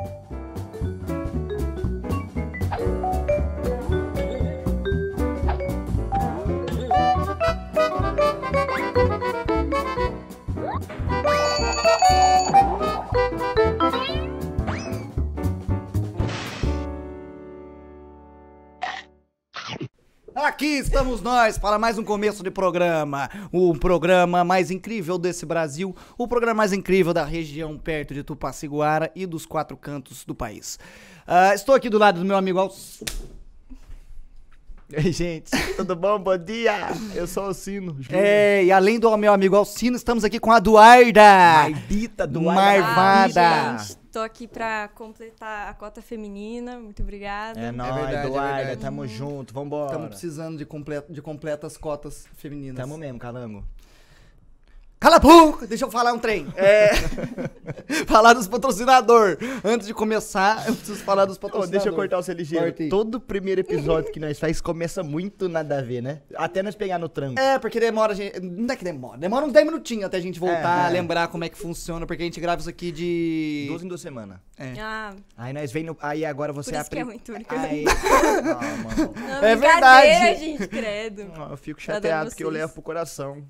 Bye. aqui estamos nós para mais um começo de programa. O programa mais incrível desse Brasil, o programa mais incrível da região perto de Tupaciguara e dos quatro cantos do país. Uh, estou aqui do lado do meu amigo Alceu. Ei, gente, tudo bom? Bom dia! Eu sou o Sino. É, e além do meu amigo Alcino, estamos aqui com a Duarda. Marbita, Duarda. Marvada. Ah, tô aqui pra completar a cota feminina, muito obrigada. É, é nóis, verdade, é Duarda, verdade. tamo uhum. junto, vambora. Estamos precisando de, complet de completas cotas femininas. Tamo mesmo, calango. Cala a boca, deixa eu falar um trem. É. falar dos patrocinadores. Antes de começar, eu preciso falar dos patrocinadores. Oh, deixa eu cortar o seu ligeiro. Todo primeiro episódio que nós faz começa muito nada a ver, né? Até nós pegar no tranco. É, porque demora, gente. Não é que demora. Demora uns 10 minutinhos até a gente voltar, é, a é. lembrar como é que funciona, porque a gente grava isso aqui de. 12 em duas semanas. É. Ah. Aí nós vem no. Aí agora você Por isso apre... que é ruim, Aí... Não, mano. Não, é verdade. gente, credo. Eu fico tá chateado que eu levo pro coração.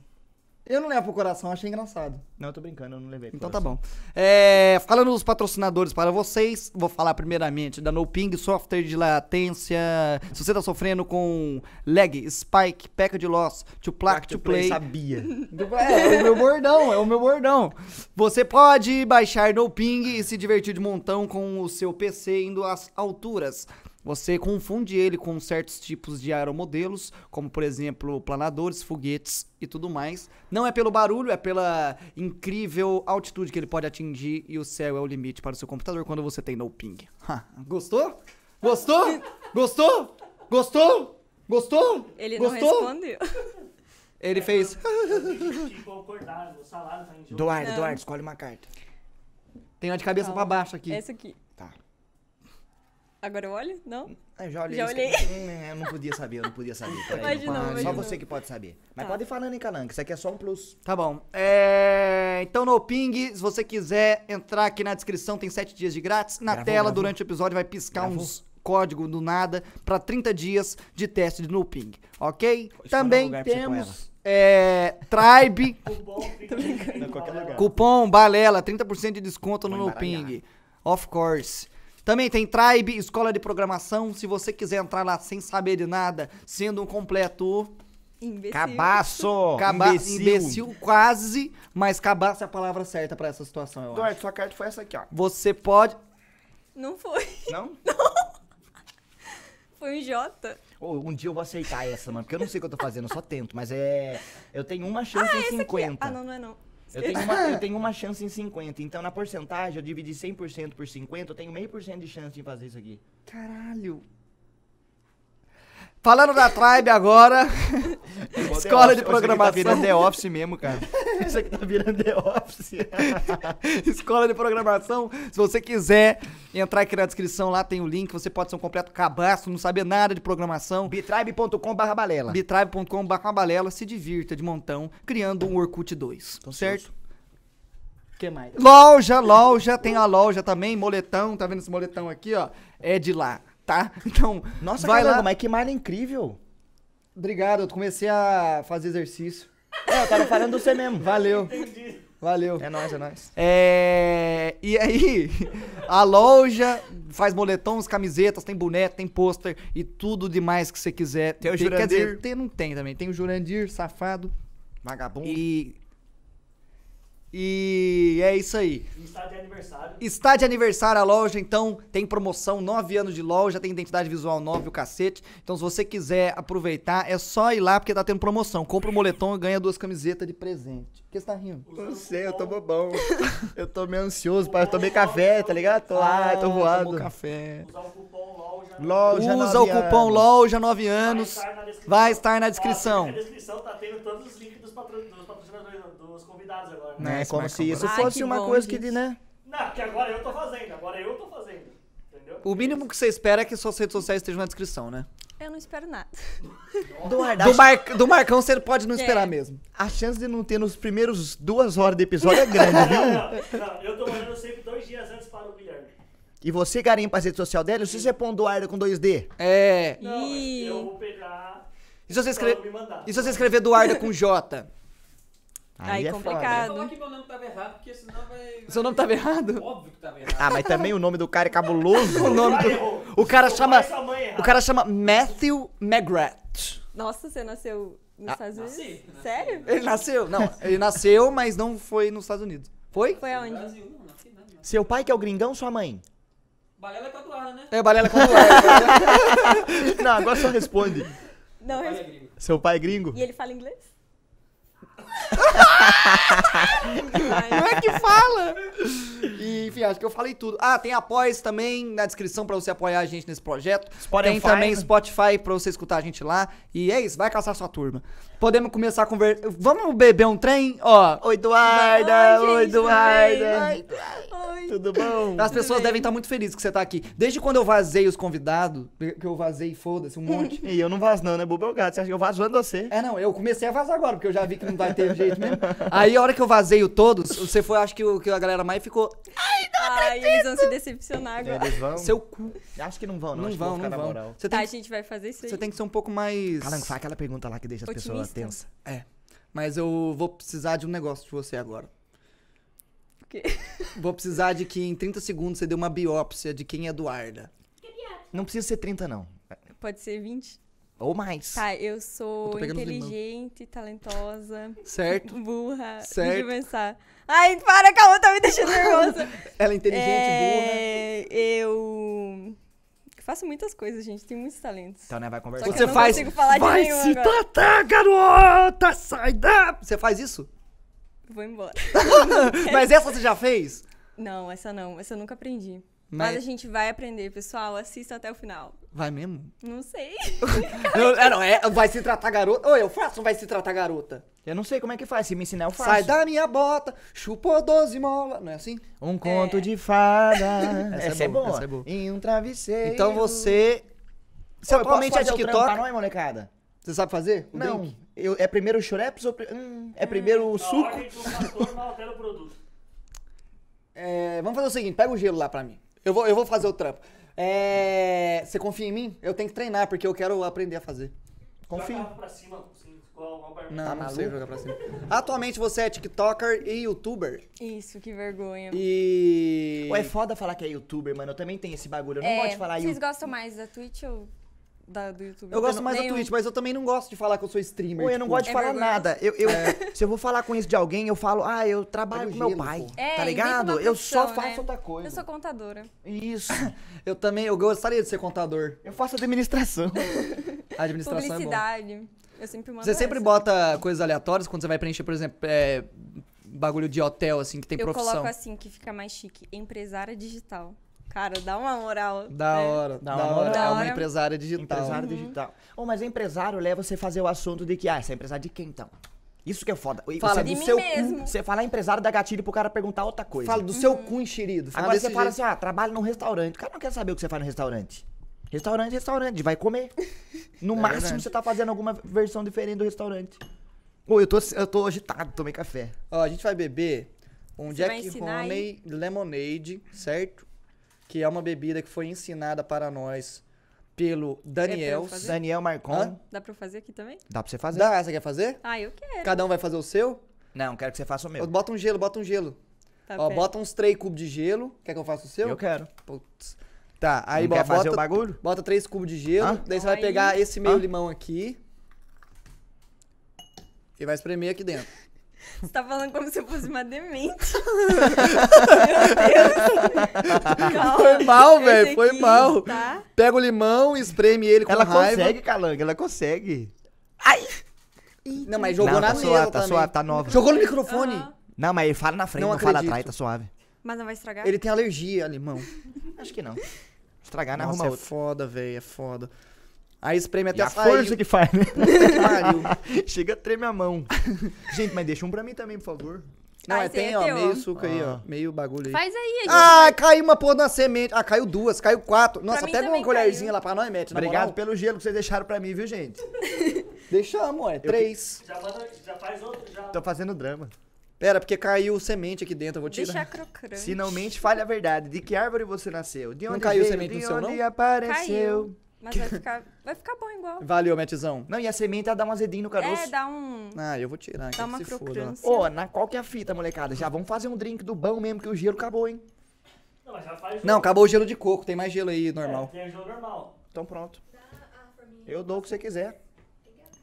Eu não levo pro coração, achei engraçado. Não, eu tô brincando, eu não levei pro Então tá coração. tá bom. É, falando dos patrocinadores para vocês, vou falar primeiramente da NoPing, software de latência. Se você tá sofrendo com lag, spike, pack de loss, to plaque, to play. play. sabia. É, é o meu bordão, é o meu bordão. Você pode baixar NoPing e se divertir de montão com o seu PC indo às alturas. Você confunde ele com certos tipos de aeromodelos, como por exemplo planadores, foguetes e tudo mais. Não é pelo barulho, é pela incrível altitude que ele pode atingir e o céu é o limite para o seu computador quando você tem no ping. Ha. Gostou? Gostou? Gostou? Gostou? Gostou? Ele não respondeu. Ele fez. Tá Duarte, Duarte, escolhe uma carta. Tem uma de cabeça para baixo aqui. Essa aqui. Tá. Agora eu olho? Não? Ah, eu já olhei. Já olhei. Que... hum, é, eu não podia saber, eu não podia saber. Peraí, não, só você que pode saber. Mas tá. pode ir falando em Calanca, isso aqui é só um plus. Tá bom. É... Então, no Ping, se você quiser entrar aqui na descrição, tem 7 dias de grátis. Na gravou, tela, gravou. durante o episódio, vai piscar gravou. uns código do nada para 30 dias de teste de no ping, ok? Também temos é, Tribe. cupom Balela, 30% de desconto Vou no no ping. Of course. Também tem Tribe, escola de programação. Se você quiser entrar lá sem saber de nada, sendo um completo. Imbecil. Cabaço! Caba imbecil. imbecil. quase, mas cabaço é a palavra certa pra essa situação, eu Eduardo, acho. sua carta foi essa aqui, ó. Você pode. Não foi. Não? Não. Foi um J. Oh, um dia eu vou aceitar essa, mano, porque eu não sei o que eu tô fazendo, eu só tento, mas é. Eu tenho uma chance ah, em 50. Aqui. É- ah, não, não é não. Eu tenho, uma, eu tenho uma chance em 50. Então, na porcentagem, eu dividi 100% por 50, eu tenho meio por cento de chance de fazer isso aqui. Caralho. Falando da Tribe agora, escola de tá programação. Tá virando The Office mesmo, cara. Isso aqui tá virando The Office. Escola de Programação. Se você quiser entrar aqui na descrição, lá tem o link. Você pode ser um completo cabaço, não saber nada de programação. bitribe.com.br balela. bitribe.com.br balela. Se divirta de montão criando um Orkut 2. Então, certo? que mais? Loja, loja. Tem a loja também, moletão. Tá vendo esse moletão aqui, ó? É de lá, tá? Então, Nossa, vai caramba, lá. mas que malha incrível. Obrigado, eu comecei a fazer exercício. É, eu tava falando do você mesmo. Valeu. Entendi. Valeu. É nóis, é nóis. É... E aí, a loja faz moletons, camisetas, tem boneco, tem pôster e tudo demais que você quiser. Tem o Jurandir. Quer dizer, tem, não tem também. Tem o Jurandir, safado. Vagabundo. E e é isso aí. Está de aniversário. Está de aniversário a loja, então tem promoção, 9 anos de loja, tem identidade visual 9, o cacete. Então se você quiser aproveitar, é só ir lá porque tá tendo promoção. Compra o um moletom e ganha duas camisetas de presente. Por que você tá rindo? não sei, eu tô bobão. eu tô meio ansioso, pai. Eu tomei café, tá ligado? Tô lá, ah, tô voado. Tomou café. LOJA. Usa o cupom anos. LOJA 9 anos. Vai estar na descrição. Vai estar na descrição. Tá, na descrição tá tendo todos os links dos patrocinadores convidados agora. Né? é como se isso Ai, fosse ah, uma coisa gente. que, né? Não, porque agora eu tô fazendo, agora eu tô fazendo. Entendeu? O mínimo que você espera é que suas redes sociais estejam na descrição, né? Eu não espero nada. Do, do, Mar, do Marcão você pode não é. esperar mesmo. A chance de não ter nos primeiros duas horas de episódio é grande, viu? Não, não, não, eu tô mandando sempre dois dias antes para o Guilherme. E você garimpa a rede social dela? Se você põe um Duardo com 2D? É. Não, e... eu vou pegar. E se você, escrever, e se você escrever Duardo com J? Aí, Aí é complicado. Foda. Né? que meu nome tava errado, porque senão vai. Seu nome tava errado? Óbvio que tava errado. Ah, mas também o nome do cara é cabuloso. o nome do... O cara chama. O cara chama Matthew McGrath. Nossa, você nasceu nos ah, Estados Unidos? Nasci, nasci, Sério? Ele nasceu, não. Ele nasceu, mas não foi nos Estados Unidos. Foi? Foi aonde? Brasil, não, nasci, né? Seu pai que é o gringão, sua mãe? Balela Catuara, é né? É, Balela Catuara. É não, agora só responde. Não, Seu pai é gringo. Seu pai é gringo? E ele fala inglês? Como é que fala? E, enfim, acho que eu falei tudo. Ah, tem apoios também na descrição pra você apoiar a gente nesse projeto. Spotify. Tem também né? Spotify pra você escutar a gente lá. E é isso, vai caçar sua turma. Podemos começar a conversar. Vamos beber um trem? Ó, oi, Eduarda! Oi, Eduarda! Oi, Tudo bom? As pessoas devem estar muito felizes que você tá aqui. Desde quando eu vazei os convidados, que eu vazei, foda-se, um monte. e eu não vazo não, né? Bobo é o gato. Você acha que eu vazo vazando você? É, não, eu comecei a vazar agora, porque eu já vi que não vai ter jeito mesmo. Aí a hora que eu vazei o todos, você foi, acho que, o, que a galera mais ficou. Ai, não Ai, eles vão se decepcionar agora. Eles vão? Seu cu. Acho que não vão, não. Não acho vão, não vão. Você tá, tem... a gente vai fazer isso aí. Você tem que ser um pouco mais. Caramba, faz aquela pergunta lá que deixa as pessoas tensas. É. Mas eu vou precisar de um negócio de você agora. O quê? Vou precisar de que em 30 segundos você dê uma biópsia de quem é Eduarda. Não precisa ser 30, não. Pode ser 20. Ou mais. Tá, eu sou eu inteligente, talentosa. Certo. Burra. Certo. De pensar. Ai, para, calma, tá me deixando nervosa. Ela é inteligente, é... burra. Eu faço muitas coisas, gente. Tem muitos talentos. Então, né? Vai conversar. Você faz. vai se tratar, garota! Sai da. Você faz isso? Vou embora. Mas essa você já fez? Não, essa não. Essa eu nunca aprendi. Mas... Mas... a gente vai aprender, pessoal. Assista até o final. Vai mesmo? Não sei. não, é, não, é, vai se tratar garota. Ou eu faço vai se tratar garota? Eu não sei como é que faz. Se me ensinar, eu faço. Sai da minha bota, chupou 12 mola. Não é assim? Um é. conto de fada. essa, é essa, é boa, boa. essa é boa. Em um travesseiro. Então você. Você Ô, atualmente tá, é TikTok? Pra nós, molecada? Você sabe fazer? O não. Eu, é primeiro o chureps ou. Hum, é hum. primeiro o suco? Ordem, fator, não, o produto. É, vamos fazer o seguinte: pega o gelo lá pra mim. Eu vou, eu vou fazer o trampo. É, você confia em mim? Eu tenho que treinar, porque eu quero aprender a fazer. Confia. Joga pra cima, assim, o Não, tá não sei jogar pra cima. Atualmente você é TikToker e YouTuber. Isso, que vergonha. E. Ué, é foda falar que é YouTuber, mano. Eu também tenho esse bagulho. Eu não É, gosto de falar Vocês gostam mais da Twitch ou da, do YouTube. Eu gosto mais da Twitch, mas eu também não gosto de falar que eu sou streamer. eu não tipo. gosto de é falar nada. Eu, eu é. Se eu vou falar com isso de alguém, eu falo, ah, eu trabalho com meu pai. É, tá ligado? eu só faço né? outra coisa. Eu sou contadora. Isso. eu também, eu gostaria de ser contador. Eu faço administração. administração é Publicidade. eu sempre mando Você sempre essa. bota coisas aleatórias quando você vai preencher, por exemplo, é, bagulho de hotel, assim, que tem eu profissão. Eu coloco assim, que fica mais chique. Empresária digital. Cara, dá uma moral. Da é. hora, da, da hora. hora. é uma empresária digital. Empresário uhum. digital. Oh, mas empresário leva você fazer o assunto de que, ah, você é empresário de quem então? Isso que é foda. Fala você, é de do mim seu mesmo. Cu, você fala empresário da gatilho pro cara perguntar outra coisa. Fala do uhum. seu cu uhum. enxerido. Fala Agora você fala assim, ah, trabalho num restaurante. O cara não quer saber o que você faz no restaurante. Restaurante, restaurante, vai comer. No é máximo verdade. você tá fazendo alguma versão diferente do restaurante. Pô, eu tô, eu tô agitado, tomei café. Ó, a gente vai beber um você Jack Honey Lemonade, certo? que é uma bebida que foi ensinada para nós pelo Daniel. É Daniel Marcon. Hã? Dá pra eu fazer aqui também? Dá pra você fazer. Dá, você quer fazer? Ah, eu quero. Cada um vai fazer o seu? Não, quero que você faça o meu. Bota um gelo, bota um gelo. Tá Ó, bota uns 3 cubos de gelo. Quer que eu faça o seu? Eu quero. Putz. Tá, aí Não bota, quer fazer o bagulho? bota 3 cubos de gelo. Hã? Daí você vai pegar esse meio Hã? limão aqui. E vai espremer aqui dentro. Você tá falando como se eu fosse uma demente. Calma, foi mal, velho. Foi mal. Tá? Pega o limão, espreme ele com ela raiva. Ela consegue, Calanga. Ela consegue. Ai! Eita. Não, mas jogou não, na tá mesa suave, Tá suave, tá nova. Jogou no microfone. Uhum. Não, mas ele fala na frente, não, não fala atrás, tá suave. Mas não vai estragar? Ele tem alergia a limão. Acho que não. Estragar na arruma é outro. é foda, velho. É foda. Aí espreme até e a sair. força que faz, né? Que Chega, treme a mão. gente, mas deixa um pra mim também, por favor. Não, ah, é, tem, é ó, meio suco aí, ah. ó. Meio bagulho aí. Faz aí, gente. Ah, caiu uma porra na semente. Ah, caiu duas, caiu quatro. Nossa, até pega uma colherzinha caiu. lá pra nós, Mete. Obrigado moral. pelo gelo que vocês deixaram pra mim, viu, gente? Deixamos, ué. Três. Já, manda- já faz outro, já. Tô fazendo drama. Pera, porque caiu semente aqui dentro, eu vou tirar. Deixa crocante. Finalmente fale a verdade. De que árvore você nasceu? De onde caiu veio? semente no De onde apareceu? Caiu. Mas vai ficar, vai ficar bom igual. Valeu, metizão. Não, e a semente é dá um azedinho no caroço. É, dá um... Ah, eu vou tirar. Dá uma crocância. Ô, oh, na, qual que é a fita, molecada? Já vamos fazer um drink do bom mesmo, que o gelo acabou, hein? Não, mas já faz Não, acabou o gelo de coco. Tem mais gelo aí, é, normal. É, tem gelo normal. Então pronto. Eu dou o que você quiser.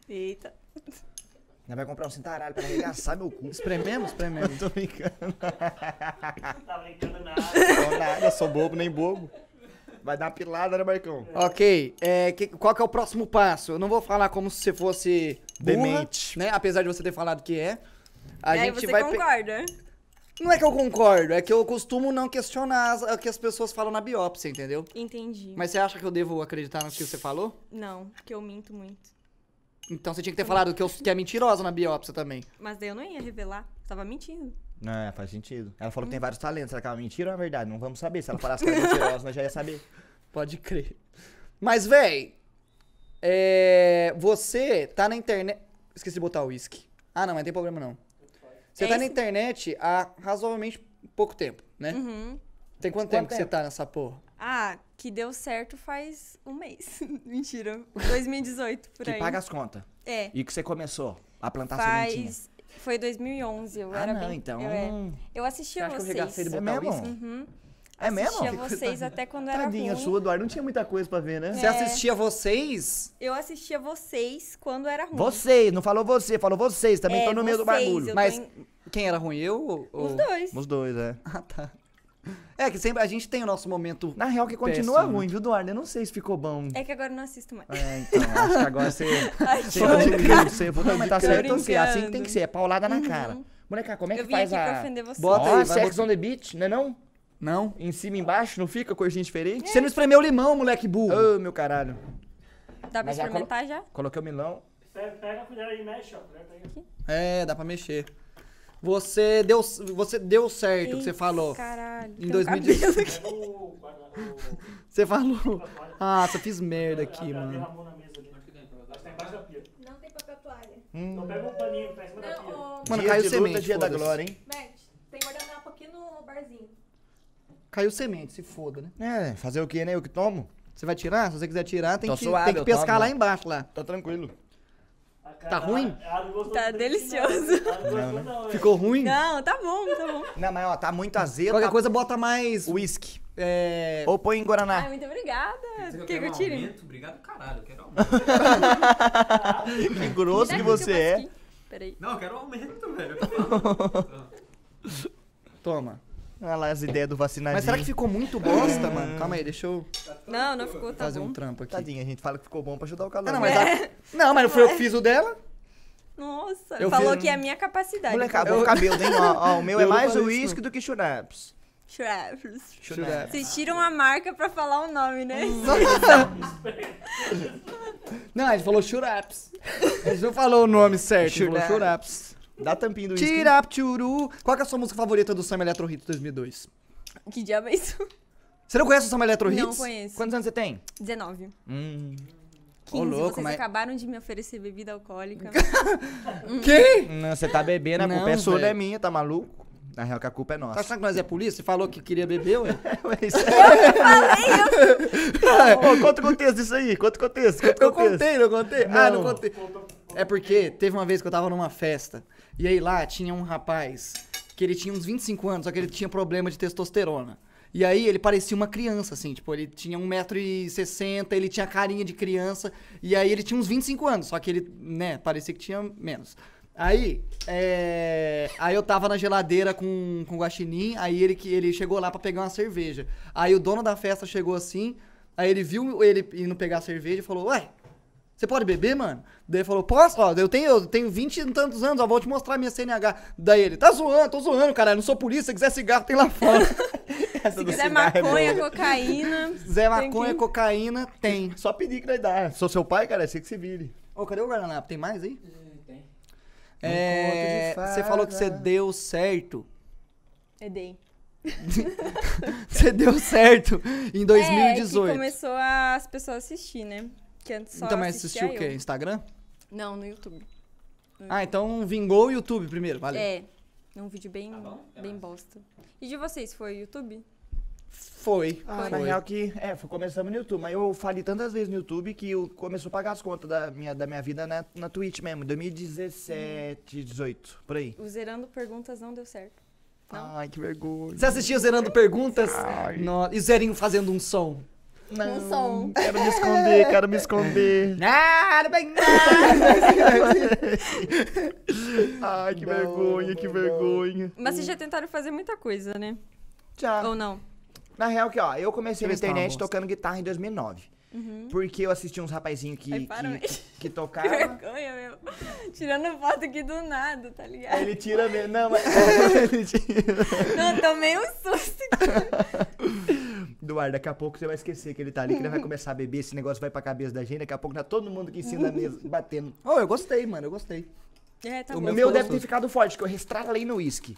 Eita. Ainda vai comprar um cintaralho pra arregaçar meu cu. Esprememos? Esprememos. Eu tô brincando. tá brincando nada. Não, nada, sou bobo nem bobo. Vai dar pilada, né, Marcão? É. Ok. É, que, qual que é o próximo passo? Eu não vou falar como se você fosse burra, Demente. né? Apesar de você ter falado que é. A é, e gente você vai concorda? Não é que eu concordo, é que eu costumo não questionar o que as pessoas falam na biópsia, entendeu? Entendi. Mas você acha que eu devo acreditar no que você falou? Não, porque eu minto muito. Então você tinha que ter falado que, eu, que é mentirosa na biópsia também. Mas daí eu não ia revelar, eu tava mentindo. É, faz sentido. Ela falou que tem hum. vários talentos. Será que é uma mentira ou é verdade? Não vamos saber. Se ela falasse que era mentirosa, nós já ia saber. Pode crer. Mas, véi, é... você tá na internet. Esqueci de botar o uísque. Ah, não, mas não tem problema não. Você é tá esse... na internet há razoavelmente pouco tempo, né? Uhum. Tem quanto, quanto tempo, tempo que você tá nessa porra? Ah, que deu certo faz um mês. Mentira. 2018, por que aí. Que paga as contas. É. E que você começou a plantar faz... sementinha. Foi 2011, eu ah, era não, bem... então... Eu, é... eu assisti a vocês. Acha que eu é mesmo? Uhum. É mesmo? Assistia vocês até quando Tadinha era Tadinha sua, Eduardo, não tinha muita coisa pra ver, né? Você é. assistia vocês? Eu assistia vocês quando era ruim. Vocês, não falou você, falou vocês, também é, tô no meio do barulho. Mas em... quem era ruim, eu ou... Os dois. Os dois, é. Ah, tá. É que sempre a gente tem o nosso momento. Na real, que continua Péssimo. Né? ruim, viu, Duarte? Eu não sei se ficou bom. É que agora eu não assisto mais. É, então, acho que agora você. você pode você comentar certo assim. Assim que tem que ser, é paulada na uhum. cara. Moleca, como é que eu faz a. Bota aí, Sex on the Beach, não é não? Não. Em cima e embaixo, não fica coisinha diferente? Você não espremeu limão, moleque burro. Ô, meu caralho. Dá pra experimentar já? já? Coloquei o milão. Pega a colher aí e mexe, ó. É, dá pra mexer. Você deu, você deu certo o que você falou. Caralho. Em 2018. você falou. Ah, só fiz merda aqui, mano. Tá Não tem papel toalha. Então hum. Então pega um paninho, pega tá cima da pia. Mano, caiu semente. Luta, dia da glória, hein? Matt, tem guardanapo aqui no barzinho. Caiu semente, se foda, né? É, fazer o quê, né? Eu que tomo. Você vai tirar? Se você quiser tirar, tem, que, suave, tem que pescar lá embaixo, lá. Tá tranquilo. Tá ruim? Tá né? delicioso. Não, né? Ficou ruim? Não, tá bom, tá bom. Não, mas ó, tá muito azedo. Qualquer tá... coisa bota mais whisky. É... Ou põe em Guaraná. Ai, muito obrigada. Você quer que, que eu tire? Aumento? Obrigado, caralho. Eu quero aumento. que grosso que você que é. Peraí. Não, eu quero aumento, velho. Toma. Olha lá as ideias do vacinadinho. Mas será que ficou muito bosta, mano? É. Calma aí, deixa eu Não, não ficou, tá fazer bom. um trampo aqui. Tadinha, a gente fala que ficou bom pra ajudar o calor. não, mas, a- é. não, mas não foi eu que fiz o dela. Nossa, Eu falou fiz- que é a minha capacidade. Moleque, acabou o cabelo, hein? Ó, ó, o meu é Eu mais uísque do que churaps. Travers. Vocês tiram a marca pra falar o nome, né? Hum. Não, ele falou Shuraps. Ele não falou o nome certo, ele falou Dá tampinha do Tira, tchuru. Qual é a sua música favorita do Samba Electro Hits 2002? Que diabo é isso? Você não conhece o Samba Electro Hits? Não conheço. Quantos anos você tem? 19. Hum. 15, Ô, louco, vocês mas... acabaram de me oferecer bebida alcoólica. Quem? Não, você tá bebendo, a culpa é sua, não é minha, tá maluco? Na real, que a culpa é tá nossa. Tá achando que nós é polícia? Você falou que queria beber, ué? É, eu é. falei! Eu... Pô, conta o contexto disso aí, conta o contexto, conta o contexto. Eu contei, não contei? Ah, não. Ah, não contei. É porque teve uma vez que eu tava numa festa... E aí lá tinha um rapaz que ele tinha uns 25 anos, só que ele tinha problema de testosterona. E aí ele parecia uma criança, assim, tipo, ele tinha 1,60m, ele tinha carinha de criança, e aí ele tinha uns 25 anos, só que ele, né, parecia que tinha menos. Aí, é... aí eu tava na geladeira com, com o guaxinim, aí ele, ele chegou lá para pegar uma cerveja. Aí o dono da festa chegou assim, aí ele viu ele indo pegar a cerveja e falou, ué, você pode beber, mano? Daí ele falou, posso? Ó, eu tenho, eu tenho 20 e tantos anos, ó, vou te mostrar minha CNH. Daí ele, tá zoando, tô zoando, Eu não sou polícia, se quiser cigarro, tem lá fora. Se quiser é maconha, é cocaína. Se quiser maconha, que... cocaína, tem. Só pedir que vai dar. Sou seu pai, cara, é assim que se vire. Ô, cadê o Guaraná? Tem mais aí? Tem. É, você falou que você deu certo. Eu é dei. você deu certo em 2018. É, é, que começou as pessoas a assistir, né? Que antes só Também assistiu o quê? Instagram? Não, no YouTube. No ah, YouTube. então vingou o YouTube primeiro, valeu. É, um vídeo bem, tá bem bosta. E de vocês, foi YouTube? Foi. Ah, foi. Na real que, é, foi, começamos no YouTube. Mas eu falei tantas vezes no YouTube que eu começou a pagar as contas da minha, da minha vida na, na Twitch mesmo. 2017, hum. 18, por aí. O Zerando Perguntas não deu certo. Não? Ai, que vergonha. Você assistia o Zerando Perguntas? Ai. No, e o Zerinho fazendo um som. Não. Um som. Quero me esconder, quero me esconder. Nada, bem Ai, que não, vergonha, não, que vergonha. Mas vocês já tentaram fazer muita coisa, né? Já. Ou não? Na real que, ó, eu comecei na internet tocando guitarra em 2009. Uhum. Porque eu assisti uns rapazinhos que, que, que tocava. Que vergonha, meu. Tirando foto aqui do nada, tá ligado? Ele tira mesmo. Não, mas. Ele tira. Não, tomei um susto aqui. Eduardo, daqui a pouco você vai esquecer que ele tá ali, que ele vai começar a beber, esse negócio vai pra cabeça da gente, daqui a pouco tá todo mundo aqui em cima da mesa batendo. Oh, eu gostei, mano, eu gostei. É, tá o bom. meu deve ter ficado forte, porque eu restralei no uísque.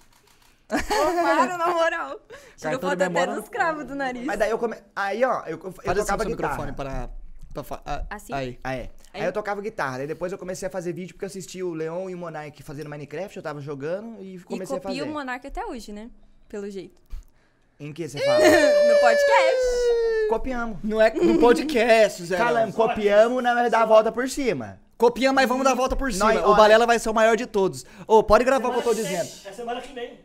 Claro, na moral. Tirou foto até dos cravos do nariz. Mas daí eu come... Aí, ó, eu, eu tocava assim, guitarra. microfone para... para fa... Ah, assim? Aí. Ah, é. aí. aí. eu tocava guitarra. Daí depois eu comecei a fazer vídeo, porque eu assisti o Leon e o Monark fazendo Minecraft, eu tava jogando e comecei e a fazer. E o Monark até hoje, né? Pelo jeito. Em que você fala? no podcast. Copiamos. Não é no podcast, Zé. Calamos, copiamos, na verdade, dá a volta por cima. Copiamos, mas vamos dar a volta por cima. Nós, o Balela vai ser o maior de todos. Ô, pode gravar o que eu tô dizendo. É semana que vem.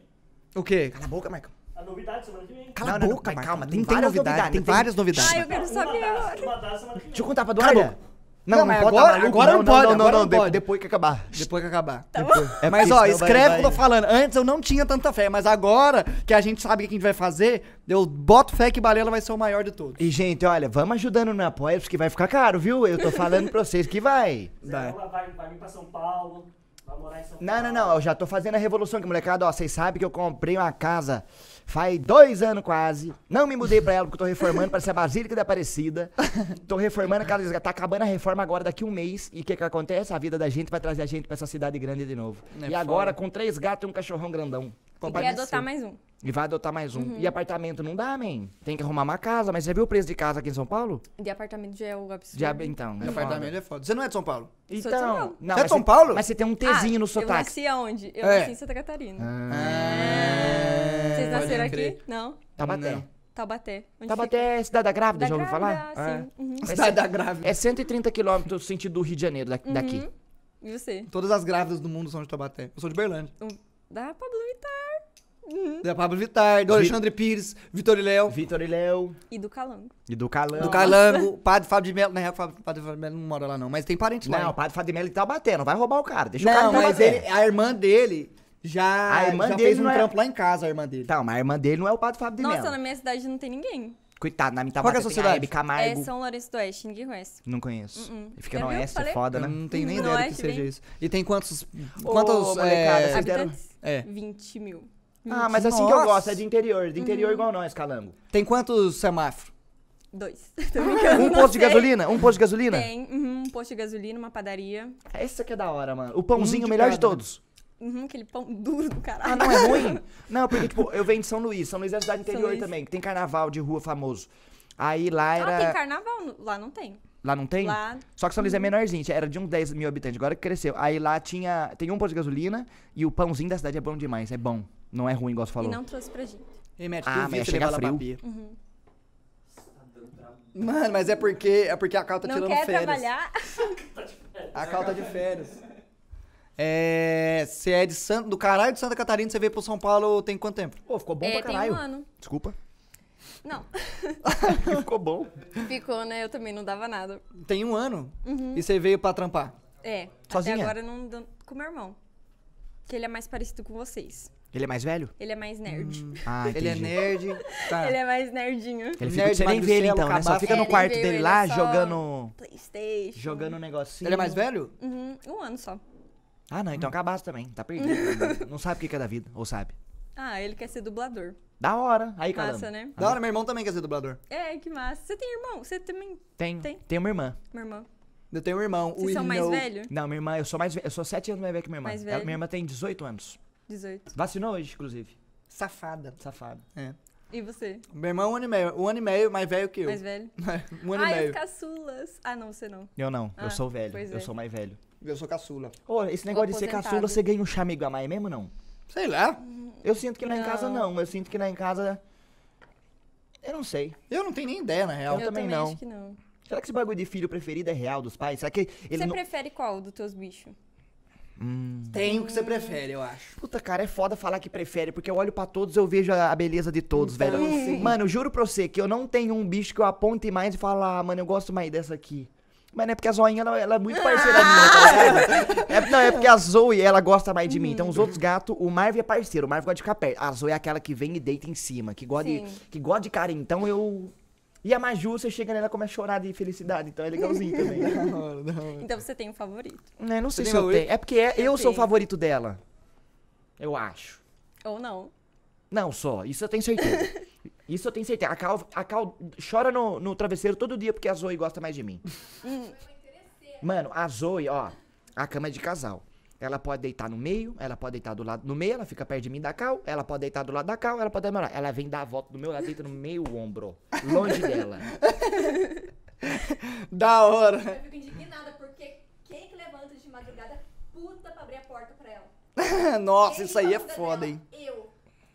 O quê? Cala a boca, Michael. A novidade semana que vem. Cala a boca, mas calma, tem várias novidades, tem várias novidades. Ai, eu quero saber agora. Deixa eu contar pra Cala a boca. Não, não, não pode agora, agora não, não pode. Não, não, não, pode. Depois que acabar. Depois que acabar. Tá depois. É mas ó, escreve o que eu tô falando. Antes eu não tinha tanta fé, mas agora que a gente sabe o que a gente vai fazer, eu boto fé que Balela vai ser o maior de todos. E gente, olha, vamos ajudando no apoia porque vai ficar caro, viu? Eu tô falando pra vocês que vai. Vai. Vai, vai vir pra São Paulo. Não, não, não. Eu já tô fazendo a revolução aqui, molecada. Ó, vocês sabem que eu comprei uma casa Faz dois anos quase. Não me mudei pra ela, porque eu tô reformando, parece a Basílica da Aparecida. Tô reformando aquela. Tá acabando a reforma agora daqui um mês. E o que, que acontece? A vida da gente vai trazer a gente pra essa cidade grande de novo. É e agora, com três gatos e um cachorrão grandão. E vai adotar mais um. E vai adotar mais um. Uhum. E apartamento não dá, man. Tem que arrumar uma casa. Mas você viu o preço de casa aqui em São Paulo? De apartamento já é o absurdo. De, é ab... então. De é apartamento é foda. Você não é de São Paulo? Então. Sou de São Paulo. Não, você é de São Paulo? Mas você tem um Tzinho ah, no sotaque. Eu nasci aonde? Eu é. nasci em Santa Catarina. Ah. É nasceram aqui? Não. Taubaté. Não. Taubaté. Onde Taubaté é Cidade da Grávida, da já ouviu falar? Sim. É. Uhum. Cidade da é Grávida. É 130 quilômetros sentido do Rio de Janeiro, uhum. daqui. Uhum. E você? Todas as grávidas do mundo são de Taubaté. Eu sou de Berlândia. Hum, da Pablo Vittar. Uhum. Da Pablo Vittar, do Alexandre Vi... Pires, Vitor e Léo. Vitor e Léo. E do Calango. E do Calango. Do Calango. Padre Fábio de Melo. Na real, Padre Fábio de Melo não mora lá, não. Mas tem parente não, lá. Não, Padre Fábio de Melo tá batendo. Vai roubar o cara. Deixa não, o cara Não, mas ele, a irmã dele já, a irmã já dele fez um não é- lá em casa, a irmã dele. Tá, mas a irmã dele não é o padre Fábio de Nossa, na minha cidade não tem ninguém. Coitado, na minha Qual que é a tem a sociedade? Camargo. É São Lourenço do Oeste, ninguém conhece. Não conheço. Uh-uh. Fica Já é no viu? oeste, é foda, né? Eu né? não tenho hum, nem ideia do que seja bem. isso. E tem quantos. Quantos. É, molecada, é, vocês deram- É. 20 mil. Ah, mas assim que eu gosto, é de interior. De interior uhum. igual nós, calango. Tem quantos semáforos? Dois. Um posto de gasolina? Um posto de gasolina? Tem uhum, um posto de gasolina, uma padaria. É, Essa que é da hora, mano. O pãozinho o melhor de né? todos. Uhum, aquele pão duro do caralho. Ah, não é ruim? não, porque, tipo, eu venho de São Luís. São Luís é a cidade interior também, que tem carnaval de rua famoso. Aí lá ah, era. Ah, tem carnaval? Lá não tem. Lá não tem? Lá... Só que São Luís é menorzinho, era de uns 10 mil habitantes, agora cresceu. Aí lá tinha. Tem um posto de gasolina e o pãozinho da cidade é bom demais. É bom. Não é ruim, igual você falou. E não trouxe pra gente. E, Matt, ah, mas chega frio. Uhum. Mano, mas é porque é porque a Cal tá não tirando férias. Não quer trabalhar? A Cal tá de férias. É, você é de San... do caralho de Santa Catarina, você veio pro São Paulo tem quanto tempo? Pô, ficou bom é, pra caralho. Tem um ano. Desculpa. Não. ficou bom. Ficou, né? Eu também não dava nada. Tem um ano? Uhum. E você veio pra trampar? É. Sozinha? Até agora não com meu irmão. Que ele é mais parecido com vocês. Ele é mais velho? Ele é mais nerd. Hum. Ah, ele é nerd. Tá. Ele é mais nerdinho. Ele fica, nerd, você nem vê ele então, né? Só fica é, no quarto veio, dele lá é jogando. Playstation. Jogando um negocinho. Ele é mais velho? Uhum, um ano só. Uhum, ah, não, então é também. Tá perdido. Né, não sabe o que é da vida, ou sabe? Ah, ele quer ser dublador. Da hora. Aí, cara. Massa, né? Ah. Da hora, meu irmão também quer ser dublador. É, que massa. Você tem irmão? Você também Tenho. tem? Tem uma irmã. Uma irmã. Eu tenho um irmão. Vocês é são mais velho? Não, minha irmã, eu sou mais velho. Eu sou 7 anos mais velho que minha irmã. Mais Ela- velho. minha irmã tem 18 anos. 18. Vacinou hoje, inclusive. Safada. É. E você? Meu irmão é um ano e meio. Um ano e meio mais velho que eu. Mais velho? É, um ano e meio. Ai, caçulas. Ah, não, você não. Eu não, Ah, eu sou velho. pois Eu é. sou mais velho. Eu sou caçula. Ô, esse negócio de ser caçula, você ganha um chamego a mais mesmo não? Sei lá. Eu sinto que lá em casa não. Eu sinto que lá em casa. Eu não sei. Eu não tenho nem ideia, na real. Eu, Eu também, também não. acho que não. Será que esse bagulho de filho preferido é real dos pais? Será que ele Você não... prefere qual dos teus bichos? Hum. Tem o que você prefere, eu acho. Puta, cara, é foda falar que prefere, porque eu olho pra todos eu vejo a, beleza de todos, então, velho. Sim. Mano, eu juro pra você que eu não tenho um bicho que eu aponte mais e falo, ah, mano, eu gosto mais dessa aqui. Mas não é porque a Zoinha, ela, ela é muito parceira minha, tá É, não, é porque a Zoe, ela gosta mais de mim. Então, os uhum. outros gatos, o Marv é parceiro, o Marv gosta de ficar perto. A Zoe é aquela que vem e deita em cima, que gosta, de, que gosta de carinho. Então, eu... E a Maju, você chega nela e começa a chorar de felicidade. Então, é legalzinho também. Então, você tem um favorito. Né, não, não sei Você se tem eu tenho. É porque é- eu, Eu sou o favorito dela. Eu acho. Ou não. Não só, isso eu tenho certeza. Isso eu tenho certeza. A Cal, a Cal chora no, no travesseiro todo dia porque a Zoe gosta mais de mim. Mano, a Zoe, ó, a cama é de casal. Ela pode deitar no meio, ela pode deitar do lado. No meio, ela fica perto de mim da cal, ela pode deitar do lado da cal, ela pode demorar. Ela vem dar a volta do meu lado, deita no meio ombro. Longe dela. da hora. Eu fico indignada porque quem é que levanta de madrugada puta pra abrir a porta pra ela? Nossa, quem isso aí é foda, dela? hein? Eu.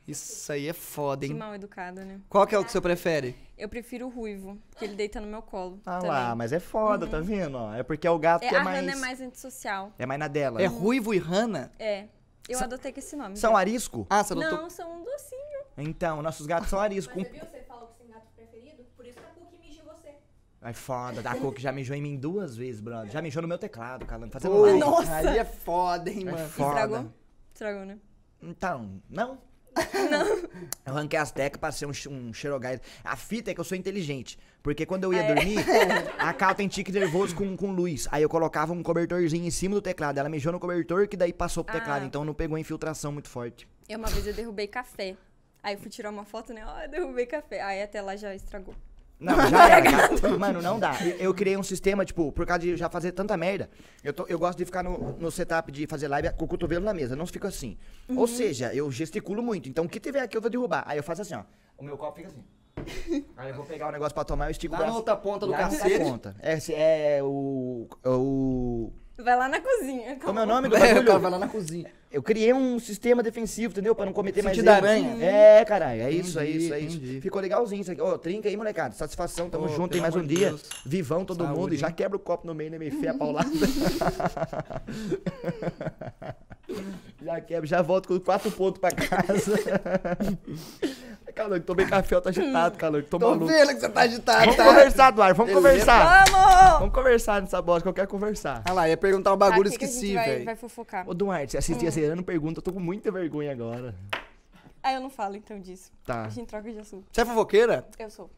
Isso aí é foda, hein? Que mal educada, né? Qual que é o que você prefere? Eu prefiro o ruivo, porque ele deita no meu colo. Ah também. lá, mas é foda, tá uhum. tá vendo? é porque é o gato é, que é a é mais. A Rana é mais antissocial. É mais na dela. É uhum. ruivo e Rana? É. Eu Sa adotei com esse nome. São já. arisco? Ah, você adotou? Não, são um docinho. Então, nossos gatos são arisco. Mas você é, viu? Você falou que tem gato preferido? Por isso que a Cookie mija em você. Ai, foda, da Cook já mijou em mim duas vezes, brother. Já mijou no meu teclado, calando, fazendo Oi, live. Nossa! Aí é foda, hein, é mano. É foda. Estragou? Estragou, né? Então, não? Não. Eu ranquei as tecas, ser um, um xerogás. A fita é que eu sou inteligente. Porque quando eu ia é. dormir, a Cal tem tique nervoso com, com luz. Aí eu colocava um cobertorzinho em cima do teclado. Ela mijou no cobertor, que daí passou pro ah. teclado. Então não pegou infiltração muito forte. E uma vez eu derrubei café. Aí eu fui tirar uma foto, né? Ó, oh, eu derrubei café. Aí até lá já estragou. Não, já era. já- Mano, não dá. Eu criei um sistema, tipo, por causa de já fazer tanta merda. Eu, tô- eu gosto de ficar no, no setup de fazer live com o cotovelo na mesa. não Não fico assim. Ou uhum. seja, eu gesticulo muito. Então o que tiver aqui eu vou derrubar. Aí eu faço assim, ó. O meu copo fica assim. Aí eu vou pegar o negócio pra tomar, eu estico o Lá na outra ponta do cacete. na outra ponta. É, é o. é o Vai lá na cozinha. Como é o nome do é, bagulho? É, vai lá na cozinha. Eu criei um sistema defensivo, entendeu? Pra não cometer Sentido mais erros. aranha. É, caralho. É isso, é isso, é isso. Entendi. Ficou legalzinho isso aqui. Ô, oh, trinca aí, molecada. Satisfação. Tamo oh, junto. Tem mais um dia. Vivão todo Saúde. mundo. E já quebra o copo no meio, né? Meio feia, paulada. já quebra. Já volto com quatro pontos pra casa. Calango, tomei café, eu tô agitado, Calango, tô, tô maluco. vendo que você tá agitado, Vamos tá? conversar, Eduardo, vamos conversar. Vamos! Vamos conversar nessa bosta que eu quero conversar. Ah lá, ia perguntar um bagulho, tá, esqueci, velho. Vai, vai fofocar. Ô, Duarte, esses assistia ah. você não pergunta, eu tô com muita vergonha agora. Ah, eu não falo então disso. Tá. A gente troca de assunto. Você é fofoqueira? Eu sou.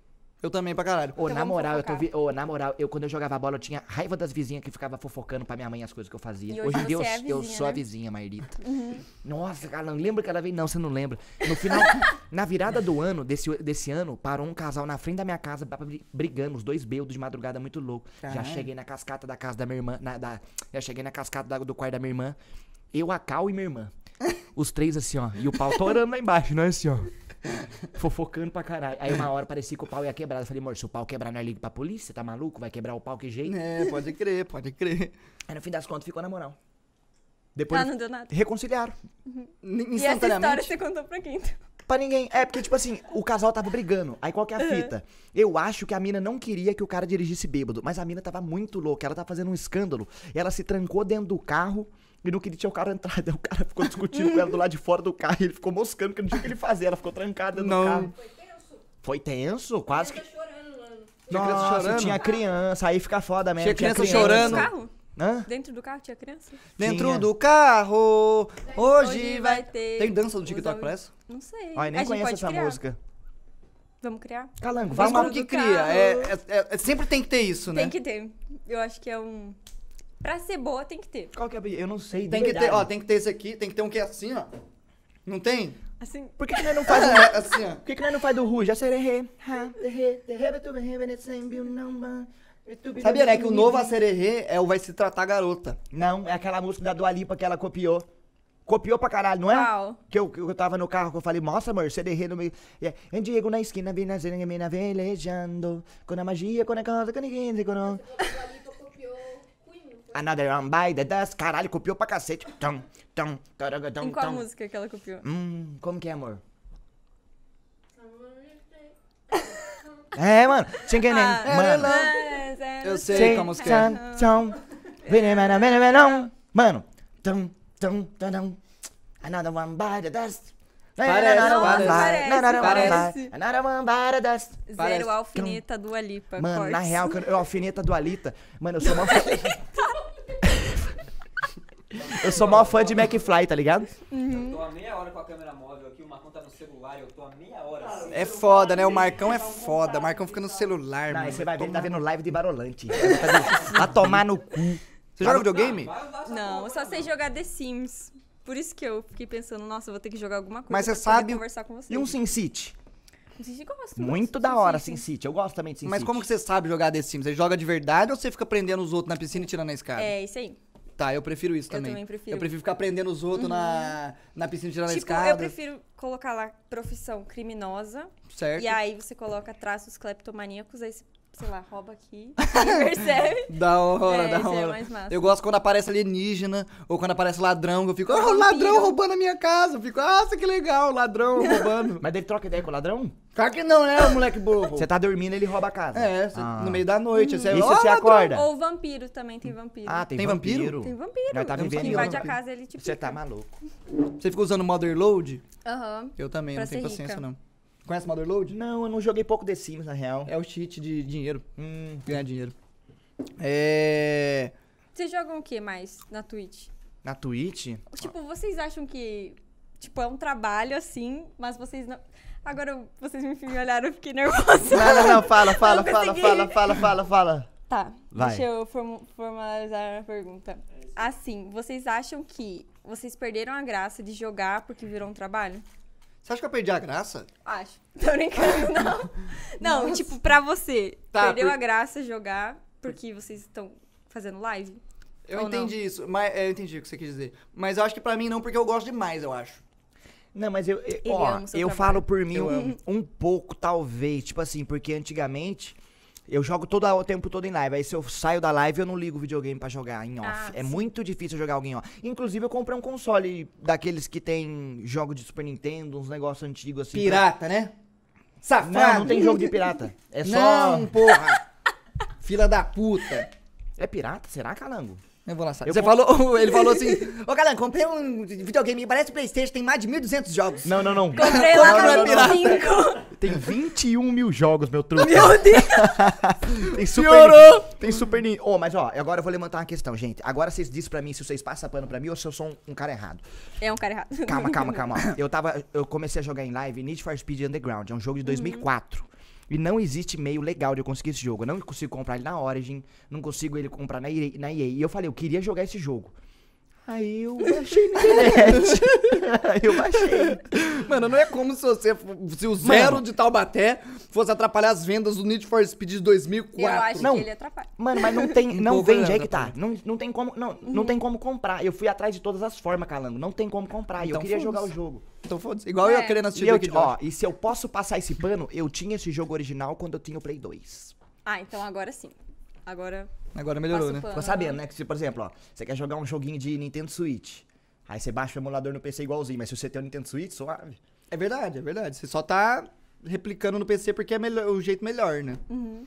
Eu também pra caralho. Ô, então na moral, fofocar. eu tô vi... Ô, na moral, eu quando eu jogava bola, eu tinha raiva das vizinhas que ficava fofocando pra minha mãe as coisas que eu fazia. E hoje em dia eu, é vizinha, eu né? sou a né? vizinha, Mairita. Uhum. Nossa, cara, não lembra que ela veio? Não, você não lembra. No final, na virada do ano, desse, desse ano, parou um casal na frente da minha casa brigando, os dois beudos de madrugada muito louco. Caralho. Já cheguei na cascata da casa da minha irmã. Na, da... Já cheguei na cascata do quarto da minha irmã. Eu, a Cal e minha irmã. Os três assim, ó. E o pau torando lá embaixo, não é assim, ó fofocando pra caralho. Aí uma hora parecia que o pau ia quebrar. Eu falei, amor, se o pau quebrar, não é liga pra polícia, tá maluco? Vai quebrar o pau, que jeito? É, pode crer, pode crer. Aí no fim das contas ficou na moral. Depois. Ah, não deu nada. Reconciliaram. Uhum. Instantaneamente. E essa história você contou pra quem então? Pra ninguém. É, porque, tipo assim, o casal tava brigando. Aí qual que é a fita? Eu acho que a mina não queria que o cara dirigisse bêbado, mas a mina tava muito louca. Ela tava tá fazendo um escândalo. Ela se trancou dentro do carro. E não que ele tinha o cara entrar, daí né? o cara ficou discutindo com ela do lado de fora do carro e ele ficou moscando, porque não tinha o que ele fazer, ela ficou trancada no não. carro. Foi tenso? Foi tenso? Quase que. Tinha criança Nossa, tinha ah. criança, aí fica foda mesmo. Tinha criança, tinha criança. chorando. Dentro do carro? Hã? Dentro do carro tinha criança? Dentro tinha. do carro, hoje, hoje vai ter... Tem dança do TikTok pra essa? Não sei. Olha, nem conhece essa criar. música. Vamos criar? Calango, vamos. Vamos que cria. É, é, é, é, sempre tem que ter isso, né? Tem que ter. Eu acho que é um... Pra ser boa, tem que ter. Qual que é a Eu não sei. Tem que verdade. ter, ó, tem que ter esse aqui, tem que ter um que é assim, ó. Não tem? Assim. Por que, que nós não faz um... É, assim, ó. Por que, que nós não faz do Ru? Já sererê? Sabia, né, que o novo sererê é o Vai Se Tratar Garota. Não, é aquela música da Dua Lipa que ela copiou. Copiou pra caralho, não é? Uau. Que eu, que eu tava no carro, que eu falei, nossa, amor, Acererê no meio... É, Diego na esquina, vi na mina velejando, com a magia, com a casa, com ninguém, com... Another One by the Dust. Caralho, copiou pra cacete. Tum, tum, taraga, tum, em qual tum. música que ela copiou? Hum, como que é, amor? é, mano. Tinha que ah, Mano. É, é, eu sei como que é. Tchau. Mano. Tum, tum, tum, tum. Another one by the dust. Parece, parece, parece. parece. Zero alfineta do Alipa. Mano, na real, eu, alfineta do Alita. Mano, eu sou uma. Eu sou maior fã de McFly, tá ligado? Uhum. Eu tô há meia hora com a câmera móvel aqui, o Marcão tá no celular, eu tô há meia hora. Assim. É foda, né? O Marcão tá é foda. O Marcão fica no tá? celular, Não, mano. você vai ver, ele tá vendo live de Barolante. Tá a tomar no cu. Você joga videogame? Não, eu só sei jogar The Sims. Por isso que eu fiquei pensando, nossa, eu vou ter que jogar alguma coisa. Mas você sabe. Conversar com você. E um SimCity. Muito da hora Sin City. Eu gosto também de Sin City. Mas como que você sabe jogar The Sims? Você joga de verdade ou você fica prendendo os outros na piscina e tirando na escada? É, isso aí. Tá, eu prefiro isso também. Eu também prefiro. Eu prefiro ficar prendendo os outros uhum. na, na piscina de tipo, escada. Eu prefiro colocar lá profissão criminosa. Certo. E aí você coloca traços cleptomaníacos, aí você sei lá, rouba aqui, percebe. da hora, é, da hora. É Eu gosto quando aparece alienígena ou quando aparece ladrão, eu fico, oh, ladrão roubando a minha casa. Eu fico, nossa, ah, que legal, ladrão roubando. Mas ele troca ideia com o ladrão? Claro que não, né, moleque burro? Você tá dormindo, ele rouba a casa. É, ah. no meio da noite. Você, Isso oh, você ladrão. acorda. Ou vampiro também, tem vampiro. Ah, tem, tem vampiro? vampiro? Tem vampiro. Tá não tá vivendo. Ele invade a casa, ele te Você tá maluco. Você fica usando Motherload? Aham. Uhum. Eu também, pra não tenho rica. paciência não. Conhece Load? Não, eu não joguei pouco The Sims, na real. É o cheat de dinheiro. Hum, ganhar dinheiro. É. Vocês jogam o que mais na Twitch? Na Twitch? Tipo, vocês acham que. Tipo, é um trabalho assim, mas vocês não. Agora vocês me olharam, eu fiquei nervosa. Não, não, não, fala, fala, não fala, fala, fala, fala, fala. Tá, Vai. deixa eu formalizar a pergunta. Assim, vocês acham que vocês perderam a graça de jogar porque virou um trabalho? Você acha que eu perdi a graça? Acho. Tô brincando, não. Não, Nossa. tipo, pra você, tá, perdeu por... a graça jogar porque vocês estão fazendo live? Eu entendi não? isso, mas é, eu entendi o que você quis dizer. Mas eu acho que pra mim não, porque eu gosto demais, eu acho. Não, mas eu, eu, ó, eu falo por mim um, um pouco, talvez. Tipo assim, porque antigamente eu jogo todo o tempo todo em live. Aí se eu saio da live, eu não ligo o videogame para jogar em off. Ah, é sim. muito difícil jogar alguém off. Inclusive, eu comprei um console daqueles que tem jogo de Super Nintendo, uns negócios antigos assim. Pirata, pra... né? Safado. Não, não tem jogo de pirata. É só. Não, porra. Fila da puta. É pirata? Será, calango? Eu vou lançar. Eu Você falou, ele falou assim: Ô, galera, comprei um videogame, parece PlayStation, tem mais de 1.200 jogos. Não, não, não. Comprei lá Não, não, no não, 5 Tem 21 mil jogos, meu truque. Meu Deus! Tem Super Piorou! Tem Super Nintendo. Ô, mas ó, agora eu vou levantar uma questão, gente. Agora vocês dizem pra mim se vocês passam pano pra mim ou se eu sou um, um cara errado. É um cara errado. Calma, calma, calma. Eu tava. Eu comecei a jogar em live Need for Speed Underground. É um jogo de 2004. Uhum. E não existe meio legal de eu conseguir esse jogo. Eu não consigo comprar ele na Origin, não consigo ele comprar na EA. Na EA. E eu falei, eu queria jogar esse jogo. Aí eu baixei na internet. eu baixei. Mano, não é como se você. Se o zero mano. de Taubaté fosse atrapalhar as vendas do Need for Speed de 2004. Eu acho não. que ele atrapalha. Mano, mas não tem. não vende, aí é né, que tá. Não, não tem como. Não, uhum. não tem como comprar. Eu fui atrás de todas as formas, calando Não tem como comprar. Então, eu queria jogar o jogo. Então foda-se. Igual é. eu querendo assistir e Ó, e se eu posso passar esse pano, eu tinha esse jogo original quando eu tinha o Play 2. Ah, então agora sim. Agora. Agora melhorou, né? Ficou sabendo, né? Que, por exemplo, ó, você quer jogar um joguinho de Nintendo Switch. Aí você baixa o emulador no PC igualzinho, mas se você tem o Nintendo Switch, suave. É verdade, é verdade. Você só tá replicando no PC porque é melhor, o jeito melhor, né? Uhum.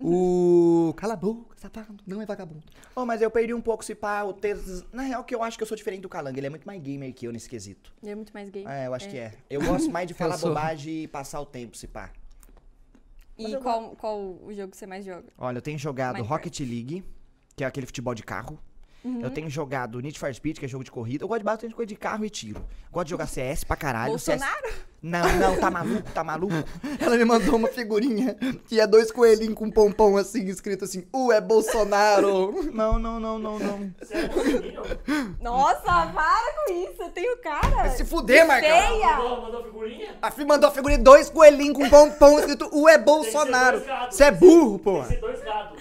O. Cala a boca, safado, tá não é vagabundo. Oh, mas eu perdi um pouco se pá, o tes... Na real, que eu acho que eu sou diferente do Calango. Ele é muito mais gamer que eu nesse quesito. Ele é muito mais gamer. É, eu acho é. que é. Eu gosto mais de falar bobagem e passar o tempo, se pá. e qual, qual o jogo que você mais joga? Olha, eu tenho jogado Minecraft. Rocket League, que é aquele futebol de carro. Uhum. Eu tenho jogado Need for Speed, que é jogo de corrida. Eu gosto de bastante coisa de carro e tiro. Gosto de jogar CS pra caralho. Bolsonaro? CS... Não, não, tá maluco, tá maluco. Ela me mandou uma figurinha que é dois coelhinhos com um pompom assim, escrito assim, U é Bolsonaro. Não, não, não, não, não. Nossa, para com isso, eu tenho cara. Vai se fuder, Marcão. Feia. Mandou, a figurinha? A Fih mandou a figurinha dois coelhinhos com um pompom escrito U é Bolsonaro. Você é burro, pô. Tem que ser dois gados.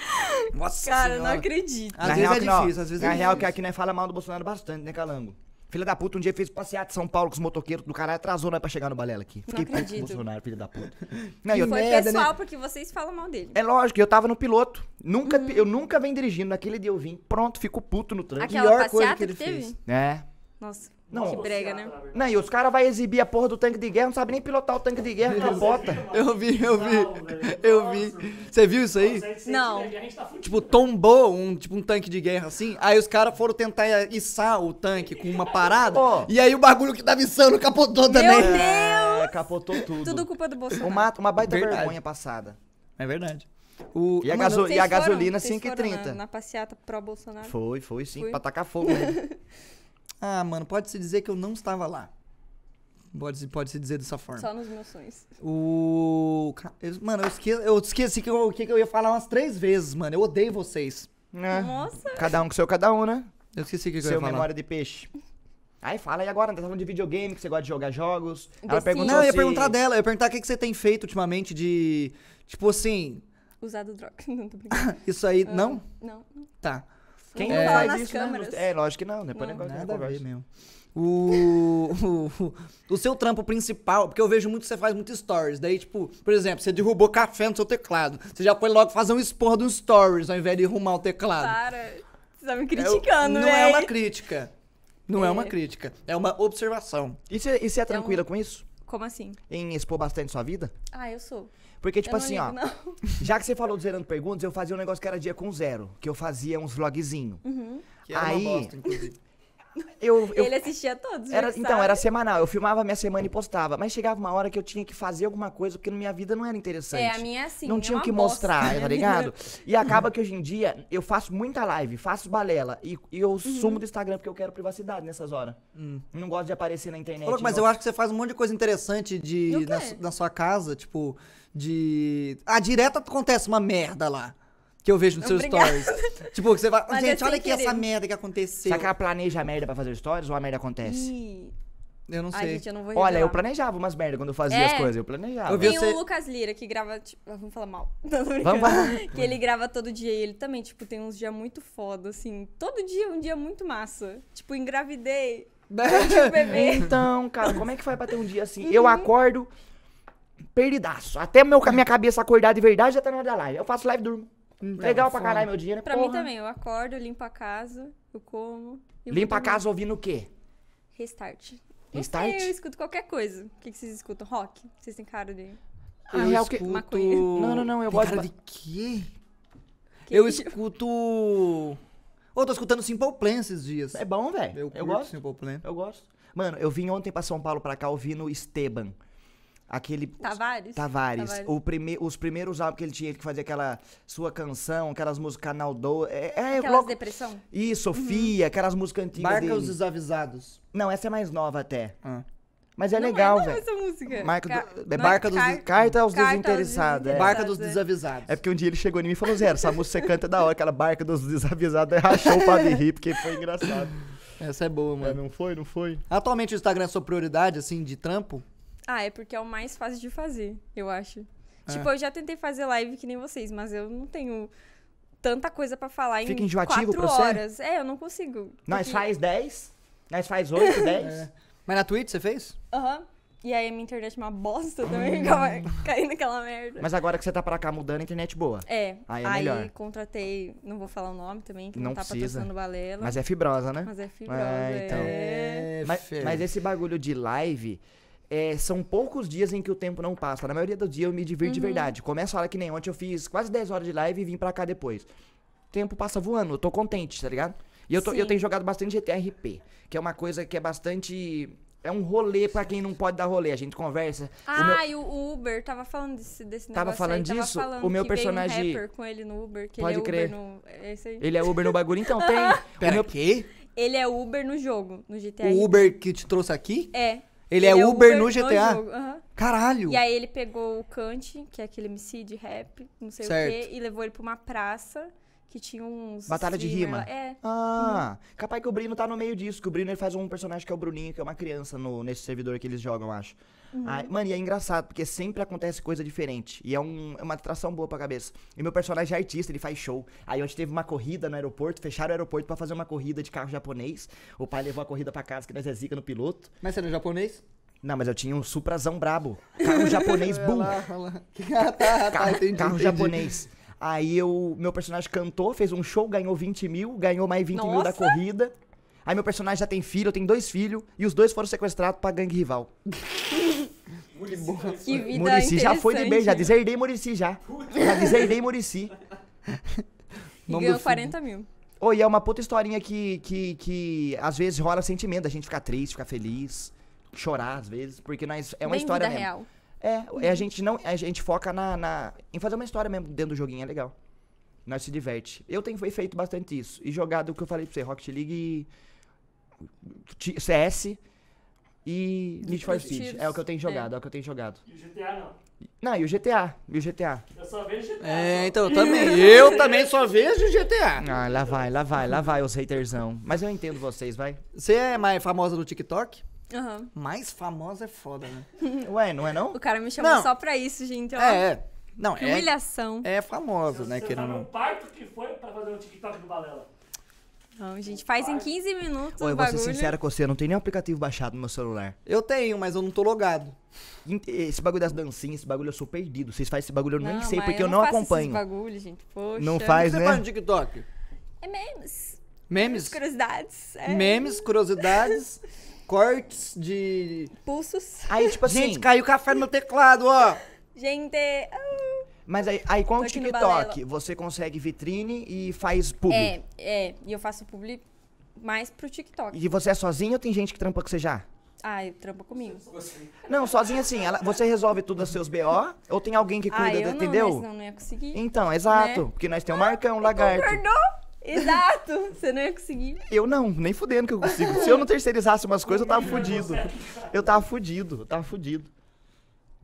Nossa Cara, senhora. não acredito. Às na vezes real é que, não. às vezes é Na real, que aqui né, fala mal do Bolsonaro bastante, né, Calango? Filha da puta, um dia fez passear de São Paulo com os motoqueiros do caralho, atrasou nós né, pra chegar no balela aqui. Fiquei puto Bolsonaro, filha da puta. Não, eu... foi merda, pessoal, né? porque vocês falam mal dele. É lógico, eu tava no piloto. Nunca, uhum. Eu nunca venho dirigindo. Naquele dia eu vim, pronto, fico puto no trânsito. Aquela Pior coisa que ele fez. É. Nossa. Não, que brega, né? Não, e os caras vão exibir a porra do tanque de guerra, não sabe nem pilotar o tanque de guerra a bota. Eu vi, eu vi. eu vi. Você viu isso aí? Não. É tá tipo, tombou um, tipo, um tanque de guerra assim. Aí os caras foram tentar içar o tanque com uma parada. Oh. E aí o bagulho que tava içando capotou também. Meu Deus! É, capotou tudo. Tudo culpa do Bolsonaro. Uma, uma baita verdade. vergonha passada. É verdade. O... E, a gaso... e a gasolina 5,30. Na, na passeata pró-Bolsonaro? Foi, foi sim, foi. pra tacar fogo. Né? Ah, mano, pode-se dizer que eu não estava lá. Pode-se pode -se dizer dessa forma. Só nos meus sonhos. O. Mano, eu esqueci, eu esqueci que, eu, que eu ia falar umas três vezes, mano. Eu odeio vocês. É. Nossa. Cada um com seu, cada um, né? Eu esqueci que, que eu ia falar. Seu memória de peixe. Aí fala aí agora, tá falando de videogame, que você gosta de jogar jogos. The Ela perguntou Não, eu ia se... perguntar dela, eu ia perguntar o que, que você tem feito ultimamente de. Tipo assim. Usado droga. Não, tô brincando. Isso aí, uh, não? Não. Tá. Quem não é, fala nas câmeras. Né? É, lógico que não, depois não. negócio Nada a ver mesmo. O, o, o, seu trampo principal, porque eu vejo muito que você faz muito stories. Daí, tipo, por exemplo, você derrubou café no seu teclado. Você já foi logo fazer um esporro dos stories ao invés de arrumar o teclado. Cara, você tá me é criticando, né? Não véi. é uma crítica. Não é. é. uma crítica, é uma observação. E você é então, tranquila com isso? Como assim? Em expor bastante sua vida? Ah, eu sou. Porque, tipo assim, ligo, ó. Não. Já que você falou do Zerando Perguntas, eu fazia um negócio que era dia com zero. Que eu fazia uns vlogzinhos. Uhum. Aí, bosta, Eu, eu, Ele assistia todos, era, Então, era semanal. Eu filmava minha semana e postava. Mas chegava uma hora que eu tinha que fazer alguma coisa, porque na minha vida não era interessante. É, a minha é assim. Não é tinha o que bosta, mostrar, tá ligado? E acaba que hoje em dia eu faço muita live, faço balela. E, e eu uhum. sumo do Instagram, porque eu quero privacidade nessas horas. Uhum. Não gosto de aparecer na internet. mas não. eu acho que você faz um monte de coisa interessante de, na, na sua casa, tipo de. Ah, direto acontece uma merda lá. Que eu vejo nos seus stories. tipo, você vai. Mas Gente, é olha aqui querer. essa merda que aconteceu. Será que ela planeja a merda pra fazer stories ou a merda acontece? Ih. Eu não sei. Ai, gente, eu não Olha, eu planejava umas merda quando eu fazia é. as coisas. Eu planejava. Eu Tem você... o Lucas Lira que grava. Tipo, ah, vamos falar mal. vamos lá. Que ele grava todo dia e ele também, tipo, tem uns dias muito foda, assim. Todo dia um dia muito massa. Tipo, engravidei. Bebê. Então, cara, como é que faz pra ter um dia assim? Uhum. Eu acordo, perdidaço. Até meu, minha cabeça acordar de verdade já tá na hora da live. Eu faço live e durmo. Então, Legal pra caralho meu dinheiro Pra Porra. mim também, eu acordo, limpo a casa, eu como. Eu a casa ouvindo o quê? Restart. Restart? sei, eu escuto qualquer coisa. O que, que vocês escutam? Rock? Vocês têm cara de. Ah, eu é o que? Maconha. Não, não, não, eu Tem gosto. Cara de quê? Que eu escuto. Ô, oh, tô escutando Simple Plan esses dias. É bom, velho. Eu, eu gosto. Simple Plan. Eu gosto. Mano, eu vim ontem pra São Paulo pra cá ouvindo Esteban. Aquele. Tavares? Tavares. Tavares. O prime, os primeiros álbuns que ele tinha, que fazer aquela sua canção, aquelas músicas Canal É, é, aquelas logo... Depressão? Ih, uhum. Sofia, uhum. aquelas músicas antigas. Marca dele. os desavisados. Não, essa é mais nova até. Ah. Mas é não é legal, velho. É essa música. Marca Ca... é barca é dos... Car... Carta aos Carta Desinteressados. Aos é. Barca dos é. Desavisados. É porque um dia ele chegou em mim e falou, Zé, essa música você canta da hora, aquela Barca dos Desavisados. Rachou o padre rir, porque foi engraçado. Essa é boa, mano. É, não foi, não foi? Atualmente o Instagram é sua prioridade, assim, de trampo? Ah, é porque é o mais fácil de fazer, eu acho. É. Tipo, eu já tentei fazer live que nem vocês, mas eu não tenho tanta coisa para falar Fica em quatro horas. É, eu não consigo. Nós faz 10, nós faz 8, 10. É. Mas na Twitch você fez? Aham. Uhum. E aí a minha internet é uma bosta também, ficava hum. é caindo aquela merda. Mas agora que você tá pra cá mudando, a internet é boa. É. Aí, é aí melhor. contratei, não vou falar o nome também, que não, não tá precisa. patrocinando balela. Mas é fibrosa, né? Mas é fibrosa. É, então. É... é mas, mas esse bagulho de live, é, são poucos dias em que o tempo não passa. Na maioria do dia eu me divirto uhum. de verdade. Começa a hora que nem ontem eu fiz quase 10 horas de live e vim pra cá depois. O tempo passa voando, eu tô contente, tá ligado? E eu, tô, eu tenho jogado bastante GTRP, que é uma coisa que é bastante é um rolê para quem não pode dar rolê. A gente conversa. Ah, meu... o Uber tava falando desse, desse tava negócio. Falando aí, disso, tava falando disso? o meu personagem. um com ele no Uber, que pode ele é crer. Uber no. É esse aí. Ele é Uber no bagulho, então tem. Pera, o meu... quê? Ele é Uber no jogo, no GTA. O Uber que te trouxe aqui? É. Ele, é ele é, Uber, Uber no GTA. No uhum. Caralho! E aí ele pegou o Kant, que é aquele MC de rap, não sei certo. o quê, e levou ele pra uma praça que tinha uns. Batalha de rima? É. Ah, uhum. capaz que o Bruno tá no meio disso, que o Bruno ele faz um personagem que é o Bruninho, que é uma criança no, nesse servidor que eles jogam, acho. Uhum. Aí, mano, e é engraçado, porque sempre acontece coisa diferente. E é, um, é uma atração boa pra cabeça. E meu personagem é artista, ele faz show. Aí ontem teve uma corrida no aeroporto, fecharam o aeroporto para fazer uma corrida de carro japonês. O pai levou a corrida para casa, que nós é zica no piloto. Mas você não é japonês? Não, mas eu tinha um suprazão brabo. Carro japonês, boom. Lá, lá. Ah, tá, tá, carro, entendi, carro entendi. japonês. Aí eu, meu personagem cantou, fez um show, ganhou 20 mil, ganhou mais 20 Nossa. mil da corrida. Aí meu personagem já tem filho, eu tenho dois filhos, e os dois foram sequestrados pra gangue rival. Né? que vida Murici já foi de beijo, já deserdei Murici já. Já deserdei Murici. E ganhou 40 mil. Oh, e é uma puta historinha que, que, que às vezes rola sentimento, a gente ficar triste, ficar feliz, chorar às vezes, porque nós, é uma Bem história vida mesmo. real. É, é, a gente não, a gente foca na, na, em fazer uma história mesmo dentro do joguinho, é legal. Nós se diverte. Eu tenho feito bastante isso. E jogado o que eu falei pra você, Rocket League e CS e Need for Speed. É o que eu tenho é. jogado, é. é o que eu tenho jogado. E o GTA não. Não, e o GTA? E o GTA? Eu só vejo GTA. É, então, eu também. eu também só vejo GTA. Ah, lá vai, lá vai, lá vai os hatersão. Mas eu entendo vocês, vai. Você é mais famosa do TikTok? Uhum. Mais famosa é foda, né? Ué, não é não? O cara me chamou não. só pra isso, gente. Ó. É, é. não, que é. humilhação. É famoso, né? Você tá querendo... no parto que foi pra fazer o um TikTok do Balela. Não, gente, faz em 15 minutos. Oi, eu vou ser sincera com você, eu não tenho nenhum aplicativo baixado no meu celular. Eu tenho, mas eu não tô logado. Esse bagulho das dancinhas, esse bagulho eu sou perdido. Vocês fazem esse bagulho, eu não, nem sei, porque eu não, não acompanho. Não bagulho, gente. Poxa. Não faz, você né? faz no TikTok? É memes. Memes? Curiosidades. É. Memes, curiosidades. cortes de. Pulsos. Aí, tipo assim. Gente, caiu café no meu teclado, ó. Gente. Uh... Mas aí, aí com é o TikTok, você consegue vitrine e faz publi. É, é. E eu faço publi mais pro TikTok. E você é sozinha ou tem gente que trampa com você já? Ah, eu trampa comigo. Não, sozinha assim. Ela, você resolve tudo os seus BO? Ou tem alguém que cuida, ah, eu entendeu? Não, não ia conseguir. Então, exato. Né? Porque nós temos o Marcão, um ah, lagarto. Concordou? Exato, você não ia conseguir. Eu não, nem fudendo que eu consigo. Se eu não terceirizasse umas coisas, eu tava fudido. Eu tava fudido, eu tava fudido.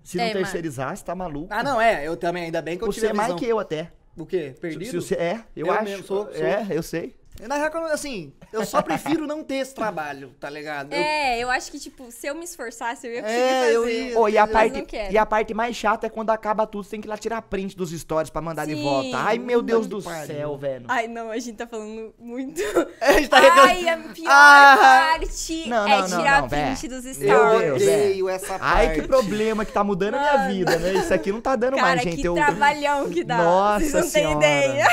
Se não é, terceirizar, você tá maluco. Ah, não, é. Eu também, ainda bem que eu você tive Você é mais que eu até. O quê? Perdido? Se, se, é, eu, eu acho. Mesmo, sou, sou. É, eu sei. Na real, assim, eu só prefiro não ter esse trabalho, tá ligado? É, eu acho que, tipo, se eu me esforçasse, eu ia conseguir é, fazer. Eu oh, e, a parte, e a parte mais chata é quando acaba tudo, você tem que ir lá tirar print dos stories pra mandar Sim. de volta. Ai, meu Deus do pariu. céu, velho. Ai, não, a gente tá falando muito. a gente tá Ai, a pior ah. parte não, é não, é tirar não, print véio. dos stories. Eu odeio essa parte. Ai, que problema que tá mudando Mano. a minha vida, né? Isso aqui não tá dando Cara, mais, gente. que eu... trabalhão que dá. Nossa Vocês não senhora. tem ideia.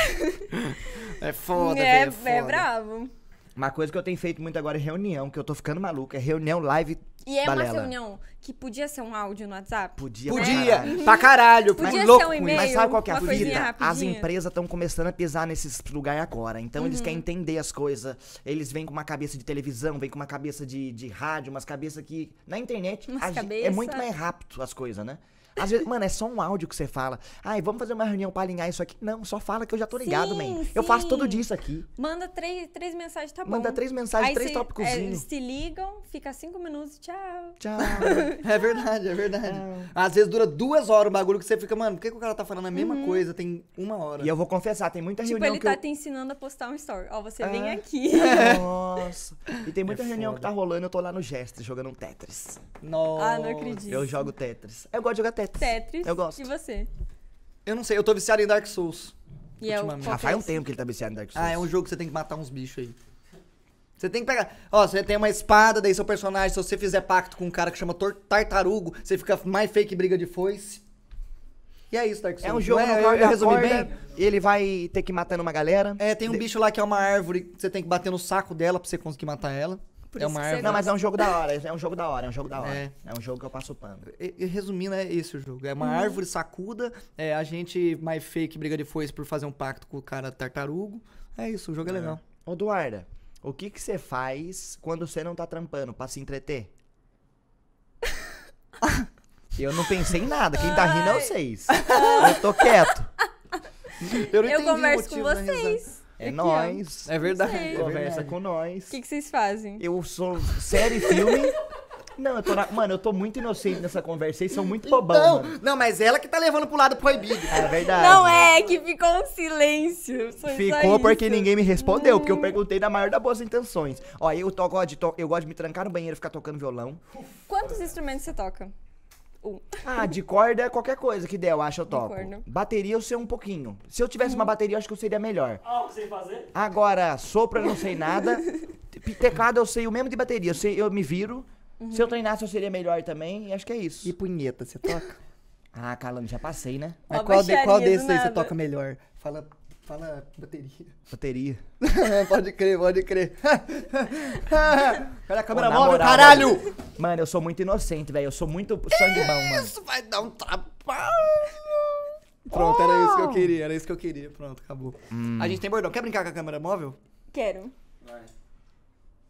É foda, é, véio, é, é, foda. é bravo. Uma coisa que eu tenho feito muito agora é reunião, que eu tô ficando maluco. É reunião live. E é balela. uma reunião que podia ser um áudio no WhatsApp? Podia. Podia. Né? Uhum. Pra caralho. Podia louco ser um e-mail. Mas sabe qual que é a vida? As empresas estão começando a pisar nesses lugares agora. Então uhum. eles querem entender as coisas. Eles vêm com uma cabeça de televisão, vêm com uma cabeça de, de rádio, umas cabeças que. Na internet é muito mais rápido as coisas, né? Às vezes, mano, é só um áudio que você fala. Ai, vamos fazer uma reunião pra alinhar isso aqui. Não, só fala que eu já tô ligado, sim, man. Eu faço todo dia isso aqui. Manda três, três mensagens, tá bom. Manda três mensagens, Aí três tópicos. eles é, se ligam, fica cinco minutos, tchau. Tchau. é verdade, é verdade. É. Às vezes dura duas horas o bagulho que você fica, mano, por que, que o cara tá falando a mesma uhum. coisa? Tem uma hora. E eu vou confessar, tem muita tipo, reunião. Tipo, ele tá eu... te ensinando a postar um story. Ó, você é. vem aqui. Nossa. E tem muita é reunião foda. que tá rolando, eu tô lá no gesto, jogando um Tetris. Nossa. Ah, não acredito. Eu jogo Tetris. Eu gosto de jogar Tetris. Tetris. Tetris. Eu gosto. E você? Eu não sei, eu tô viciado em Dark Souls. E é o, é faz um tempo que ele tá viciado em Dark Souls. Ah, é um jogo que você tem que matar uns bichos aí. Você tem que pegar. Ó, você tem uma espada, daí seu personagem, se você fizer pacto com um cara que chama Tartarugo, você fica mais fake briga de foice. E é isso, Dark Souls. É um jogo não é, eu resumi bem. Ele vai ter que matar uma galera. É, tem um de... bicho lá que é uma árvore, você tem que bater no saco dela pra você conseguir matar ela. Por é uma árvore. Não, mas é um jogo da hora, é um jogo da hora, é um jogo da hora. É, é um jogo que eu passo pano. E, e, resumindo, é esse o jogo. É uma uhum. árvore sacuda, é, a gente mais fake briga de foice por fazer um pacto com o cara tartarugo. É isso, o jogo é, é legal. Ô, Duarda, o que que você faz quando você não tá trampando pra se entreter? eu não pensei em nada, quem tá rindo é vocês. eu tô quieto. Eu, eu converso com vocês. É, nós. É, é verdade. Conversa é com nós. O que, que vocês fazem? Eu sou série e filme. Não, eu tô na... Mano, eu tô muito inocente nessa conversa. Vocês são muito bobão. Não, não, mas ela que tá levando pro lado proibido. É verdade. Não é, que ficou um silêncio. Ficou porque ninguém me respondeu, porque eu hum. perguntei na maior das boas intenções. Ó, eu, toco, gosto de, to, eu gosto de me trancar no banheiro e ficar tocando violão. Quantos instrumentos você toca? um. Ah, de corda é qualquer coisa que der, eu acho, eu topo. Bateria eu sei um pouquinho. Se eu tivesse uma uhum. bateria, eu acho que eu seria melhor. Algo ah, sei fazer? Agora, sopro eu não sei nada. Teclado eu sei o mesmo de bateria, eu, sei, eu me viro. Uhum. Se eu treinasse, eu seria melhor também, e acho que é isso. E punheta, você toca? Ah, calando, já passei, né? Mas qual, de, qual desses aí você toca melhor? Fala Fala bateria. Bateria. pode crer, pode crer. Olha a câmera móvel, moral, caralho! Mano, eu sou muito inocente, velho. Eu sou muito sangue bom, mano. Isso vai dar um tapa Pronto, oh. era isso que eu queria, era isso que eu queria. Pronto, acabou. Hum. A gente tem bordão. Quer brincar com a câmera móvel? Quero. Vai.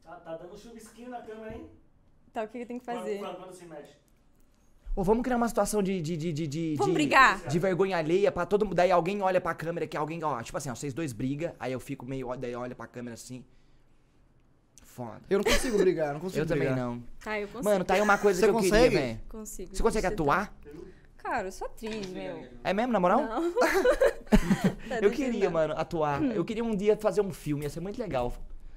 Tá, tá dando chuvisquinho na câmera, hein? Tá, o que, que tem que fazer? Quando, quando, quando se mexe. Ou vamos criar uma situação de. de, de, de, de vamos de, brigar? De vergonha alheia pra todo mundo. Daí alguém olha pra câmera, que alguém. Ó, tipo assim, ó, vocês dois brigam, aí eu fico meio. Daí olha pra câmera assim. Foda. Eu não consigo brigar, não consigo eu brigar. também não. Tá, eu consigo. Mano, tá aí uma coisa Você que eu queria, velho. Consigo. Você consegue atuar? Cara, eu sou atriz, meu. É mesmo, na moral? Não. Tá eu queria, mano, atuar. Eu queria um dia fazer um filme, ia ser muito legal.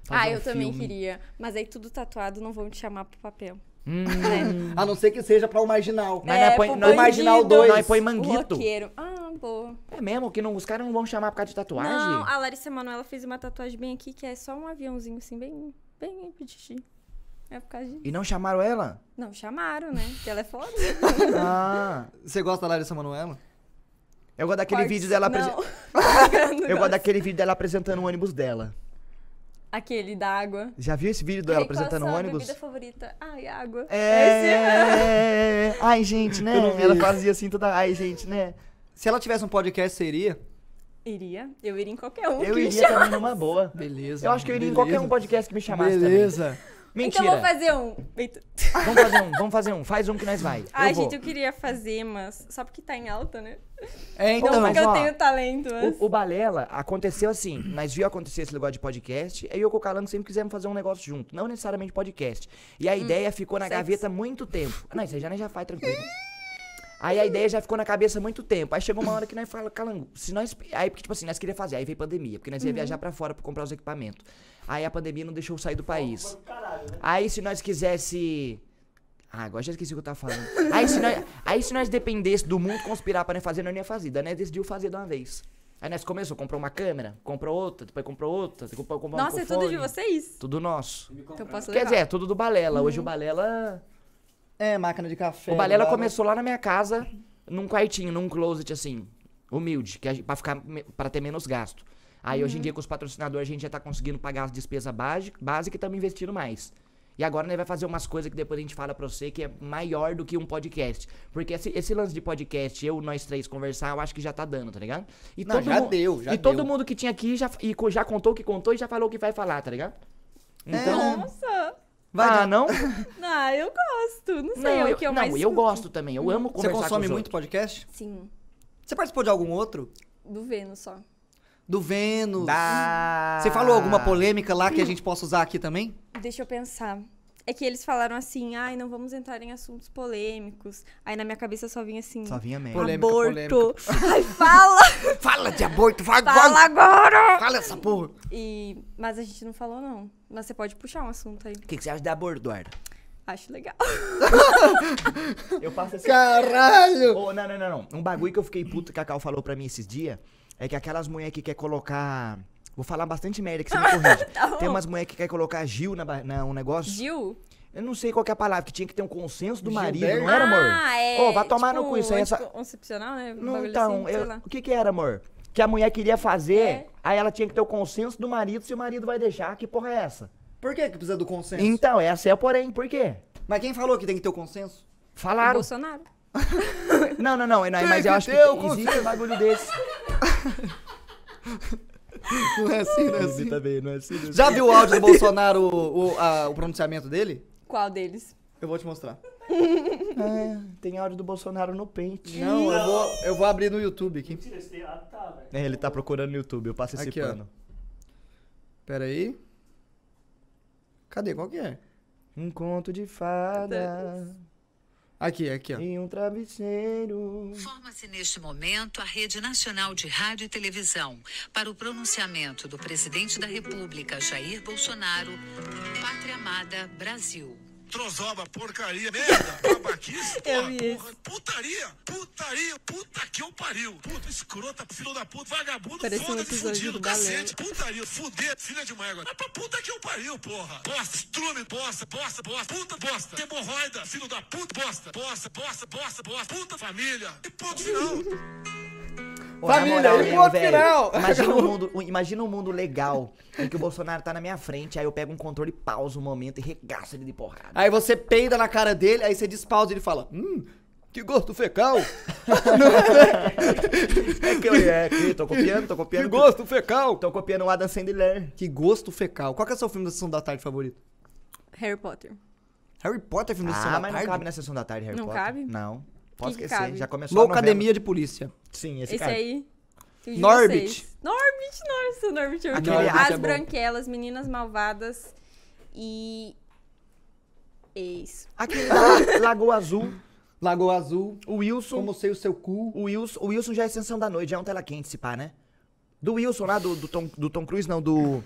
Ah, eu um também filme. queria. Mas aí tudo tatuado, não vão te chamar pro papel. Hum. A não ser que seja pra o marginal. Mas é, põe, não bandido, marginal 2. Nós põe manguito. Ah, É mesmo? Que não, os caras não vão chamar por causa de tatuagem? Não, a Larissa Manoela fez uma tatuagem bem aqui, que é só um aviãozinho, assim, bem, bem petit. É por causa disso. E não chamaram ela? Não, chamaram, né? Porque ela é foda. ah. Você gosta da Larissa Manoela? Eu gosto daquele vídeo dela apresentando. eu gosto daquele vídeo dela apresentando o ônibus dela. Aquele da água. Já viu esse vídeo dela apresentando um ônibus? Minha bebida favorita. Ai, água. É. é. Ai, gente, né? Ela fazia assim toda. Ai, gente, né? Se ela tivesse um podcast, você iria? Iria. Eu iria em qualquer um. Eu iria também numa boa. Beleza. Eu acho que eu iria beleza. em qualquer um podcast que me chamasse. Beleza. Também. Mentira. Então vou fazer um. vamos fazer um, vamos fazer um. Faz um que nós vai. Ai, eu gente, vou. eu queria fazer, mas só porque tá em alta, né? É, então, não, mas, porque ó, eu tenho talento. Mas... O, o, Balela aconteceu assim, nós viu acontecer esse negócio de podcast, aí eu com o Calango sempre quisemos fazer um negócio junto, não necessariamente podcast. E a hum, ideia ficou na sexo. gaveta muito tempo. Não, isso aí já, já faz tranquilo. Aí a ideia já ficou na cabeça há muito tempo. Aí chegou uma hora que nós falamos calango, se nós. Aí, porque, tipo assim, nós queríamos fazer, aí veio pandemia, porque nós ia uhum. viajar para fora pra comprar os equipamentos. Aí a pandemia não deixou sair do país. Caralho, né? Aí se nós quisesse. Ah, agora já esqueci o que eu tava falando. aí, se nós, aí se nós dependesse do mundo conspirar pra nós fazer, nós não ia fazer. Daí nós decidiu fazer de uma vez. Aí nós começou, comprou uma câmera, comprou outra, depois comprou outra, comprou comprou Nossa, um é tudo de vocês? Tudo nosso. Então Quer dizer, é tudo do Balela. Uhum. Hoje o uhum. Balela é, máquina de café. O Balela lá, começou lá na minha casa, num quartinho, num closet assim, humilde, que para ficar para ter menos gasto. Aí uhum. hoje em uhum. dia com os patrocinadores a gente já tá conseguindo pagar as despesas básicas e estamos investindo mais. E agora né, vai fazer umas coisas que depois a gente fala pra você que é maior do que um podcast. Porque esse, esse lance de podcast, eu, nós três conversar, eu acho que já tá dando, tá ligado? E Não, todo já deu, já E deu. todo mundo que tinha aqui já, e, já contou o que contou e já falou o que vai falar, tá ligado? É. Então, Nossa! Vai, ah, não? não, ah, eu gosto. Não sei não, é o que eu não, mais... Não, eu gosto também. Eu amo conversar Você consome muito outros. podcast? Sim. Você participou de algum outro? Do Vênus só. Do Vênus. Da... Você falou alguma polêmica lá que a gente possa usar aqui também? Deixa eu pensar. É que eles falaram assim, ai, não vamos entrar em assuntos polêmicos. Aí na minha cabeça só vinha assim. Só vinha mesmo. Polêmica, aborto. Polêmica. Ai, fala! fala de aborto, vai agora! Fala agora! Fala essa porra! E... Mas a gente não falou, não. Mas você pode puxar um assunto aí. O que, que você acha da bordoada? Acho legal. eu faço assim. Caralho! Oh, não, não, não, não. Um bagulho que eu fiquei puto que a Cal falou pra mim esses dias é que aquelas mulheres que quer colocar. Vou falar bastante merda que você me corrige. tá Tem umas mulheres que quer colocar Gil na, na um negócio. Gil? Eu não sei qual é a palavra, que tinha que ter um consenso do marido, não era, amor? Ah, é. Ô, oh, vai tomar tipo, no cu isso aí. Essa... Concepcional, né? Um não, então, assim, eu... o que que era, amor? que a mulher queria fazer, é. aí ela tinha que ter o consenso do marido se o marido vai deixar. Que porra é essa? Por que, que precisa do consenso? Então, essa é o porém, por quê? Mas quem falou que tem que ter o consenso? Falaram. O Bolsonaro. não, não, não, não mas eu acho que existe um bagulho desse. Não é assim, não é assim. não é assim, não é assim. Já viu o áudio do Bolsonaro, o, o, a, o pronunciamento dele? Qual deles? Eu vou te mostrar. É, tem áudio do Bolsonaro no pente. Não, eu vou, eu vou abrir no YouTube aqui. Ah, tá, é, ele tá procurando no YouTube, eu passo esse aqui, pano. Pera aí. Cadê? Qual que é? Um conto de fadas. Aqui, aqui, ó. Em um travesseiro. Forma-se neste momento a Rede Nacional de Rádio e Televisão para o pronunciamento do presidente da República, Jair Bolsonaro, Pátria Amada, Brasil trozoba, porcaria, merda, babaquice, porra, porra, putaria, putaria, puta que eu pariu, puta escrota, filho da puta, vagabundo, Parece foda-se, um fudido, cacete, putaria, fuder, filha de mãe agora, mas pra puta que eu pariu, porra, bosta, estrume, bosta, bosta, bosta, puta, bosta, hemorroida, filho da puta, bosta, bosta, bosta, bosta, bosta, puta família, e ponto final. Família, e final. Imagina um, mundo, um, imagina um mundo legal em que o Bolsonaro tá na minha frente, aí eu pego um controle, pausa um momento e regaço ele de porrada. Aí você peida na cara dele, aí você despausa e ele fala: Hum, que gosto fecal! é, que eu é, que tô copiando, tô copiando. Que gosto fecal! Tô copiando o Adam Sandler. Que gosto fecal. Qual que é o seu filme da Sessão da Tarde favorito? Harry Potter. Harry Potter é filme da ah, Sessão da Tarde? Ah, mas não cabe na Sessão da Tarde, Harry não Potter. Não cabe? Não. Pode que esquecer, já começou a Academia de Polícia. Sim, esse, Esse cara. aí. Norbit. Norbit, nossa, o Norbit é muito Norbit As é Branquelas, Meninas Malvadas e. Ex. Aquele lá, Lagoa Azul, Lagoa Azul, o Wilson. como sei o seu cu. O Wilson, o Wilson já é Extensão da Noite, já é um tela quente, se pá, né? Do Wilson lá, do, do, Tom, do Tom Cruise, não, do.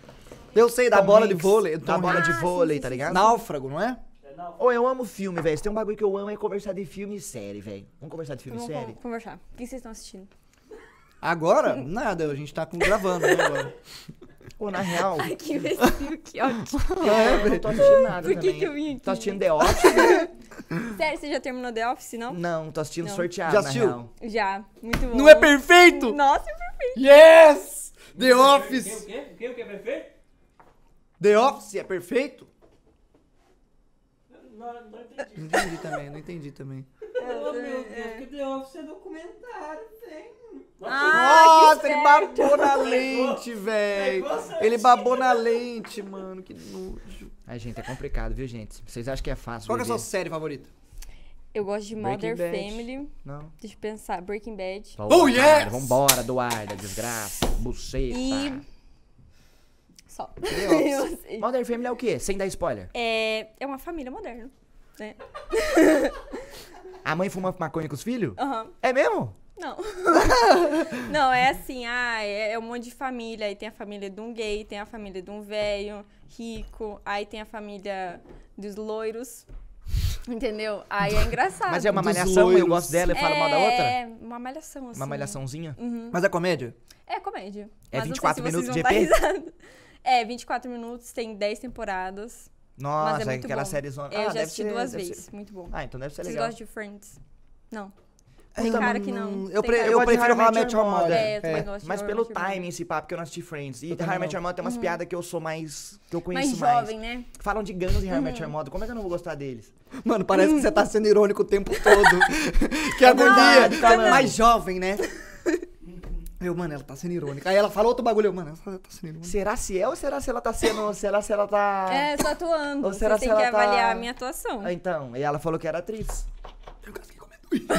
Eu sei, da Tom bola de vôlei. Da bola de vôlei, tá ligado? Náufrago, não é? ou Ô, eu amo filme, velho. Se tem um bagulho que eu amo é conversar de filme e série, velho. Vamos conversar de filme e série? Vamos conversar. O que vocês estão assistindo? Agora? Nada, a gente tá com, gravando, né, agora. Pô, na real, Ai, que imbecil, que ótimo. É, eu não tô assistindo nada Por que também. que eu vim tá aqui? Tô assistindo The Office? Sério, você já terminou The Office, não? Não, tô assistindo Não. Sorteado, Já assistiu? na real. Já. Muito bom. Não é perfeito? Nossa, é perfeito. Yes! The Office! quê? o quê? o quê é perfeito? The Office é perfeito? Não, não entendi. entendi também, não entendi também. É, oh, meu Deus, que The Office é documentário, tem. Ah, Nossa, ele babou na lente, velho. Ele babou na lente, mano. Que nojo. Ai, gente, é complicado, viu, gente? Vocês acham que é fácil? Qual é a sua série favorita? Eu gosto de Mother Family. Não. Deixa eu pensar. Breaking Bad. Oh, oh yes! Vambora, Eduarda, desgraça, buceta. E só. The assim. Modern Family é o quê? Sem dar spoiler. É, é uma família moderna, né? A mãe fuma maconha com os filhos? Aham. Uhum. É mesmo? Não. não, é assim, ah, é, é, um monte de família. Aí tem a família de um gay, tem a família de um velho, rico, aí tem a família dos loiros. Entendeu? Aí é engraçado. Mas é uma dos malhação, eu gosto dela e é, falo mal da outra? É, uma malhação, assim. Uma malhaçãozinha? Uhum. Mas é comédia? É comédia. É Mas 24 minutos de EP? É, 24 minutos, tem 10 temporadas. Nossa, mas é, é aquela bom. série zona. Eu ah, já assisti ser, duas vezes, ser... muito bom. Ah, então deve ser legal. Vocês gostam de Friends? Não. Tem Puta, então, cara que não. Eu, pre eu prefiro How Met Your é, Mother. É. Mas pelo timing, esse papo, que eu não assisti Friends. E How Met Your Mother tem umas uhum. piadas que eu sou mais... Que eu conheço mais. Mais jovem, né? Falam de Guns e How Met Your uhum. Mother. Como é que eu não vou gostar deles? Mano, parece que você tá sendo irônico o tempo todo. que agonia. tá mais jovem, né? Aí eu, mano, ela tá sendo irônica. Aí ela fala outro bagulho, eu, mano, ela tá sendo irônica. Será se é ou será se ela tá sendo. Será se ela tá. É, só atuando. Ou será Você se tem ela que tá... avaliar a minha atuação. Ah, então, e ela falou que era atriz. Eu casquei com amendoim.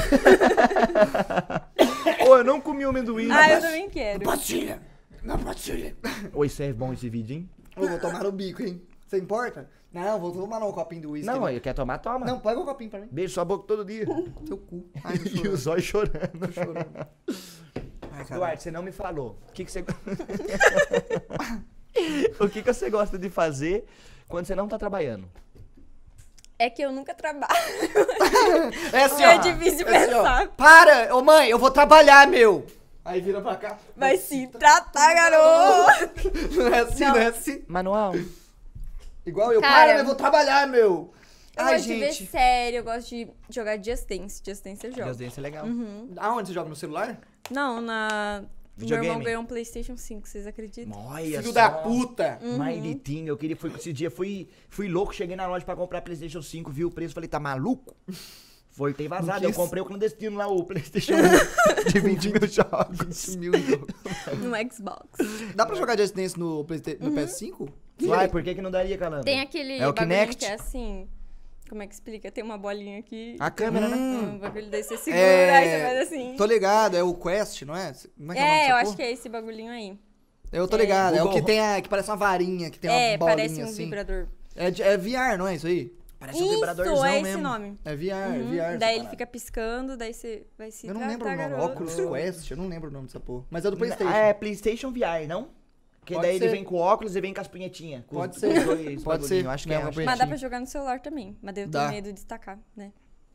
Ô, eu não comi o amendoim. Ah, eu também quero. Pastilha! Na pastilha! Oi, serve bom esse vídeo, hein? Eu vou tomar no bico, hein? Você importa? Não, vou tomar no um copinho do uísque. Não, né? eu quer tomar, toma. Não, pega o um copinho pra mim. Beijo sua boca todo dia. Seu cu. Ai, e os olhos chorando. Tô chorando. Ai, ah, Duarte, você não me falou. O que, que você. o que, que você gosta de fazer quando você não tá trabalhando? É que eu nunca trabalho. É, assim, é assim, ó, É difícil é assim, pensar. Ó, para! Ô mãe, eu vou trabalhar, meu! Aí vira pra cá. Vai se tratar, garoto! Não é assim, não, não é assim. Manual. Igual eu, Cara, para, eu vou trabalhar, meu! Eu Ai, gosto gente. de ver série, eu gosto de jogar Just Dance. Just Dance eu jogo. Just Dance é legal. Uhum. Aonde você joga? No celular? Não, na... Videogame. Meu irmão ganhou um Playstation 5, vocês acreditam? Moia. Filho só. da puta! Uhum. Mairitinho, eu queria... Fui, esse dia fui, fui louco, cheguei na loja pra comprar Playstation 5, vi o preço, falei, tá maluco? Foi, tem vazado. Eu comprei o clandestino lá, o Playstation 1 de 20 mil jogos. 20 mil jogos. No Xbox. Dá pra jogar Just Dance no, no uhum. PS5? Vai, por que, que não daria, Calando? Tem aquele é o Kinect. que é assim... Como é que explica? Tem uma bolinha aqui. A câmera, né? hum, né? Um bagulho daí você é. segura, é... aí você faz assim. Tô ligado, é o Quest, não é? Como é, que é, é eu acho que é esse bagulhinho aí. Eu tô ligado, é, é o que tem a, que parece uma varinha, que tem é, uma bolinha parece um assim. vibrador. É, é VR, não é isso aí? Parece isso, um vibradorzão é esse mesmo. nome. É VR, uhum. é VR. Daí ele fica piscando, daí você vai se Eu não lembro o nome, garoto. Oculus Quest, eu não lembro o nome dessa porra. Mas é do Playstation. É, Playstation VR, não? Porque daí ser. ele vem com óculos e vem com as punhetinhas. Com Pode os, ser. dois Pode ser. acho que é. Não, acho. Mas dá pra jogar no celular também. Mas eu tenho Dá. medo de destacar, né?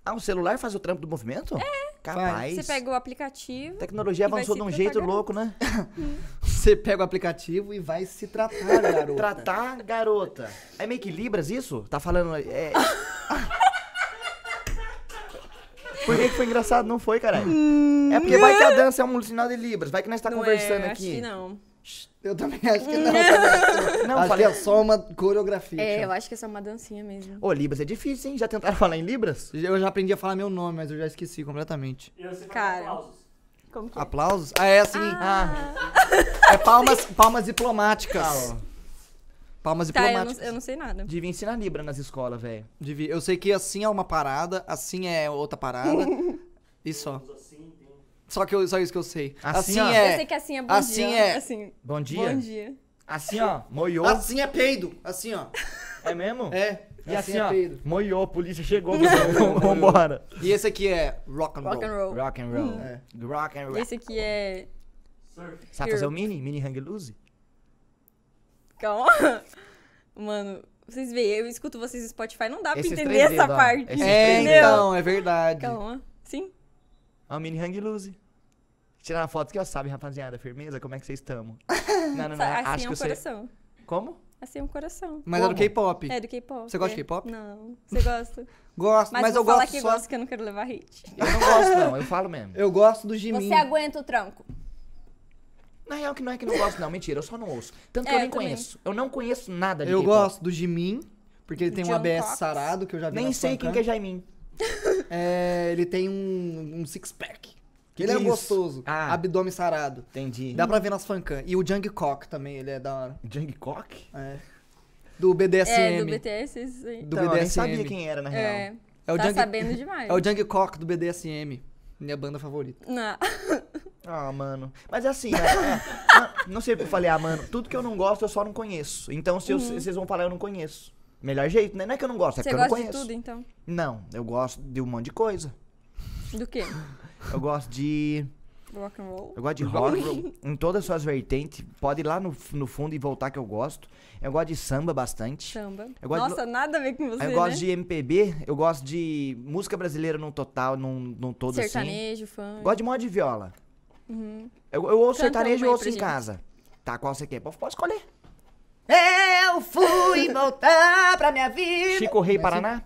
Ah, o celular faz o trampo do movimento? É. Capaz. Você pega o aplicativo. A tecnologia avançou de um jeito louco, né? Você pega o aplicativo e vai se tratar, garoto. Tratar garota. É meio que Libras isso? Tá falando. É... Por que que foi engraçado? Não foi, caralho. é porque vai que a dança é um sinal de Libras. Vai que nós tá não é, conversando é, aqui. Acho que não. Eu também acho que não. não, acho falei... que é só uma coreografia. É, eu acho que é só uma dancinha mesmo. Ô, Libras é difícil, hein? Já tentaram falar em Libras? Eu já aprendi a falar meu nome, mas eu já esqueci completamente. E eu sei Cara. aplausos. Como que é? Aplausos? Ah, é assim. Ah. Ah. É palmas, palmas diplomáticas. Ah, palmas tá, diplomáticas. Eu não, eu não sei nada. Devia ensinar Libra nas escolas, velho. Eu sei que assim é uma parada, assim é outra parada. e só. Só que eu, só isso que eu sei. Assim, assim é. Eu sei que assim é bom assim dia. É... Assim Bom dia. Bom dia. Assim, ó. Moiou. Assim é peido. Assim, ó. É mesmo? É. E assim, assim é ó, é moiou, a polícia chegou, vambora. e esse aqui é rock and roll. Rock and roll. Rock and roll. É. Rock and roll. E esse aqui é... Surf. Sabe fazer o mini? Mini hang loose? Calma. Mano, vocês veem, eu escuto vocês no Spotify, não dá Esses pra entender essa parte. é, então, é verdade. Calma. Sim. o mini hang loose. Tirar a foto que eu sabe, rapaziada, firmeza, como é que vocês estamos? Não, não, não. Assim acho é um que coração. Você... Como? Assim é um coração. Mas como? é do K-pop. É do K-pop. Você gosta é. de K-pop? Não. Você gosta? gosto, mas, mas eu gosto que só... gosto que eu não quero levar hit. Eu não gosto não, eu falo mesmo. Eu gosto do Jimin. Você aguenta o tranco? Na real que não é que não gosto não, mentira, eu só não ouço. Tanto que é, eu nem conheço. Eu não conheço nada de Eu gosto do Jimin, porque ele tem John um ABS Cox. sarado que eu já vi Nem sei quem que é Jaimin. é, ele tem um, um six-pack. Que ele é gostoso. Ah. Abdômen sarado. Entendi. Dá pra ver nas fancam. E o Jung Cock também, ele é da hora. Jung Cock? É. Do BDSM. É, do BTS, sim. Então, do Então, eu BDSM. nem sabia quem era, na é. real. É, É o tá Jung- sabendo demais. É o Jung Cock do BDSM. Minha banda favorita. Não. Ah, mano. Mas é assim, é- é- não- sei sei que eu falei, ah, mano, tudo que eu não gosto eu só não conheço. Então se eu- uhum. vocês vão falar, eu não conheço. Melhor jeito, né? Não é que eu não gosto, é Você porque eu não conheço. Você gosta de tudo, então? Não, eu gosto de um monte de coisa. Do quê? Eu gosto de. Rock and roll. Eu gosto de rock, rock em todas as suas vertentes. Pode ir lá no, no fundo e voltar que eu gosto. Eu gosto de samba bastante. Samba. Nossa, de... nada a ver com você, Eu né? gosto de MPB, eu gosto de música brasileira num total, num, num todo sertanejo, assim. Sertanejo, fã. Gosto de moda de viola. Uhum. Eu, eu ouço Canta sertanejo e ouço em gente. casa. Tá, qual você quer? Pode, pode escolher. Eu fui voltar pra minha vida. Chico Rei Paraná?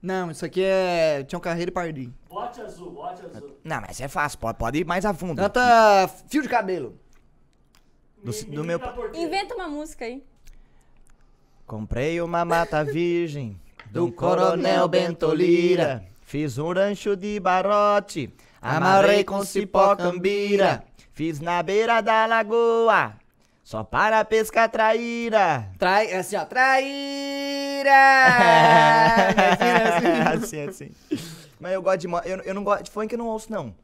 Não, isso aqui é tinha um Carreiro e pardinho. Bote azul, bote azul. Não, mas é fácil, pode, pode ir mais a fundo. Tanta tá Fio de Cabelo. Do, me, do me meu... Inventa uma música aí. Comprei uma mata virgem do coronel Bentolira. Fiz um rancho de barote, amarrei com cipó cambira. Fiz na beira da lagoa só para pescar traíra. Trai, é assim, ó, traíra! assim, assim. Mas eu gosto de. Eu, eu não gosto de funk, eu não ouço, não.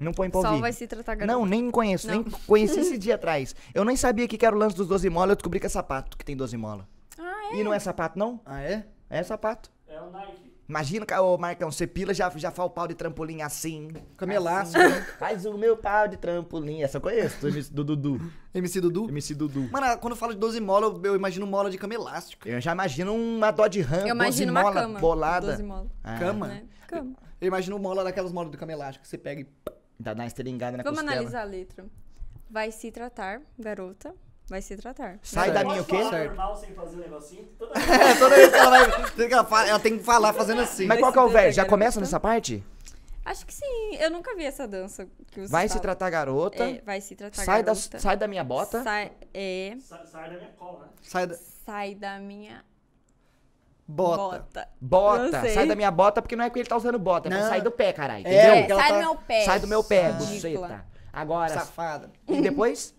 Não põe pra Só ouvir. vai se tratar garoto. Não, nem conheço. Não. Nem conheci esse dia atrás. Eu nem sabia que era o lance dos 12 molas. Eu descobri que é sapato, que tem 12 molas. Ah, é? E não é sapato, não? Ah, é? É sapato. É o Nike. Imagina, o Marcão, você pila, já, já faz o pau de trampolim assim. Camelaço. É assim, faz o meu pau de trampolim. Essa eu conheço, MC do Dudu. MC Dudu? MC Dudu. Mano, quando eu falo de 12 mola, eu, imagino mola de camelástico. Eu já imagino uma Dodge Ram, com uma mola cama, bolada. 12 mola. Ah, cama? Né? Cama. Eu imagino mola daquelas molas do camelástico que você pega e dá uma esteringada na Vamos costela. Vamos analisar a letra. Vai se tratar, garota, Vai se tratar. Sai da minha o quê? normal sem fazer um negocinho? Toda É, toda vez que ela vai. ela, tem que falar fazendo assim. Mas qual que é o velho? Já começa nessa parte? Acho que sim. Eu nunca vi essa dança que você Vai se tratar, garota. É, vai se tratar. sai, da, garota. sai da minha bota. Sai, é, Sai da minha cola, Sai da. sai da minha Bota. bota. Bota. Sai da minha bota, porque não é que ele tá usando bota. É não. Não. Sai do pé, caralho. É, Entendeu? sai tá- do meu pé. Sai do meu pé, buceta. Agora. Safada. E depois?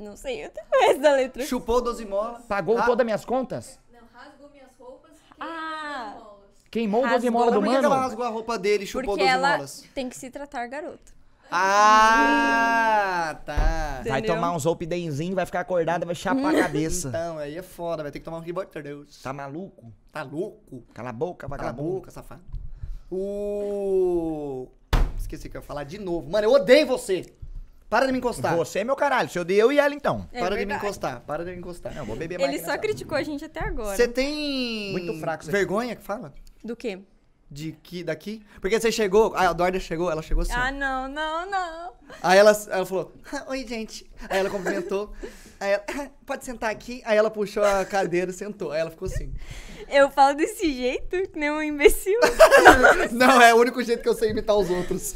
Não sei, eu tenho mais da letra. Chupou 12 molas. Pagou ah. todas as minhas contas? Não, rasgou minhas roupas. Ah. Queimou rasgou. 12 molas do mano? Por que ela rasgou a roupa dele e chupou Porque 12 ela molas? tem que se tratar garoto. Ah, tá. Entendeu? Vai tomar uns opidenzinho, vai ficar acordada, vai chapar a uhum. cabeça. Então, aí é foda, vai ter que tomar um Reborn Deus. Tá maluco? Tá louco? Cala a boca, vagabundo. Cala a boca, safado. O... Esqueci que eu ia falar de novo. Mano, eu odeio você. Para de me encostar. Você é meu caralho, se dei eu e ela então. É para verdade. de me encostar, para de me encostar. Não, vou beber mais. Ele só criticou a gente até agora. Você tem. Muito fraco, você Vergonha que fala? Do quê? De que, daqui? Porque você chegou, a Eduarda chegou, ela chegou assim. Ah, não, não, não. Aí ela, ela falou, oi, gente. Aí ela cumprimentou. aí ela, pode sentar aqui. Aí ela puxou a cadeira, e sentou. Aí ela ficou assim. Eu falo desse jeito, que nem um imbecil. não, é o único jeito que eu sei imitar os outros.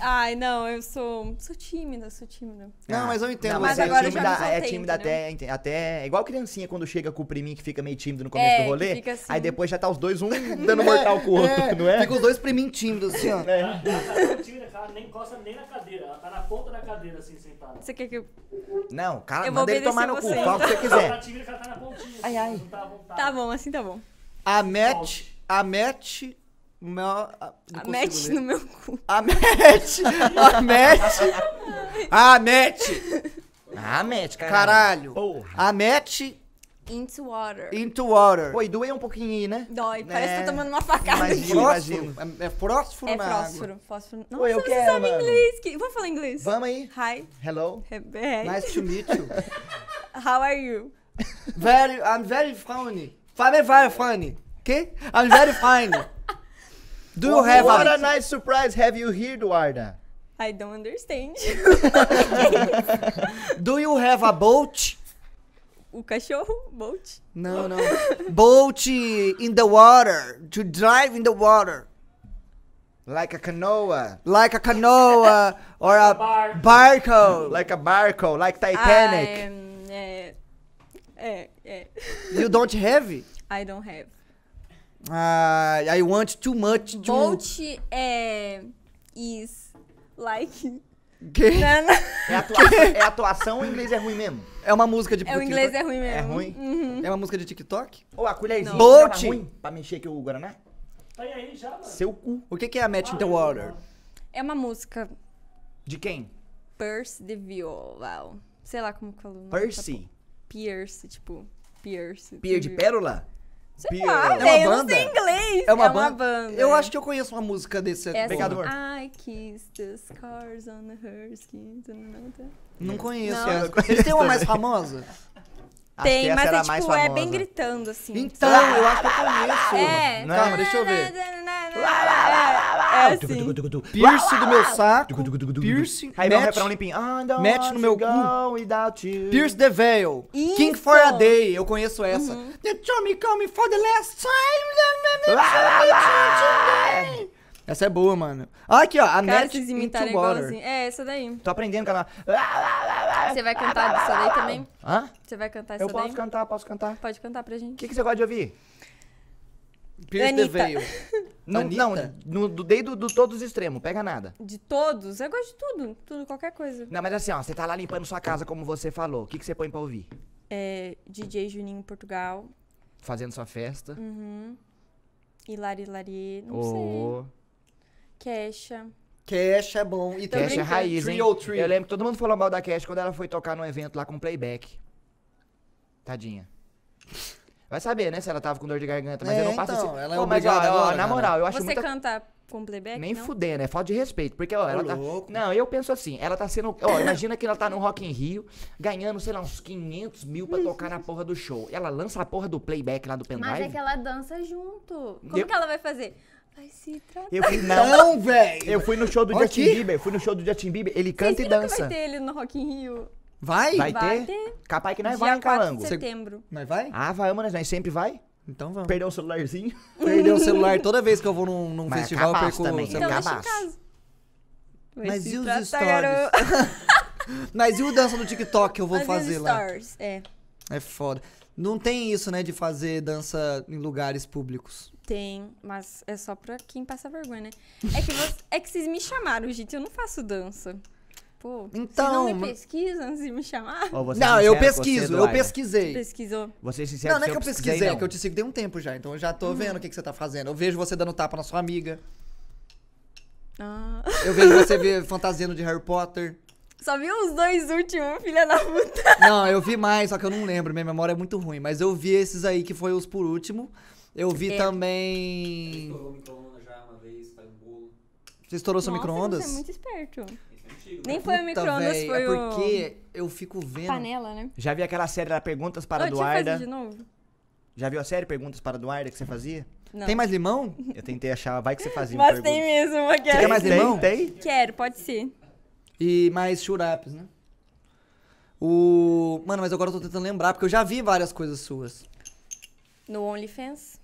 Ai, não, eu sou, sou tímida, sou tímida. Não, ah. mas eu entendo. Não, mas você agora é tímida, já soltei, é tímida até, até. igual criancinha quando chega com o priminho que fica meio tímido no é, começo é, do rolê. Assim. Aí depois já tá os dois, um dando mortal com o outro, é, não é? Fica os dois priminhos tímidos, assim, ó. É. Ela, tá ela nem encosta nem na cadeira. Ela tá na ponta da cadeira, assim, sentada. Você quer que eu. Não, cara, eu manda ele tomar no cu, fala o que você quiser. Ela tá tímida, ela tá na pontinha. Ai, assim, ai. Tá, tá bom, assim tá bom. A match. A match. Meu, ah, a, a match ler. no meu cu. A match. A match. a match. A match, caralho. caralho. Porra. A match. Into water. Into water. Pô, e doei um pouquinho aí, né? Dói, é. parece que tô tomando uma facada. imagino. imagina. É, é fósforo é na fósforo, água. fósforo. Nossa, Pô, eu quero, sabe mano. inglês. Que... Vamos falar inglês. Vamos aí. Hi. Hello. Hey. Nice to meet you. How are you? Very, I'm very funny. I'm very funny. Okay? I'm very funny. Do you have What a nice surprise have you here, Duarda. I don't understand. Do you have a boat? O cachorro, boat. No, no. boat in the water. To drive in the water. Like a canoa. Like a canoa or a, a barco. barco. Like a barco, like Titanic. I'm É, é. You don't have? I don't have. Uh, I want too much to... Bolt é, is like... Que? É, é, atuação, é atuação ou inglês é ruim mesmo? É uma música de É, o inglês é ruim é mesmo. É ruim? Uhum. É uma música de TikTok? Ou a colherzinha Bolt. Tá ruim pra mexer aqui o Guaraná? Tá aí já, mano. Seu cu. O que, que é a Match ah, in the Water? É uma música... De quem? Percy DeVille. Wow. Sei lá como que é Percy? Pierce, tipo. Pierce. Pier de pérola? Sei Pier... lá, é uma banda? Em inglês. É uma, é uma banda? Eu acho que eu conheço uma música desse é assim, pegado. I kiss the scars on her skin. Não conheço. Não. Eles tem uma mais famosa? Tem, mas é tipo, é bem gritando, assim. Então, assim. eu ah, acho que eu é conheço. Né? É. Não, Calma, deixa eu ver. É assim. Pierce do meu saco. Pierce. Aí vai o refrão limpinho. Mete no meu cu. Pierce the Veil. Isso. King for a Day. Eu conheço essa. Uhum. The Tommy coming for the last time. Essa é boa, mano. Ah, aqui, ó. A Cara, Net vocês imitaram Into Water. Igualzinho. É, essa daí. Tô aprendendo com ela. Você vai cantar essa daí também? Hã? Você vai cantar essa daí? Eu posso cantar, posso cantar. Pode cantar pra gente. O que, que você gosta de ouvir? Pierce Anitta. the Veil. Não, não no, do, desde do, todos os extremos, pega nada. De todos? Eu gosto de tudo, tudo, qualquer coisa. Não, mas assim, ó, você tá lá limpando sua casa, como você falou. O que, que você põe pra ouvir? É, DJ Juninho em Portugal. Fazendo sua festa. Uhum. Hilari Lari, não oh. sei. Queixa. Cash é bom. E Cash é raiz, hein? Eu lembro que todo mundo falou mal da Cash quando ela foi tocar num evento lá com playback. Tadinha. Vai saber, né, se ela tava com dor de garganta, mas é, eu não é, passo então, assim. Ela é Pô, mas, ó, ó, na moral, eu acho Você muita... canta com playback? Nem fuder, né? Falta de respeito. Porque, ó, ela Ô, tá. Louco. Não, eu penso assim, ela tá sendo. Ó, imagina que ela tá no Rock in Rio, ganhando, sei lá, uns 500 mil pra tocar na porra do show. Ela lança a porra do playback lá do pendrive. Mas é que ela dança junto. Como eu... que ela vai fazer? Vai se tratar. Eu fui, não, velho. Eu fui no show do Justin Bieber. Fui no show do Justin Bieber. Ele canta e dança. Que vai ter ele no Rock in Rio. Vai? Vai, vai ter? ter? Capaz que nós Dia vai, em Calango. de setembro. Nós vai? Ah, vai, mano. Nós sempre vai. Então vamos. Perdeu o celularzinho. Perdeu o celular. Toda vez que eu vou num, num é festival, eu perco também. o é celular. Então, deixa em casa. Mas e os stories? Mas e o dança do TikTok que eu vou Mas fazer lá? Stories, é. É foda. Não tem isso, né, de fazer dança em lugares públicos. Tem, mas é só pra quem passa vergonha, né? É que, você, é que vocês me chamaram, gente, eu não faço dança. Pô, então, não me então, pesquisam antes de me chamar? É não, sincero, eu pesquiso, eu pesquisei. Pesquisou. Você é sincero, não, não é que eu pesquisei, não. é que eu te sigo dei um tempo já, então eu já tô uhum. vendo o que, que você tá fazendo. Eu vejo você dando tapa na sua amiga. Ah. Eu vejo você fantasiando de Harry Potter. Só vi os dois últimos, filha da puta. Não, eu vi mais, só que eu não lembro, minha memória é muito ruim. Mas eu vi esses aí que foi os por último. Eu vi é. também. Estourou já uma vez, faz tá bolo. Você estourou seu micro-ondas? Você é muito esperto. É Nem né? foi o micro-ondas, é foi é o... porque eu fico vendo... panela, né? Já vi aquela série da Perguntas para oh, Duarda. de novo. Já viu a série Perguntas para Duarda que você fazia? Não. Tem mais limão? Eu tentei achar, vai que você fazia. Mas tem mesmo, uma Você quer mais assim. limão? tem? Quero, pode ser. E mais Shurapes, né? O. Mano, mas agora eu tô tentando lembrar, porque eu já vi várias coisas suas. No OnlyFans?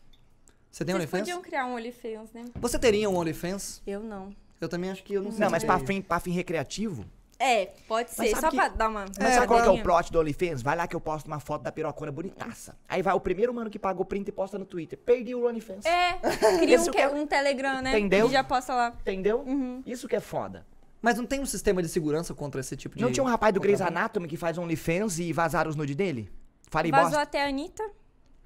Você tem Vocês OnlyFans? podiam criar um OnlyFans, né? Você teria um OnlyFans? Eu não. Eu também acho que eu não, não sei. Não, mas pra fim, pra fim recreativo? É, pode ser. Só que... pra dar uma. Mas é, sabe qual que é o plot do OnlyFans? Vai lá que eu posto uma foto da pirocona bonitaça. Aí vai o primeiro mano que pagou print e posta no Twitter. Perdi o OnlyFans. É, cria um, que... É é um Telegram, né? Entendeu? E já posta lá. Entendeu? Uhum. Isso que é foda. Mas não tem um sistema de segurança contra esse tipo de. Não tinha um rapaz do Grey's Anatomy que faz OnlyFans e vazaram os nude dele? Falei Vazou bosta. até a Anitta.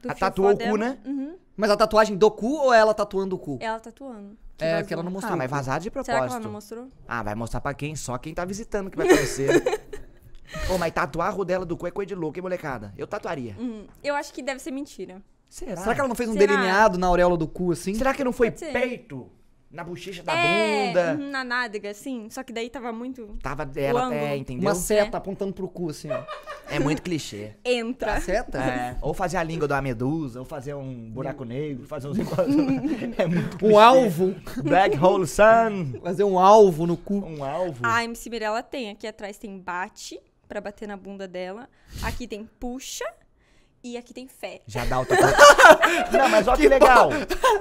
A tatuou o cu, né? Uhum. Mas a tatuagem do cu ou ela tatuando o cu? Ela tatuando. que é, que porque ela não mostrou. Ah, mas vazar de Será que ela não propósito. mostrou? Ah, vai mostrar pra quem? Só quem tá visitando que vai aparecer. Ô, mas tatuar a rodela do cu é coisa de louco, hein, molecada? Eu tatuaria. Uhum. Eu acho que deve ser mentira. Será? Será que ela não fez um Será? delineado na auréola do cu assim? Será que não foi peito? na bochecha da é, bunda. Uhum, na nádega, assim. Só que daí tava muito. Tava dela, é, entendeu? Uma é. seta é. apontando pro cu, assim, ó. É muito clichê. Entra. Tá seta? É. Ou fazer a língua da medusa, ou fazer um buraco negro, fazer uns. é muito clichê. Um alvo. Black Hole Sun. Fazer um alvo no cu. Um alvo. A MC Mirella tem. Aqui atrás tem bate, pra bater na bunda dela. Aqui tem puxa e aqui tem fé. Já dá o coisa. Não, mas olha que, que legal.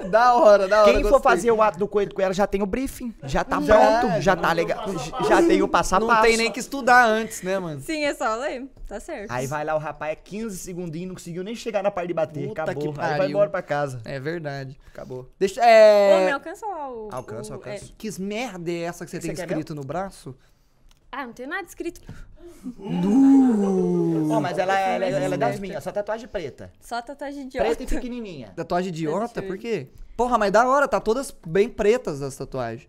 da hora, da hora. Quem gostei. for fazer o ato do coelho com ela já tem o briefing. Já tá pronto, é, já, já tá legal. Já tem o passo a passo. Não tem nem que estudar antes, né, mano? Sim, é só ler. Tá certo. Aí vai lá o rapaz, é 15 segundinhos, não conseguiu nem chegar na parte de bater. Puta acabou. Aí vai embora pra casa. É verdade. Acabou. Deixa. É... Ô, alcança lá o. Alcança, alcança. É... Que merda é essa que você, que tem você escrito no braço? Ah, não tem nada escrito. Uh. Oh, mas ela, ela, é, ela, ela é, é, é das minhas, só tatuagem preta. Só tatuagem idiota. Preta e pequenininha. Tatuagem idiota? Por quê? Porra, mas da hora, tá todas bem pretas as tatuagens.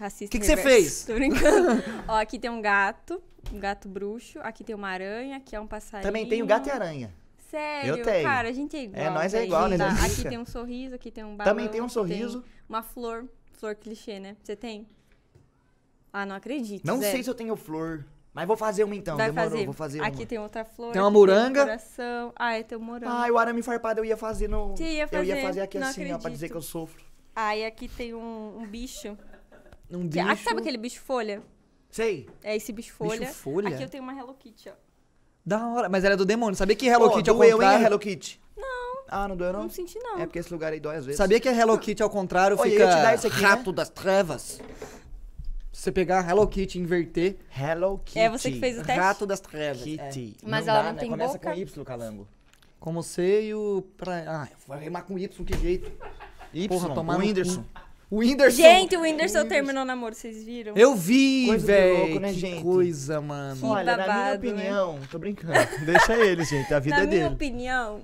Racista. O que, você fez? Tô brincando. Ó, aqui tem um gato, um gato bruxo. Aqui tem uma aranha, aqui é um passarinho. Também tem o gato e aranha. Sério? Eu tenho. Cara, a gente é igual. É, nós é igual, né? Tá? Aqui tem um sorriso, aqui tem um barulho. Também tem um sorriso. Tem uma flor, flor clichê, né? Você tem? Ah, não acredito. Não Zé. sei se eu tenho flor. Mas vou fazer uma então, Vai demorou, fazer. vou fazer uma. Aqui tem outra flor. Tem uma moranga. Tem coração. Ah, é, tem um morango. Ah, o arame farpado eu ia fazer no... Você ia fazer, Eu ia fazer aqui não assim, ó, pra dizer que eu sofro. Ah, e aqui tem um, um bicho. Um bicho... ah, sabe aquele bicho folha? Sei. É esse bicho folha. folha? Aqui eu tenho uma Hello Kitty, ó. Da hora. Mas era é do demônio. Sabia que Hello Pô, Kitty é o doeu, hein, contrário? Hello Kitty? Não. Ah, não doeu, não? Não senti, não. É porque esse lugar aí dói às vezes. Sabia que a Hello Kitty ao contrário eu ia fica te dar esse aqui, né? rato das trevas? você pegar Hello Kitty e inverter. Hello Kitty. É você que fez o teste. Rato das trevas. É. Kitty. É. Mas não ela dá, não né? tem Começa boca. Começa com Y, calango. Como sei o... Pra... Ah, vai rimar com Y, que jeito. Y, Porra, tomar o Whindersson. O Whindersson. Gente, o Whindersson, Whindersson terminou o namoro, vocês viram? Eu vi, velho. Né, que gente? coisa, mano. Que Olha, babado, na minha né? opinião, né? tô brincando. Deixa ele, gente. A vida na é dele. Na minha opinião,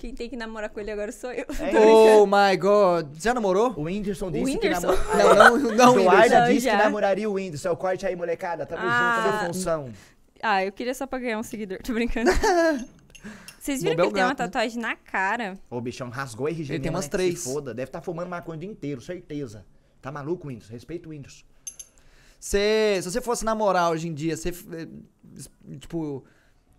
quem tem que namorar com ele agora sou eu. É. Oh my god. Já namorou? O Whindersson disse o Whindersson. que namorou. não, não, não. Eduarda disse já. que namoraria o Whindersson. É o corte aí, molecada. Tamo ah. junto na função. Ah, eu queria só pra ganhar um seguidor. Tô brincando. Vocês viram Bom, que ele gato, tem uma tatuagem né? na cara? O bichão rasgou a RG. Ele tem umas né? três. Se foda. Deve estar tá fumando maconha o dia inteiro, certeza. Tá maluco, Windows? Respeita o Windows. Cê, se você fosse namorar hoje em dia, você. Eh, tipo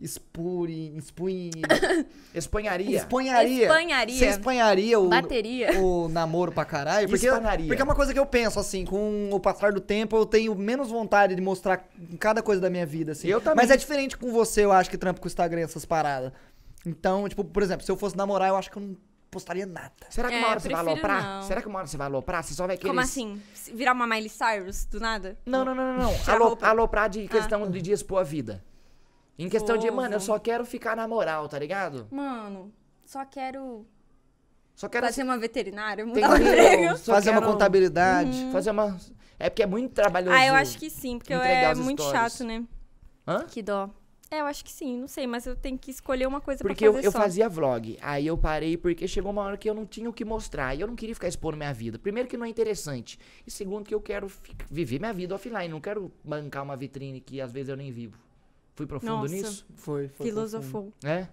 expure, expunha. espanharia. Espanharia. Espanharia. Você espanharia o, Bateria. o namoro pra caralho. Porque, porque é uma coisa que eu penso, assim, com o passar do tempo, eu tenho menos vontade de mostrar cada coisa da minha vida, assim. Eu também. Mas é diferente com você, eu acho, que trampa com o Instagram, essas paradas. Então, tipo, por exemplo, se eu fosse namorar, eu acho que eu não postaria nada. Será que uma é, hora você vai aloprar? Não. Será que uma hora você vai aloprar? Você só vai querer. Como assim? Virar uma Miley Cyrus do nada? Não, não, não, não. não. Alop, aloprar de ah. questão ah. de, de expor a vida. Em questão de, mano, eu só quero ficar na moral, tá ligado? Mano, só quero. Só quero. Fazer uma veterinária, mudar Tem o emprego. Fazer quero... uma contabilidade. Uhum. Fazer uma. É porque é muito trabalhoso. Ah, eu acho que sim, porque é muito histórias. chato, né? Hã? Que dó. É, eu acho que sim, não sei, mas eu tenho que escolher uma coisa porque pra fazer Porque eu, eu fazia vlog, aí eu parei porque chegou uma hora que eu não tinha o que mostrar, e eu não queria ficar expondo minha vida. Primeiro que não é interessante, e segundo que eu quero viver minha vida offline, não quero bancar uma vitrine que às vezes eu nem vivo. Fui profundo Nossa, nisso? Foi, foi. Filosofou. Profundo. É?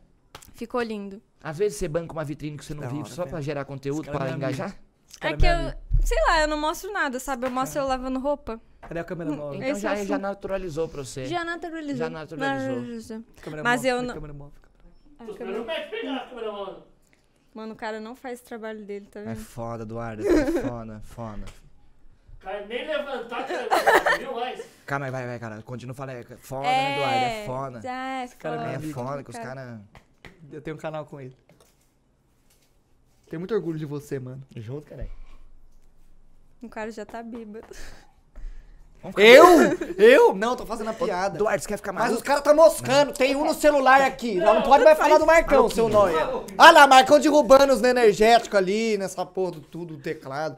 Ficou lindo. Às vezes você banca uma vitrine que você não da vive hora, só né? pra gerar conteúdo, pra engajar? É que eu, sei lá, eu não mostro nada, sabe? Eu mostro é. eu lavando roupa. Cadê a câmera hum, móvel? Então já, já naturalizou pra você. Já naturalizou. Já naturalizou. Mas eu não... É, Mano, o cara não faz o trabalho dele, tá é vendo? É foda, Eduardo. É foda, foda. Cara, nem levantar, viu mais? Calma aí, vai, vai, cara. Continua falando. É foda, é, né, Eduardo? É, é foda. É, cara é foda. É foda, que os caras... Eu tenho um canal com ele. Tenho muito orgulho de você, mano. Junto, caralho. O cara já tá bêbado. Eu? Eu? Não, tô fazendo a piada. Eduardo, você quer ficar mais. Mas os caras tá moscando. Não. Tem um no celular aqui. Não, não pode mais falar do Marcão, seu nóia. Olha ah lá, Marcão derrubando os energéticos ali, nessa porra do tudo, do teclado.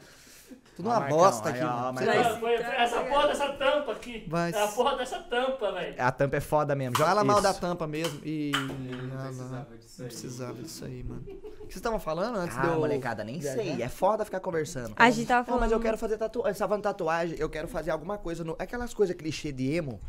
Tudo tipo, uma ah, Marcão, bosta aí, aqui. Ó, essa porra dessa tampa aqui. Mas... É a porra dessa tampa, velho. A tampa é foda mesmo. ela mal da tampa mesmo. E. Não precisava disso aí. Não precisava disso aí, mano. O que vocês estavam falando antes ah, de eu... molecada, nem sei. É foda ficar conversando. A gente tava falando... Não, mas eu quero fazer tatuagem. Estava tatuagem, eu quero fazer alguma coisa. No... Aquelas coisas clichê de emo.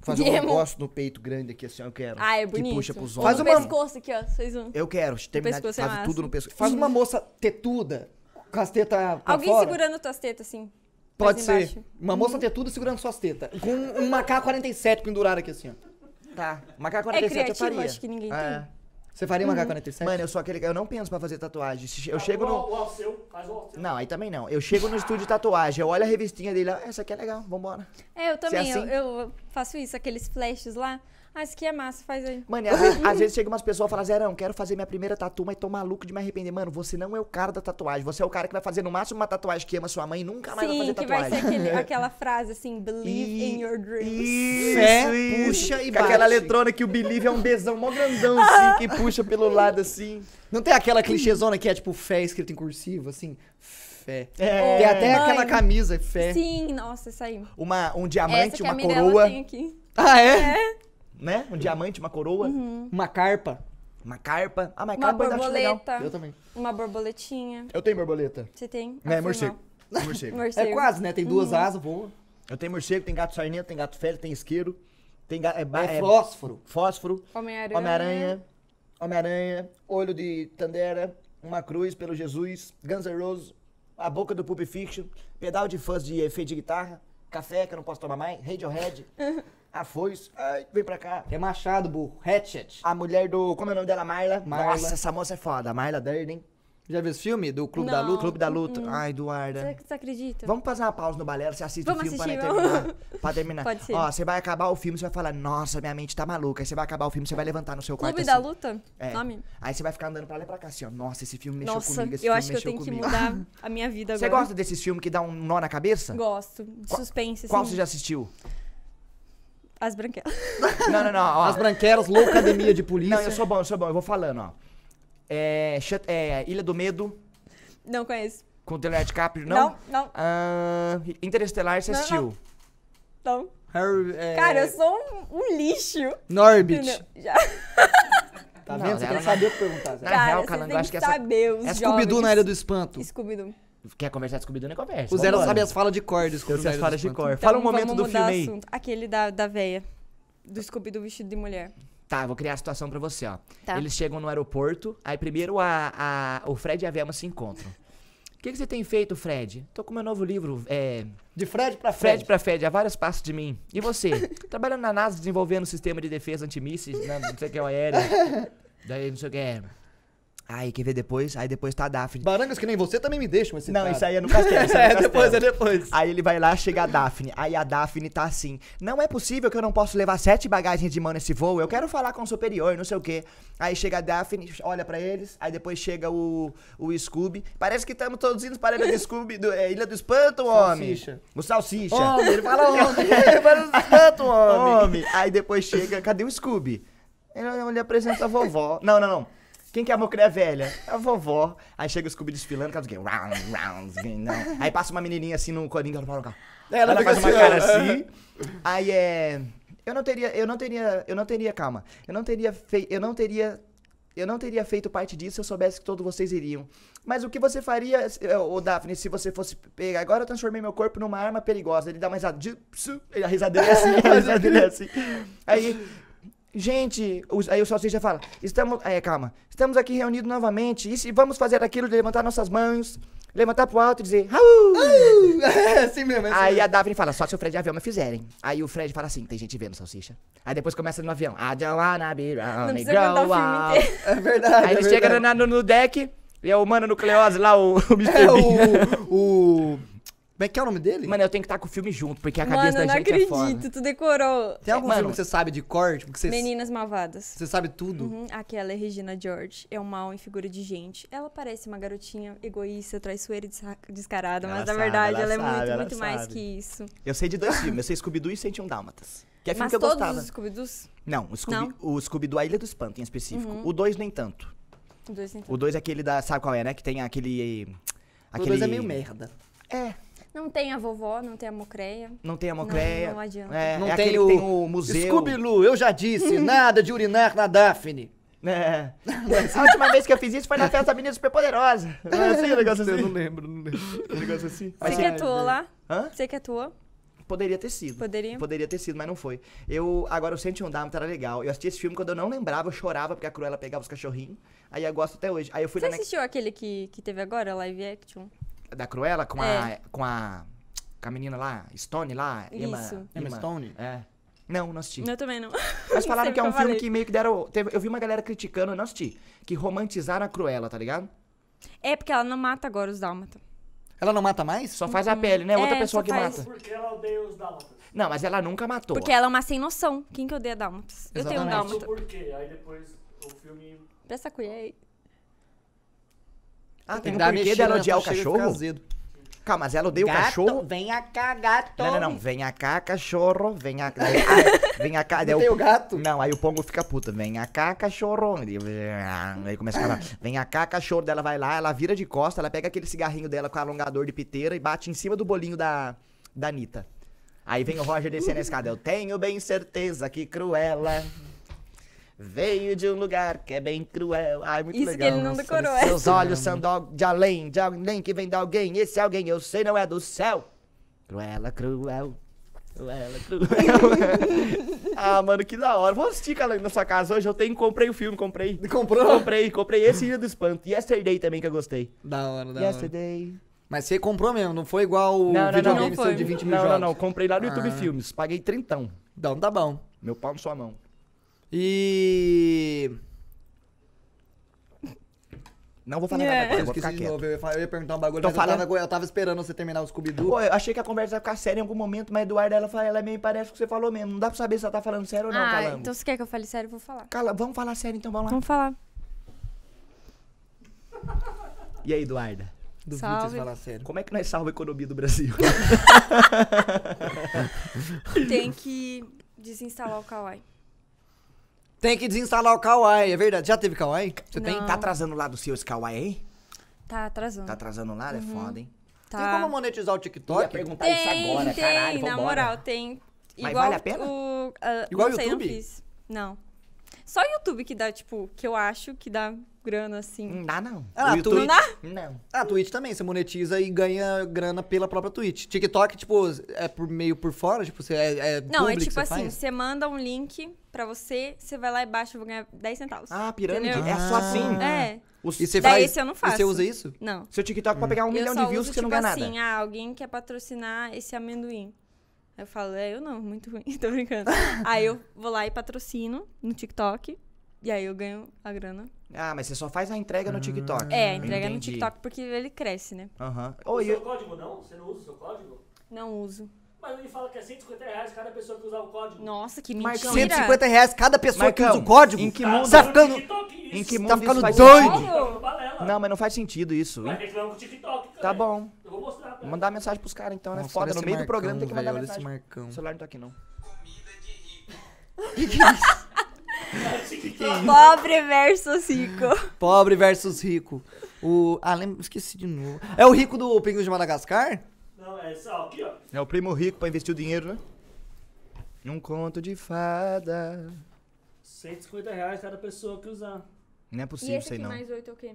Fazer um negócio no peito grande aqui, assim, eu quero. Ah, é bonito. Que puxa pros olhos. Faz o uma... pescoço aqui, ó. Vocês um... Eu quero terminar fazer é tudo no pescoço. Faz uma moça tetuda com as tetas Alguém fora. segurando tuas tetas, assim. Pode ser. Embaixo. Uma moça uhum. ter tudo segurando suas tetas. Com um macaco 47 pendurado aqui, assim, ó. Tá. Macaco 47 é criativo, eu faria. acho que ninguém é. tem. Você faria uma uhum. K47? Mano, eu sou aquele. Eu não penso pra fazer tatuagem. Eu ah, chego no. O faz o seu. Não, aí também não. Eu chego no estúdio de tatuagem, eu olho a revistinha dele, essa aqui é legal, vambora. É, eu é também. É assim? eu, eu, faço isso, aqueles flashes lá. Mas que é massa, faz aí. Mano, às vezes, às vezes chega umas pessoas e falam, Zerão, quero fazer minha primeira tatu, mas tô maluco de me arrepender. Mano, você não é o cara da tatuagem. Você é o cara que vai fazer no máximo uma tatuagem que ama sua mãe e nunca mais Sim, vai fazer tatuagem. Sim, que vai ser aquele, aquela frase assim, believe e, in your dreams. Isso, isso. É? Puxa e Com bate. aquela letrona que o believe é um besão mó grandão, assim, que puxa pelo lado, assim. Não tem aquela clichêzona que é tipo fé escrito em cursivo, assim? fé. É. Tem até Mãe. aquela camisa, fé. Sim, nossa, isso aí. Uma, um diamante, uma coroa. Ah, é? é? né? Um diamante, uma coroa. Uhum. Uma carpa. Uma carpa. Ah, mas uma carpa borboleta, eu acho legal. Eu também. Uma borboletinha. Eu tenho borboleta. Você tem? É, morcego. morcego. morcego. É quase, né? Tem duas uhum. asas, voa. Eu tenho morcego, tem gato sarnento, tem gato félix, tem isqueiro. Tem ga... É, é, é fósforo. Fósforo. Homem-Aranha. Homem-Aranha. Homem-Aranha. Olho de Tandera. Uma cruz pelo Jesus. Guns N' Roses. A boca do Pulp Fiction. Pedal de fãs de efeito de guitarra. Café, que eu não posso tomar mais. Radiohead. foi Ai, vem pra cá. É Machado, burro. Hatchet. A mulher do. Como é o nome dela? Marla. Marla. Nossa, essa moça é foda. Marla Derden. Já viu esse filme do Clube Não. da Luta? Clube da Luta. Hum. Ai, Eduarda. Você acredita? Vamos passar uma pausa no balé, você assiste Vamos o filme assistir, para vamos. terminar. pra terminar. Pode ser. Ó, você vai acabar o filme, você vai falar, nossa, minha mente tá maluca. Aí você vai acabar o filme, você vai levantar no seu quarto. Clube assim. da Luta? É. Nome? Aí você vai ficar andando pra lá e pra cá assim, ó. Nossa, esse filme mexeu nossa, comigo, esse eu acho que eu tenho comigo. que mudar a minha vida agora. Você gosta desses filmes que dá um nó na cabeça? Gosto. De suspense, Qual assim. você já assistiu? As branquelas. Não, não, não. ó. As branquelas, loucademia de polícia. Não, eu sou bom, eu sou bom. Eu vou falando, ó. É, é, Ilha do Medo, Não conheço. com o Leonardo DiCaprio, não? Não, não. Ah, Interestelar, você Não, assistiu? Não. Harry, é, Cara, eu sou um, um lixo. Norbit. Já. Tá Não, vendo? Você tem ela que saber o que é- perguntar, Na Cara, real, Calango, eu acho que que essa- saber os É jovens. Scooby-Doo na Ilha do Espanto. Scooby-Doo. Quer conversar com o Scooby-Doo, Conversa. O não sabe as falas de cor do Scooby-Doo. Eu sei as falas de cor. Então, Fala um momento do filme aí. Aquele da, da veia. Do Scooby-Doo vestido de mulher. Tá, vou criar a situação pra você, ó. Tá. Eles chegam no aeroporto, aí primeiro a, a, o Fred e a Velma se encontram. O que, que você tem feito, Fred? Tô com meu novo livro, é... De Fred pra Fred. Fred pra Fred, a vários passos de mim. E você? Trabalhando na NASA, desenvolvendo um sistema de defesa antimísseis, né? não sei o que, é aéreo, daí não sei o que, é. Aí, quer ver depois? Aí depois tá a Daphne. Barangas que nem você também me deixam esse Não, isso aí é no castelo. é, no é, depois, é depois. Aí ele vai lá, chega a Daphne. Aí a Daphne tá assim: Não é possível que eu não posso levar sete bagagens de mão nesse voo. Eu quero falar com o superior, não sei o quê. Aí chega a Daphne, olha para eles. Aí depois chega o, o Scooby. Parece que estamos todos indo para a Ilha do Scooby, do, é, Ilha do Espanto, homem. Salsicha. O Salsicha. Homem, ele fala homem. ele fala do Espanto, homem. homem. Aí depois chega: Cadê o Scooby? Ele, ele apresenta a vovó. Não, não, não. Quem que é a mocreia velha? É a vovó. Aí chega o Scooby desfilando, cara, round, round, não. Aí passa uma menininha assim no coringa, ela fala, ela, ela faz uma assim, cara assim. aí é, eu não teria, eu não teria, eu não teria calma. Eu não teria, feito, eu não teria eu não teria feito parte disso se eu soubesse que todos vocês iriam. Mas o que você faria, o é, Daphne, se você fosse pegar? Agora eu transformei meu corpo numa arma perigosa. Ele dá uma risada. A risadeira é assim, a risadeira é assim. Aí, Gente, os, aí o salsicha fala: estamos, é, calma, estamos aqui reunidos novamente e se, vamos fazer aquilo de levantar nossas mãos, levantar pro alto e dizer, Uh, é assim mesmo. É assim aí mesmo. a Daphne fala: só se o Fred e o avião me fizerem. Aí o Fred fala assim: tem gente vendo salsicha. Aí depois começa no avião: I don't wanna be round grow up. É verdade. Aí é ele verdade. chega no, no, no, deck e é o mano nucleose lá, o, o Mr. É, o, o... Como é que é o nome dele? Mano, eu tenho que estar com o filme junto, porque a cabeça Mano, da gente é acredito, é foda. Mano, não acredito, tu decorou. Tem algum é, Mano, filme que você sabe de Corte? você... Meninas Malvadas. Você sabe tudo? Uhum, aquela é Regina George, é um mal em figura de gente. Ela parece uma garotinha egoísta, traiçoeira e descarada, ela mas sabe, na verdade ela, ela é sabe, é muito, ela muito sabe. mais que isso. Eu sei de dois filmes, eu sei Scooby-Doo e 101 Dálmatas. Que é filme mas que eu todos gostava. os Scooby-Doos? Não, o Scooby-Doo, Scooby A Ilha do Espanto, em específico. Uhum. O dois nem tanto. O dois nem tanto. O dois é aquele da... Sabe qual é, né? Que tem aquele... aquele... O dois é meio merda. É. Não tem a vovó, não tem a mocreia. Não tem a mocreia. Não, não adianta. É, não é tem, o... tem, o... museu. Scooby-Loo, eu já disse, nada de urinar na Daphne. É. a última vez que eu fiz isso foi na festa da Menina Superpoderosa. Não é assim, negócio assim? Eu não lembro, não lembro. negócio assim. Você que é. atuou lá? Hã? Você que atuou? Poderia ter sido. Poderia? Poderia ter sido, mas não foi. Eu, agora, o 101 Dálmata era legal. Eu assisti esse filme quando eu não lembrava, eu chorava porque a Cruella pegava os cachorrinhos. Aí eu gosto até hoje. Aí eu fui Você assistiu aquele que, que teve agora, live action? da Cruella com é. a. com a. Com a menina lá, Stone lá. Emma, Isso. Emma, Stone? É. Não, não assisti. Eu também não. Mas falaram que é um que filme que meio que deram. Teve, eu vi uma galera criticando, eu não assisti. Que romantizaram a Cruella, tá ligado? É, porque ela não mata agora os dálmatas. Ela não mata mais? Só faz uhum. a pele, né? É, Outra pessoa que faz... mata. Porque ela odeia os dálmatas. Não, mas ela nunca matou. Porque ela é uma sem noção. Quem que odeia dálmatas? Exatamente. Eu tenho um dálmata. Por quê? Aí depois o filme. Presta cuia aí. Ah, tem, tem um porquê dela odiar o cachorro? Calma, mas ela odeia gato, o cachorro? Vem cá, gato. Não, não, não. Vem cá, cachorro. Vem cá. vem cá. Não tem o gato? Não, aí o Pongo fica puta. Vem cá, cachorro. Ah, aí começa a falar. Vem cá, cachorro. dela vai lá, ela vira de costa, ela pega aquele cigarrinho dela com alongador de piteira e bate em cima do bolinho da, da Anitta. Aí vem o Roger descendo a escada. Eu tenho bem certeza que cruela. Veio de um lugar que é bem cruel. Ai, muito Isso legal. Isso que ele não decorou, Nossa, é. Seus olhos são de além, de além que vem de alguém. Esse alguém eu sei não é do céu. Cruela, cruel. Cruela, cruel. ah, mano, que da hora. Vou assistir, cara, na sua casa hoje. Eu tenho, comprei o filme, comprei. Comprou? Comprei, comprei esse Ilha do Espanto. E Yesterday também, que eu gostei. Da hora, da Yesterday. hora. Yesterday. Mas você comprou mesmo, não foi igual o não, videogame de 20 mil não, jogos? Não, não, não. Comprei lá no ah. YouTube Filmes. Paguei trintão. Então tá bom. Meu pau na sua mão. E. Não vou falar nada agora, é. eu vou ficar Novo, eu, ia falar, eu ia perguntar um bagulho, mas falando... eu, tava, eu tava esperando você terminar o Scooby-Doo. Pô, eu achei que a conversa ia ficar séria em algum momento, mas a Eduarda, ela, fala, ela é meio parece o que você falou mesmo. Não dá pra saber se ela tá falando sério ou não, ah, Calango. então se quer que eu fale sério? Eu vou falar. Cala, vamos falar sério então, vamos lá. Vamos falar. E aí, Eduarda? Duvido salve. falar sério. Como é que nós salva a economia do Brasil? Tem que desinstalar o Kawaii. Tem que desinstalar o Kawaii, é verdade. Já teve Kawaii? Você Não. tem? Tá atrasando lá do seu esse Kawaii aí? Tá atrasando. Tá atrasando lá? É uhum. foda, hein? Tá. Tem como monetizar o TikTok? Ia perguntar isso Tem, agora, tem, caralho. na moral, tem. Mas vale a pena? O, ah, Igual não sei, não YouTube? fiz. Não. Só YouTube que dá, tipo, que eu acho que dá grana assim. Não dá, não. Ah, o YouTube... Não dá? Não. Ah, Twitch também, você monetiza e ganha grana pela própria Twitch. TikTok, tipo, é por meio por fora? Tipo, você é, é Não, é tipo assim, você manda um link pra você, você vai lá e baixa, eu vou ganhar 10 centavos. Ah, pirâmide. É só assim. É. Ah. Os... E você Daí faz? esse eu não faço. E você usa isso? Não. Seu TikTok hum. pra pegar um eu milhão de views uso, que tipo você não ganha assim, nada. assim, ah, alguém quer patrocinar esse amendoim. Aí eu falo, é, eu não, muito ruim, tô brincando. Aí eu vou lá e patrocino no TikTok e aí eu ganho a grana. Ah, mas você só faz a entrega no ah. TikTok. É, a entrega no TikTok porque ele cresce, né? Aham. O seu eu- código não? Você não usa o seu código? Não uso. Mas ele fala que é 150 reais cada pessoa que usar o código. Nossa, que mentira. Marcão, 150 reais cada pessoa que usa o código. em que mundo- Você tá ficando... Em que mundo tá ficando isso doido? Sério? Não, mas não faz sentido isso. Vai ter que com o TikTok, cara. Tá bom. Eu vou mostrar pra Mandar mensagem pros caras então, né? Nossa, olha Foda, no meio do programa tem que mandar velho, olha esse Marcão. O celular não tá aqui não. Comida de rico. É Pobre versus rico. Pobre versus rico. O... Ah, esqueci de novo. É o rico do Pinguim de Madagascar? Não, é só aqui, ó. É o primo rico pra investir o dinheiro, né? Num conto de fada. 150 reais cada pessoa que usar. Não é possível, sei não. mais 8 é o quê?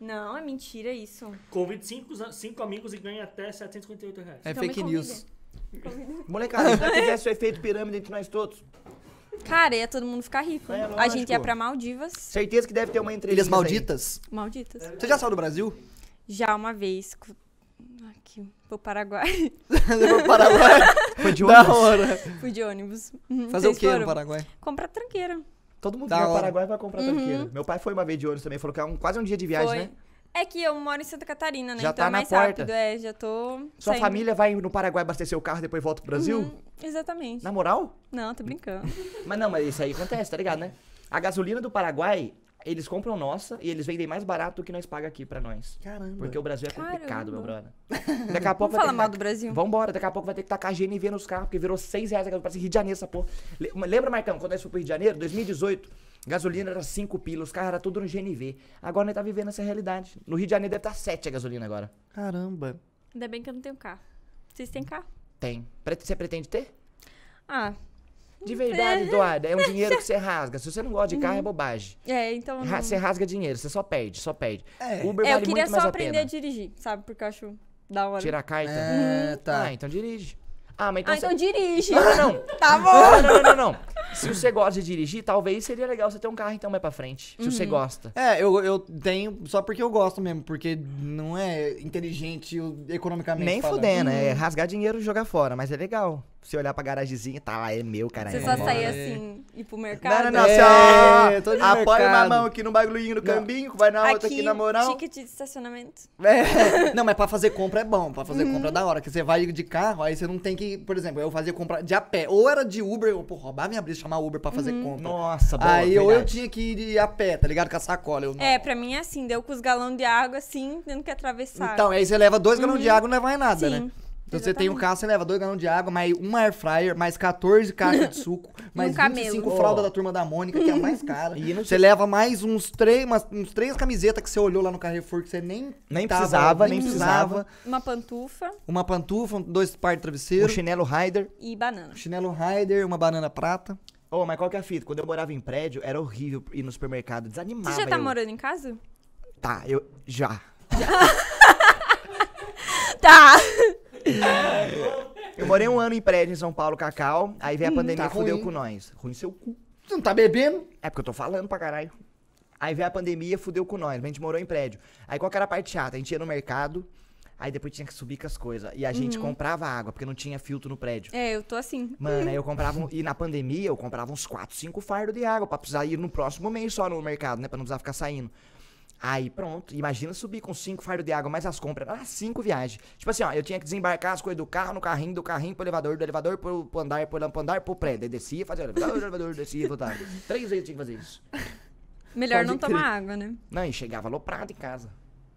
Não, é mentira isso. Convide 5 amigos e ganha até 758 reais. É Então fake news. Molecada, se tivesse o efeito pirâmide entre nós todos, Cara, ia todo mundo ficar rico. É, a gente ia pra Maldivas. Certeza que deve ter uma entre Ilhas Malditas. Aí. Malditas. Você já saiu do Brasil? Já uma vez. Aqui, pro Paraguai. pro Paraguai? Foi de ônibus? Da hora. Fui de ônibus. Uhum. Fazer Vocês o quê no Paraguai? Comprar tranqueira. Todo mundo ao Paraguai vai comprar uhum. tranqueira. Meu pai foi uma vez de ônibus também, falou que é um, quase um dia de viagem, foi. né? É que eu moro em Santa Catarina, né? Já então é tá é mais na porta. rápido, é, já tô. Sua saindo. família vai no Paraguai abastecer o carro e depois volta pro Brasil? Uhum, exatamente. Na moral? Não, tô brincando. mas não, mas isso aí acontece, tá ligado, né? A gasolina do Paraguai, eles compram nossa e eles vendem mais barato do que nós pagamos aqui pra nós. Caramba. Porque o Brasil é complicado, Caramba. meu brother. Daqui a pouco. Vamos falar mal tá do Brasil. Vambora, daqui a pouco vai ter que tacar GNV nos carros, porque virou 6 reais a gasolina. Parece Rio de Janeiro essa porra. Lembra, Marcão, quando nós fomos pro Rio de Janeiro, 2018? Gasolina era 5 pilos, os carros eram tudo no GNV. Agora nós tá vivendo essa realidade. No Rio de Janeiro deve estar tá 7 a gasolina agora. Caramba. Ainda bem que eu não tenho carro. Vocês têm carro? Tem. Você pretende ter? Ah. De verdade, Eduarda, é um dinheiro que você rasga. Se você não gosta de carro, é uhum. é bobagem. É, então. não... Você rasga dinheiro, você só perde, só perde. É. Uber é, vale muito mais a pena. Eu queria só aprender a, a dirigir, sabe? Porque eu acho da hora. Tirar a carta? É, uhum. tá. Ah, então dirige. Ah, mas então. Ah, você... então dirige. Não, não, tá bom. Não, não, não, não, Se você gosta de dirigir, talvez seria legal você ter um carro então mais pra frente. Se você uhum. gosta. É, eu, eu tenho só porque eu gosto mesmo, porque não é inteligente economicamente. Nem falando. fudendo, é uhum. é rasgar dinheiro e jogar fora, mas é legal. Você olhar pra garagemzinha, tá lá, é meu, cara. Você é só sair assim e ir pro mercado. Não, não, não. Assim, é, você, apoia mercado. uma mão aqui no bagulhinho do cambinho, vai na outra aqui, aqui na moral. Ticket de estacionamento. É. não, mas pra fazer compra é bom. Pra fazer uhum. compra é da hora. que você vai de carro, aí você não tem que que, por exemplo, eu fazia comprar de a pé. Ou era de Uber, ou pô, roubava minha brisa, chamar Uber pra fazer uhum. compra. Nossa, boa, Aí ou eu tinha que ir de a pé, tá ligado? Com a sacola. Eu, É, pra mim é assim, deu com os galão de água assim, tendo que atravessar. Então, aí você leva dois galões uhum. de água e não leva mais nada, Sim. né? Então Exatamente. você tem um carro, você leva dois galões de água, mais uma air fryer, mais 14 caixas de suco, mais um camelo. 25 oh. fraldas da turma da Mônica, que é a mais cara. e você leva mais uns três, uns três camisetas que você olhou lá no Carrefour que você nem, nem tava, precisava, nem precisava. Uma pantufa. Uma pantufa, dois par de travesseiro. Um chinelo rider. E banana. chinelo rider, uma banana prata. Ô, oh, mas qual que é a fita? Quando eu morava em prédio, era horrível ir no supermercado, desanimava. Você já tá eu. morando em casa? Tá, eu já. já. tá. Eu morei um ano em prédio em São Paulo, Cacau. Aí veio a hum, pandemia tá e tá fudeu com nós. Ruim seu cu. Você não tá bebendo? É porque eu tô falando pra caralho. Aí veio a pandemia, fudeu com nós. A gente morou em prédio. Aí qual que era a parte chata? A gente ia no mercado, aí depois tinha que subir com as coisas. E a gente uhum. comprava água, porque não tinha filtro no prédio. É, eu tô assim. Mano, aí eu uhum. comprava. Um, e na pandemia eu comprava uns 4, 5 fardos de água pra precisar ir no próximo mês só no mercado, né? Pra não precisar ficar saindo. Aí pronto, imagina subir com cinco fardos de água mais as compras. Ah, cinco viagens. Tipo assim, ó, eu tinha que desembarcar as coisas do carro, no carrinho, do carrinho pro elevador, do elevador pro, pro andar, pro, pro andar, pro prédio. Aí descia, fazia elevador, elevador, descia, voltava. Três vezes eu tinha que fazer isso. Melhor Pode não tomar água, né? Não, e chegava loprado em casa.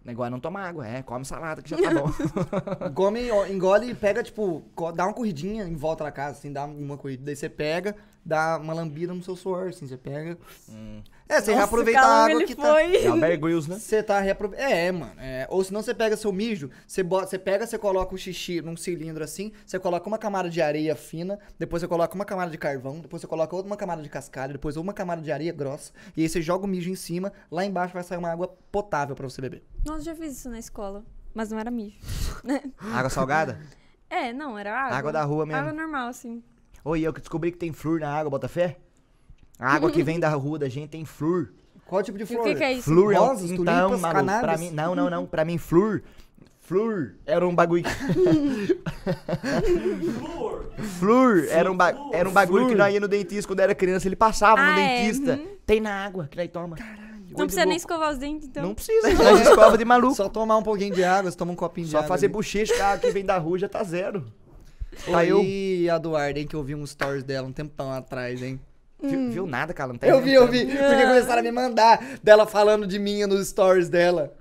O negócio é não tomar água, é, come salada que já tá bom. Come, engole e pega, tipo, dá uma corridinha em volta da casa, assim, dá uma corrida, daí você pega, dá uma lambida no seu suor, assim, você pega. Hum. É, você Nossa, reaproveita a água que tá- foi. tá. É a Grylls, né? Você tá reaproveitando. É, mano. É... Ou senão você pega seu mijo, você, bota, você pega, você coloca o xixi num cilindro assim, você coloca uma camada de areia fina, depois você coloca uma camada de carvão, depois você coloca outra uma camada de cascalho, depois uma camada de areia grossa, e aí você joga o mijo em cima, lá embaixo vai sair uma água potável para você beber. Nossa, já fiz isso na escola, mas não era mijo. Né? água salgada? É, não, era água. Água da rua mesmo. Água normal, assim. Oi, eu que descobri que tem flúor na água, bota fé? A água que vem da rua da gente tem flúor. Qual tipo de flúor? O que, que é isso? Flúor é então, Malu, pra mim, não, não, não, pra mim flúor, flúor era um bagulho Flúor. flúor era um, ba... era um bagulho flúor. que nós ia no dentista quando era criança, ele passava ah, no é? dentista. É? Uhum. Tem na água que nós toma. Caralho. Não precisa nem escovar os dentes, então. Não precisa, nós escova de maluco. Só tomar um pouquinho de água, você toma um copinho Só de água. Só fazer ali. que vem da rua já tá zero. Tá eu. Ih, a Duarda, hein, que eu vi uns stories dela um tempão atrás, hein? Viu, hum. viu nada, calando Não tá eu vi, eu vi. Porque ah. começaram a me mandar dela falando de mim nos stories dela.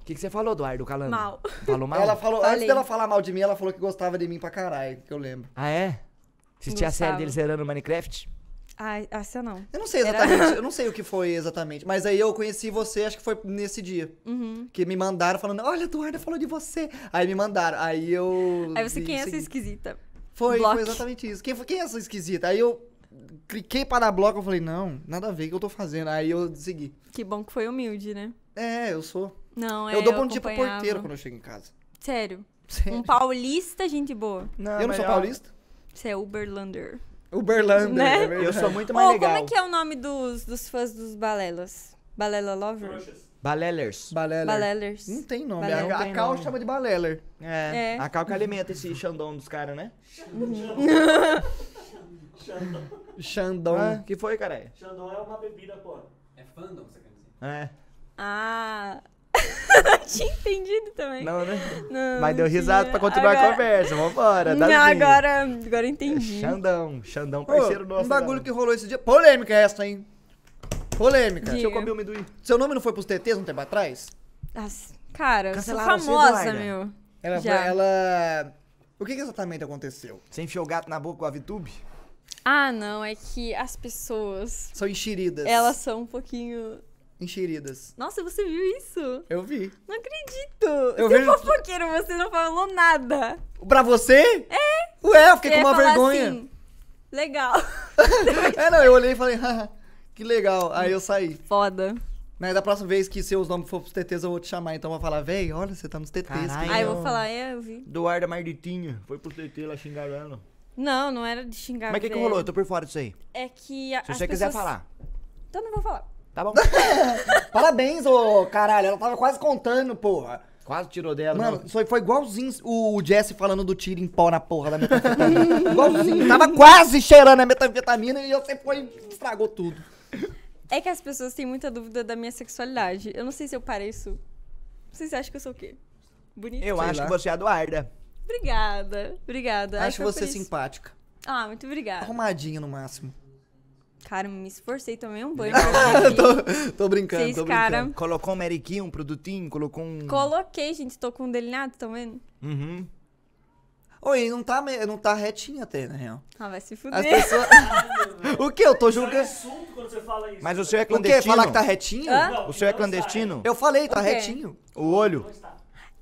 O que, que você falou, Eduardo Calando? Mal. Falou mal? Ela falou, antes dela falar mal de mim, ela falou que gostava de mim pra caralho, que eu lembro. Ah, é? Assistia a série dele zerando Minecraft? Ah, essa não. Eu não sei exatamente, Era... eu não sei o que foi exatamente. Mas aí eu conheci você, acho que foi nesse dia. Uhum. Que me mandaram falando, olha, Eduardo falou de você. Aí me mandaram, aí eu... Aí você, quem é assim essa esquisita? Foi, foi exatamente isso. Quem, quem é essa esquisita? Aí eu cliquei para dar bloco, eu falei, não, nada a ver o que eu tô fazendo. Aí eu segui. Que bom que foi humilde, né? É, eu sou. Não, eu é, dou bom dia pro porteiro quando eu chego em casa. Sério? Sério? Um paulista, gente boa. Não, eu não sou paulista? Você é Uberlander. Uberlândia, né? É eu sou muito mais oh, legal. Como é que é o nome dos, dos fãs dos balelas? Balela Lovers? Balelers. Balelers. Não tem nome. A, a Cal chama de Baleller. É. é. A Cal que alimenta esse Xandão dos caras, né? Uhum. Xandão. O ah, que foi, cara? Xandão é uma bebida, pô. É fandom, você quer dizer? É. Ah não tinha entendido também. Não, né? Não, Mas deu risada tinha. pra continuar agora... a conversa. Vambora. não, agora, agora entendi. É Xandão, Xandão, parceiro Ô, nosso. Um bagulho que rolou esse dia. Polêmica é essa, hein? Polêmica. Seu amendoim. Seu nome não foi pros TTs um tempo atrás? cara, você é famosa, meu. Ela, foi, ela. O que, que exatamente aconteceu? Você enfiou o gato na boca com a VTube? Ah, não, é que as pessoas. São enxeridas. Elas são um pouquinho enxeridas. Nossa, você viu isso? Eu vi. Não acredito. Eu você é vejo... fofoqueiro, você não falou nada. Pra você? É. Ué, eu fiquei você com uma vergonha. Assim, legal. é, não, eu olhei e falei, que legal. Aí eu saí. Foda. Mas da próxima vez que seus nomes for pros TTs, eu vou te chamar. Então eu vou falar, véi, olha, você tá nos TTs. Aí eu vou falar, é, eu vi. Eduardo Marditinha, foi pro TT, lá xingar ela. Não, não era de xingar. Mas o que, que rolou? Eu tô por fora disso aí. É que. A, Se você pessoas... quiser falar. Então não vou falar. Tá bom. Parabéns, ô caralho. Ela tava quase contando, porra. Quase tirou dela. Mano, Foi, foi igualzinho o Jesse falando do tiro em pó na porra da metanfetamina. igualzinho. Tava quase cheirando a metanfetamina e você foi estragou tudo. É que as pessoas têm muita dúvida da minha sexualidade. Eu não sei se eu pareço. Vocês acham que eu sou o quê? Bonita? Eu acho que você é a Eduarda. Obrigada, obrigada. Acho Ai, você é simpática. Ah, muito obrigada. Arrumadinha no máximo. Cara, me esforcei, também um banho. tô, tô brincando, Vocês, tô brincando. Cara... Colocou um meriquinho, um produtinho, colocou um... Coloquei, gente, tô com um delineado, tão vendo? Uhum. Oi, não tá, não tá retinho até, na real. Ah, vai se fuder. As pessoas... o que? Eu tô é julgando. Mas você é clandestino. O quê? Falar que tá retinho? O seu é clandestino? Eu falei, tá okay. retinho. O olho.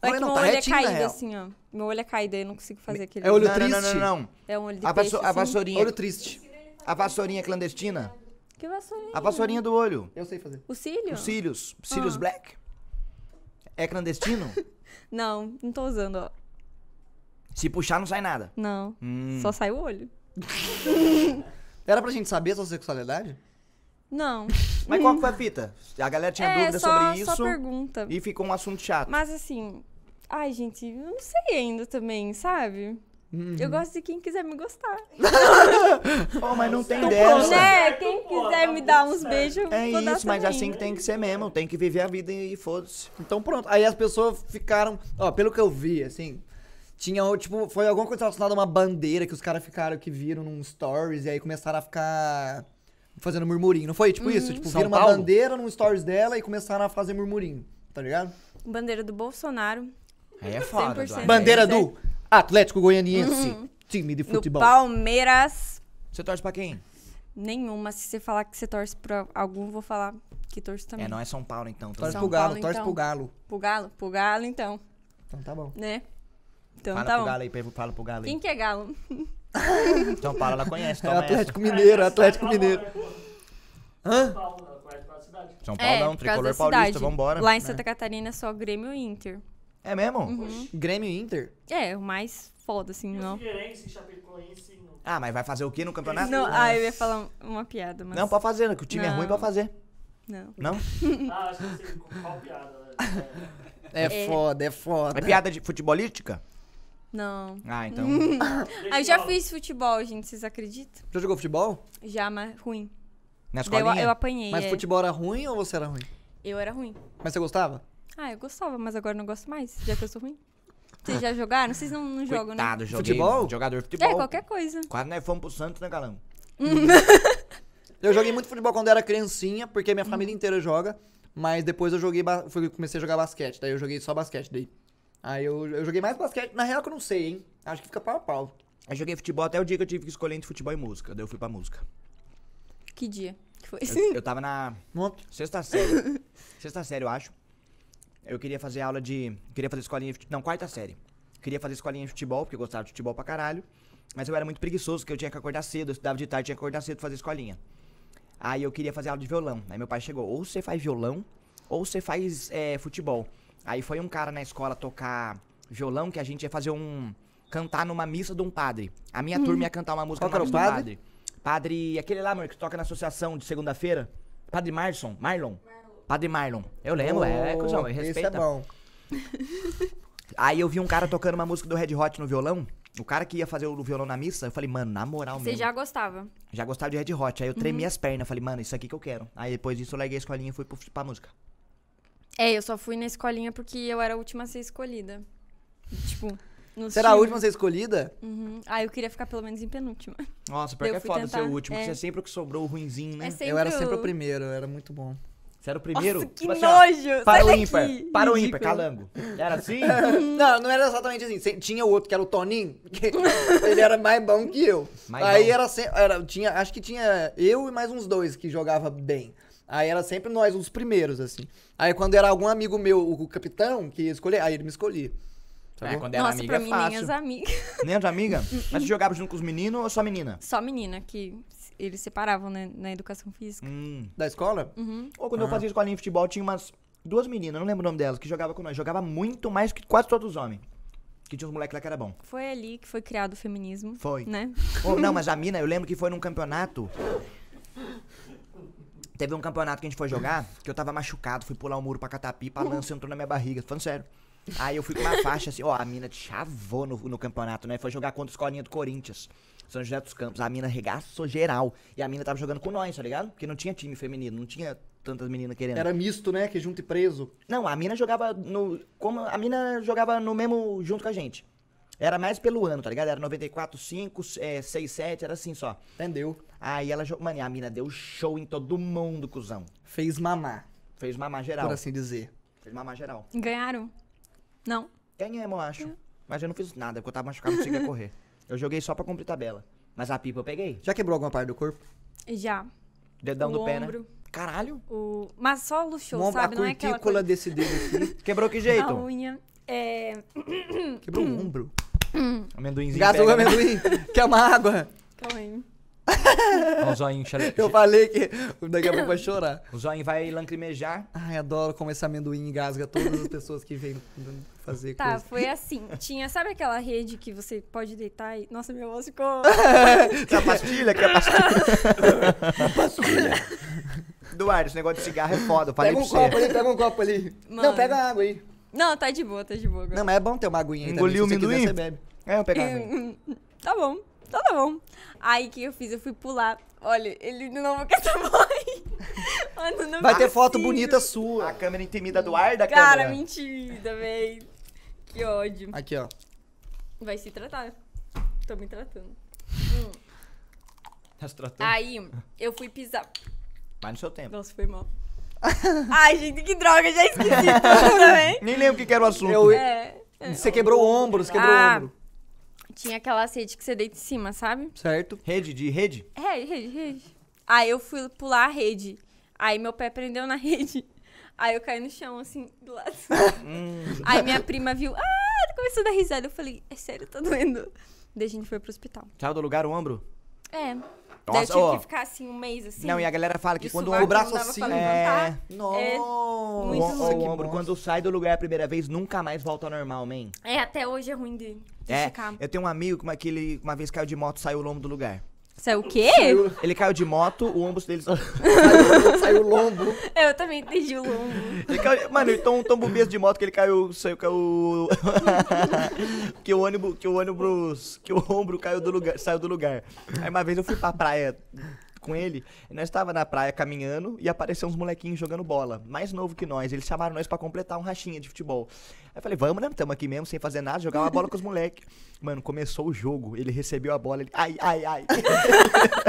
É que não, meu tá olho é retinho, é caído, assim, ó. Meu olho é caído, eu não consigo fazer aquele... É olho triste? Não, não, não, não. É um olho de a peixe, assim. A vassourinha... Olho triste. A vassourinha clandestina. Que vassourinha? A vassourinha do olho. Eu sei fazer. O cílio? Os ah. cílios. Cílios ah. black. É clandestino? não, não tô usando, ó. Se puxar, não sai nada. Não. Hum. Só sai o olho. Era pra gente saber a sua sexualidade? Não. Mas qual foi a fita? A galera tinha é, dúvida só, sobre isso. Só pergunta. E ficou um assunto chato. Mas assim. Ai, gente, eu não sei ainda também, sabe? Uhum. Eu gosto de quem quiser me gostar. oh, mas não tem então, dessa. Né? né? Quem quiser tá me dar uns beijos, É isso, mas assim que tem que ser mesmo. Tem que viver a vida e foda-se. Então pronto. Aí as pessoas ficaram... Ó, pelo que eu vi, assim... Tinha, tipo, foi alguma coisa relacionada a uma bandeira que os caras ficaram, que viram num stories e aí começaram a ficar fazendo murmurinho. Não foi tipo uhum. isso? Tipo, viram uma bandeira num stories dela e começaram a fazer murmurinho, tá ligado? Bandeira do Bolsonaro. Aí é foda. Bandeira do Atlético Goianiense, uhum. time de futebol. No Palmeiras. Você torce pra quem? Nenhuma. Se você falar que você torce pra algum, vou falar que torce também. É, não é São Paulo, então. Torce São pro Galo, Paulo, torce então. pro Galo. Pro Galo? Pro Galo, então. Então tá bom. Né? Então fala tá pro Galo aí, fala pro Galo aí. Quem que é Galo? São então, Paulo, ela conhece, é toma então, É Atlético essa. Mineiro, Atlético Mineiro. Hã? São Paulo não, é é, tricolor paulista, vambora. Lá em né? Santa né? Catarina é só Grêmio e Inter. É mesmo? Uhum. Grêmio e Inter? É, o mais foda, assim, e não. Chapecoense, Ah, mas vai fazer o quê no campeonato? Não, ah, eu ia falar uma piada, mas... Não, pode fazer, né, que o time é não. é ruim, pode fazer. Não. Não? ah, acho que qual piada, né? É, é, foda, é foda. É piada de futebolística? Não. Ah, então. ah, eu já fiz futebol, gente, vocês acreditam? Já jogou futebol? Já, mas ruim. Na escolinha? eu, eu apanhei. Mas é. futebol era ruim ou você era ruim? Eu era ruim. Mas você gostava? Ah, eu gostava, mas agora não gosto mais, já que eu sou ruim. Vocês já jogaram? Vocês não, não jogam, né? Coitado, joguei. Futebol? Jogador de é, futebol. É, qualquer coisa. Quase nós fomos pro Santos, né, galão? eu joguei muito futebol quando era criancinha, porque minha família uhum. inteira joga. Mas depois eu joguei, fui, comecei a jogar basquete. Daí eu joguei só basquete. Daí. Aí eu, eu joguei mais basquete. Na real que eu não sei, hein? Acho que fica pau a pau. Eu joguei futebol até o dia que eu tive que escolher entre futebol e música. Daí eu fui pra música. Que dia que foi? Eu, eu tava na. Sexta série. sexta série, eu acho eu queria fazer aula de. Queria fazer escolinha. Não, quarta série. Queria fazer escolinha de futebol, porque eu gostava de futebol pra caralho. Mas eu era muito preguiçoso, porque eu tinha que acordar cedo. Eu estudava de tarde, tinha que acordar cedo pra fazer escolinha. Aí eu queria fazer aula de violão. Aí meu pai chegou: ou você faz violão, ou você faz é, futebol. Aí foi um cara na escola tocar violão que a gente ia fazer um. cantar numa missa de um padre. A minha hum. turma ia cantar uma música Qual era o padre? padre? Padre. aquele lá, mano, que toca na associação de segunda-feira. Padre Marson, Marlon. Marlon. Padre Marlon. Eu lembro, é, oh, é, cuzão, me respeita. Isso é bom. Aí eu vi um cara tocando uma música do Red Hot no violão. O cara que ia fazer o violão na missa, eu falei, mano, na moral mesmo. Você já gostava? Já gostava de Red Hot. Aí eu tremi uhum. as pernas, falei, mano, isso aqui que eu quero. Aí depois disso eu larguei a escolinha e fui pro, pra música. É, eu só fui na escolinha porque eu era a última a ser escolhida. Tipo, no Será a última a ser escolhida? Uhum. Ah, eu queria ficar pelo menos em penúltima. Nossa, pior que é foda tentar. ser o último, é. porque é sempre o que sobrou, o ruinzinho, né? É eu era sempre o primeiro, era muito bom. Você era o primeiro. Nossa, que tipo, assim, nojo! Para o ímpar. Para o ímpar, calango. Era assim? não, não era exatamente assim. Tinha o outro, que era o Toninho, que ele era mais bom que eu. Mais Aí bom. era, era tinha, acho que tinha eu e mais uns dois que jogava bem. Aí era sempre nós, os primeiros, assim. Aí quando era algum amigo meu, o capitão, que ia escolher, aí ele me escolhia. É, quando era Nossa, amiga, pra é mim, é fácil. nem as amigas. Nem as amigas? Mas você jogava junto com os meninos ou só menina? Só menina, que eles separavam né, na educação física. Hum. Da escola? Uhum. Ou quando eu ah. fazia escolinha de futebol, tinha umas duas meninas, não lembro o nome delas, que jogava com nós. Jogava muito mais que quase todos os homens. Que tinha uns moleques lá que era bom. Foi ali que foi criado o feminismo. Foi. Né? Oh, não, mas a mina, eu lembro que foi num campeonato. Teve um campeonato que a gente foi jogar, que eu tava machucado, fui pular o um muro pra catapipa, a uhum. lança entrou na minha barriga, falando sério. Aí eu fui com uma faixa assim, ó, a mina te chavou no, no campeonato, né? Foi jogar contra a escolinha do Corinthians. São José dos Campos. A mina regaçou geral. E a mina tava jogando com nós, tá ligado? Porque não tinha time feminino, não tinha tantas meninas querendo. Era misto, né? Que junto e preso. Não, a mina jogava no. Como a mina jogava no mesmo junto com a gente. Era mais pelo ano, tá ligado? Era 94, 5, é, 6, 7, era assim só. Entendeu? Aí ela jogou. Mano, a mina deu show em todo mundo, cuzão. Fez mamar. Fez mamar geral. Por assim dizer. Fez mamar geral. Ganharam? Não. Ganhamos, eu acho. É. Mas eu não fiz nada, porque eu tava machucado, não conseguia correr. Eu joguei só pra cumprir tabela. Mas a pipa eu peguei. Já quebrou alguma parte do corpo? Já. Dedão o do pé, né? ombro. né? Caralho. O... Mas só luxou, ombro, sabe? A Não é aquela coisa... desse dedo aqui. Quebrou que jeito? A unha. É... Quebrou o ombro. Amendoinzinho. Gastou o né? amendoim. Quer uma água? Calma aí o zoinho xale... Eu falei que daqui a pouco vai chorar. O zoinho vai lacrimejar. Ai, adoro como esse amendoim engasga todas as pessoas que vêm fazer tá, coisa. Tá, foi assim. Tinha, sabe aquela rede que você pode deitar e. Nossa, meu osso ficou. que é a pastilha, que é a pastilha. pastilha. Duarte, esse negócio de cigarro é foda. Pega um copo ali, pega um copo ali. Mano. Não, pega água aí. Não, tá de boa, tá de boa. Agora. Não, mas é bom ter uma aguinha aí. Engoliu o amendoim? você bebe. É, eu pegar a tá bom. Então tá bom. Aí o que eu fiz? Eu fui pular. Olha, ele de novo quer tomar Mano, não Vai é ter foto bonita sua. A câmera intimida do ar da Cara, câmera. Cara, mentira, velho. Que ódio. Aqui, ó. Vai se tratar. Tô me tratando. Tá se tratando? Aí, eu fui pisar. Mas no seu tempo. Nossa, foi mal. Ai, gente, que droga, já esqueci tudo também. Nem lembro o que, era o assunto. Eu... é. é. Você quebrou o ombro, você quebrou ah. o ombro tinha aquela rede que você deita em cima, sabe? Certo. Rede de rede? Rede, é, rede, rede. Aí eu fui pular a rede. Aí meu pé prendeu na rede. Aí eu caí no chão, assim, do lado. Hum. Aí minha prima viu. Ah, começou a dar risada. Eu falei, é sério, tá doendo. Daí a gente foi pro hospital. Tchau do lugar o ombro? É. Nossa, então, eu tive ó. que ficar assim um mês assim. Não, e a galera fala que quando o, braço assim. É. é... Nossa, é o, o ombro, quando sai do lugar a primeira vez, nunca mais volta ao normal, man. É, até hoje é ruim de, de é, ficar. Eu tenho um amigo que uma, ele, uma vez caiu de moto saiu o lombo do lugar. Saiu o quê? Saiu- Ele caiu de moto, o ombro dele Saiu, o lombo. Eu também entendi o lombo. Ele caiu- Mano, ele tomou um tombo de moto que ele caiu. Saiu, caiu. que o ônibus. Que o ônibus. Que o ombro caiu do lugar. Saiu do lugar. Aí uma vez eu fui pra praia com ele. Nós estava na praia caminhando e apareceu uns molequinhos jogando bola, mais novo que nós. Eles chamaram nós para completar um rachinha de futebol. Aí eu falei, vamos, né? Tamo aqui mesmo, sem fazer nada, jogar uma bola com os moleques. Mano, começou o jogo, ele recebeu a bola, ele. Ai, ai, ai.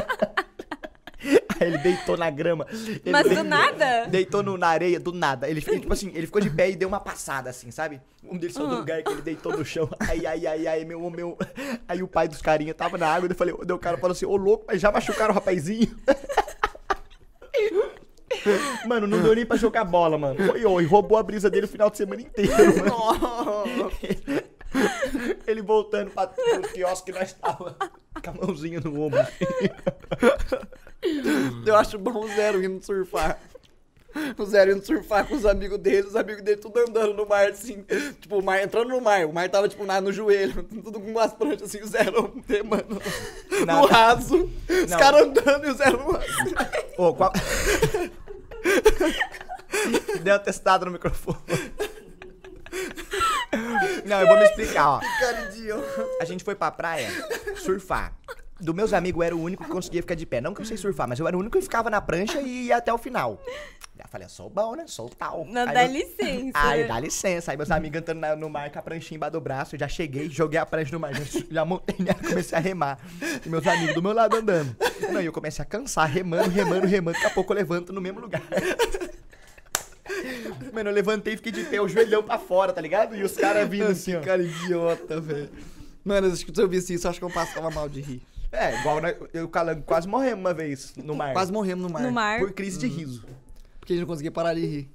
ele deitou na grama. Mas deitou, do nada? Deitou no, na areia, do nada. Ele ficou, tipo assim, ele ficou de pé e deu uma passada, assim, sabe? Um deles saiu uhum. do ah. lugar que ele deitou no chão. Ai, ai, ai, ai, meu, meu. Aí o pai dos carinha tava na água, eu falei, o cara falou assim, ô louco, mas já machucaram o rapazinho. Mano, não deu nem pra jogar bola, mano. Foi e roubou a brisa dele o final de semana inteiro. Mano. Ele voltando pra, pro quiosque que nós tava com a mãozinha no ombro. Eu acho bom o Zero indo surfar. O Zero indo surfar com os amigos dele, os amigos dele tudo andando no mar, assim. Tipo, o mar entrando no mar. O mar tava, tipo, na, no joelho, tudo com umas pranchas, assim, o Zero remando Nada. no raso. Não. Os caras andando e o Zero no raso. Ô, qual... Deu uma testada no microfone. Não, eu vou me explicar, ó. A gente foi pra praia surfar do meus amigos, eu era o único que conseguia ficar de pé. Não que eu sei surfar, mas eu era o único que ficava na prancha e ia até o final. Já falei, eu sou bom, né? Sou tal. Não, aí dá licença. Aí, dá licença. Aí meus amigos entrando no mar com a pranchinha embaixo do braço, eu já cheguei, joguei a prancha no mar, já, já montei, já né? comecei a remar. E meus amigos do meu lado andando. Não, e eu comecei a cansar, remando, remando, remando. Daqui a pouco eu levanto no mesmo lugar. Mano, eu levantei e fiquei de pé, o joelhão pra fora, tá ligado? E os caras vindo assim, ó. Cara idiota, velho. Mano, acho que se eu visse isso, acho que eu passava mal de rir. É, igual na, eu calango, quase morremos uma vez no mar. Quase morremos no mar. No mar. Por crise de uhum. riso. Porque a gente não conseguia parar de rir.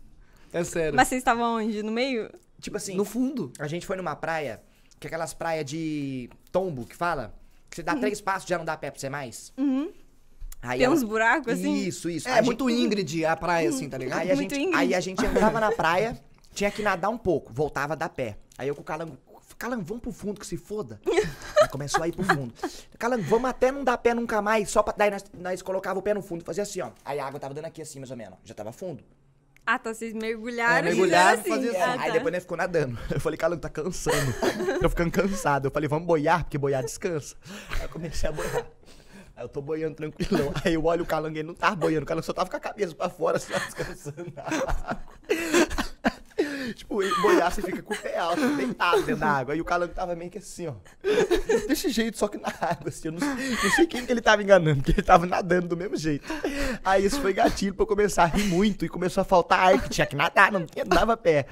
É sério. Mas vocês estavam onde? No meio? Tipo assim. No fundo. A gente foi numa praia, que é aquelas praias de tombo que fala. Que você dá uhum. três passos já não dá pé pra você mais. Uhum. Aí Tem ela... uns buracos assim? Isso, isso. É, é muito gente... Ingrid a praia, assim, tá ligado? Aí a, gente, aí a gente entrava na praia, tinha que nadar um pouco, voltava a dar pé. Aí eu com o calango Calan, vamos pro fundo, que se foda. Aí começou a ir pro fundo. Calan, vamos até não dar pé nunca mais, só pra. Daí nós, nós colocava o pé no fundo, fazia assim, ó. Aí a água tava dando aqui assim, mais ou menos. Ó. Já tava fundo. Ah, tá, vocês mergulharam. É, mergulharam assim. fazia assim. assim. Ah, tá. Aí depois nem ficou nadando. Eu falei, Calan, tá cansando. tô ficando cansado. Eu falei, vamos boiar, porque boiar descansa. Aí eu comecei a boiar. Aí eu tô boiando tranquilão. Aí eu olho o calango, ele não tá boiando. O calango só tava com a cabeça pra fora, só assim, descansando tipo, boiar, você fica com o pé alto, deitado dentro da água. E o calango tava meio que assim, ó. Desse jeito, só que na água, assim. Eu não, não sei quem que ele tava enganando, porque ele tava nadando do mesmo jeito. Aí isso foi gatilho pra eu começar a rir muito e começou a faltar ar, que tinha que nadar, não tinha, dava pé.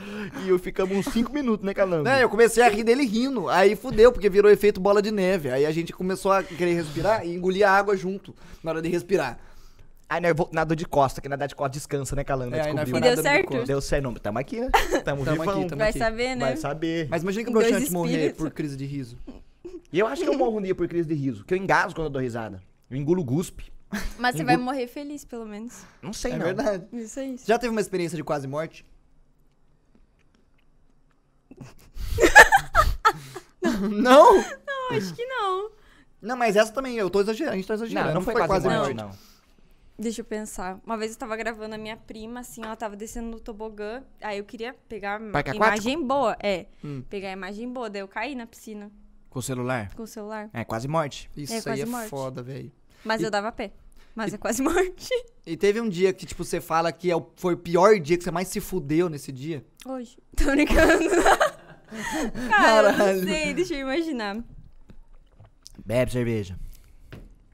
E eu ficamos uns 5 minutos, né, calango? É, eu comecei a rir dele rindo. Aí fudeu, porque virou efeito bola de neve. Aí a gente começou a querer respirar e engolir a água junto na hora de respirar ai nós vou, nadou de costa, que nadar de costa descansa, né, Calanda? É, descobriu. deu certo? De deu certo. Não, tamo aqui, né? Tamo, tamo vivão. Aqui, tamo Vai aqui. saber, né? Vai saber. Mas imagina que o broxante morrer por crise de riso. E eu acho que eu morro um dia por crise de riso, que eu engasgo quando eu dou risada. Eu engulo guspe. Mas você vai morrer feliz, pelo menos. Não sei, é não. É verdade. Isso é isso. Já teve uma experiência de quase morte? não. não? Não, acho que não. Não, mas essa também, eu tô exagerando, a gente tá exagerando. Não, não, não foi, foi quase, quase morte, não. não. Deixa eu pensar. Uma vez eu tava gravando a minha prima, assim, ela tava descendo no tobogã. Aí eu queria pegar a imagem boa. É. Hum. Pegar a imagem boa, daí eu caí na piscina. Com o celular? Com o celular. É, quase morte. É, Isso é, aí é morte. foda, velho. Mas e... eu dava pé. Mas e... é quase morte. E teve um dia que, tipo, você fala que é o... foi o pior dia, que você mais se fudeu nesse dia? Hoje. Tô brincando. Cara, Caralho. não sei, deixa eu imaginar. Bebe cerveja.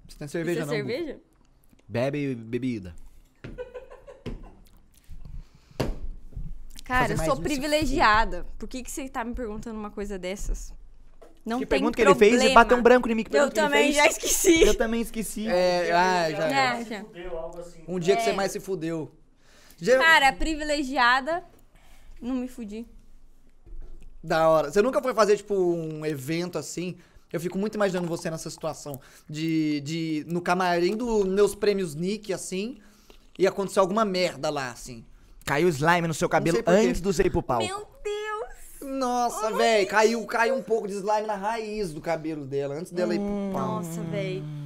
Você tem cerveja, Isso é não? É cerveja? Bebe bebida. Cara, eu sou privilegiada. Por que, que você tá me perguntando uma coisa dessas? Não que tem pergunta problema. que ele fez e bateu um branco em mim. Que eu também já esqueci. Eu também esqueci. É, ah, já, já. já. Um dia ah, é. Assim. que você é. mais se fudeu. Já... Cara, privilegiada, não me fudi. Da hora. Você nunca foi fazer, tipo, um evento assim? Eu fico muito imaginando você nessa situação de, de no camarim dos meus prêmios Nick, assim, e aconteceu alguma merda lá, assim. Caiu slime no seu cabelo antes do ir pro palco. Meu Deus! Nossa, velho, caiu, caiu um pouco de slime na raiz do cabelo dela, antes dela hum, ir pro hum, palco. Nossa, velho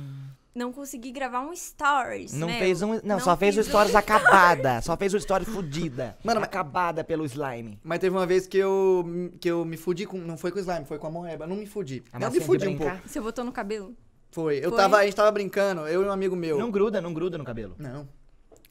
não consegui gravar um stories. Não meu. Né? fez um. Não, não só fez o stories um... acabada. só fez o stories fudida. Mano, mas... acabada pelo slime. Mas teve uma vez que eu. que eu me fudi com. Não foi com o slime, foi com a moeba. Não me fudi. A não me fudi um pouco. Você botou no cabelo? Foi. Eu foi? tava. A gente tava brincando, eu e um amigo meu. Não gruda, não gruda no cabelo. Não.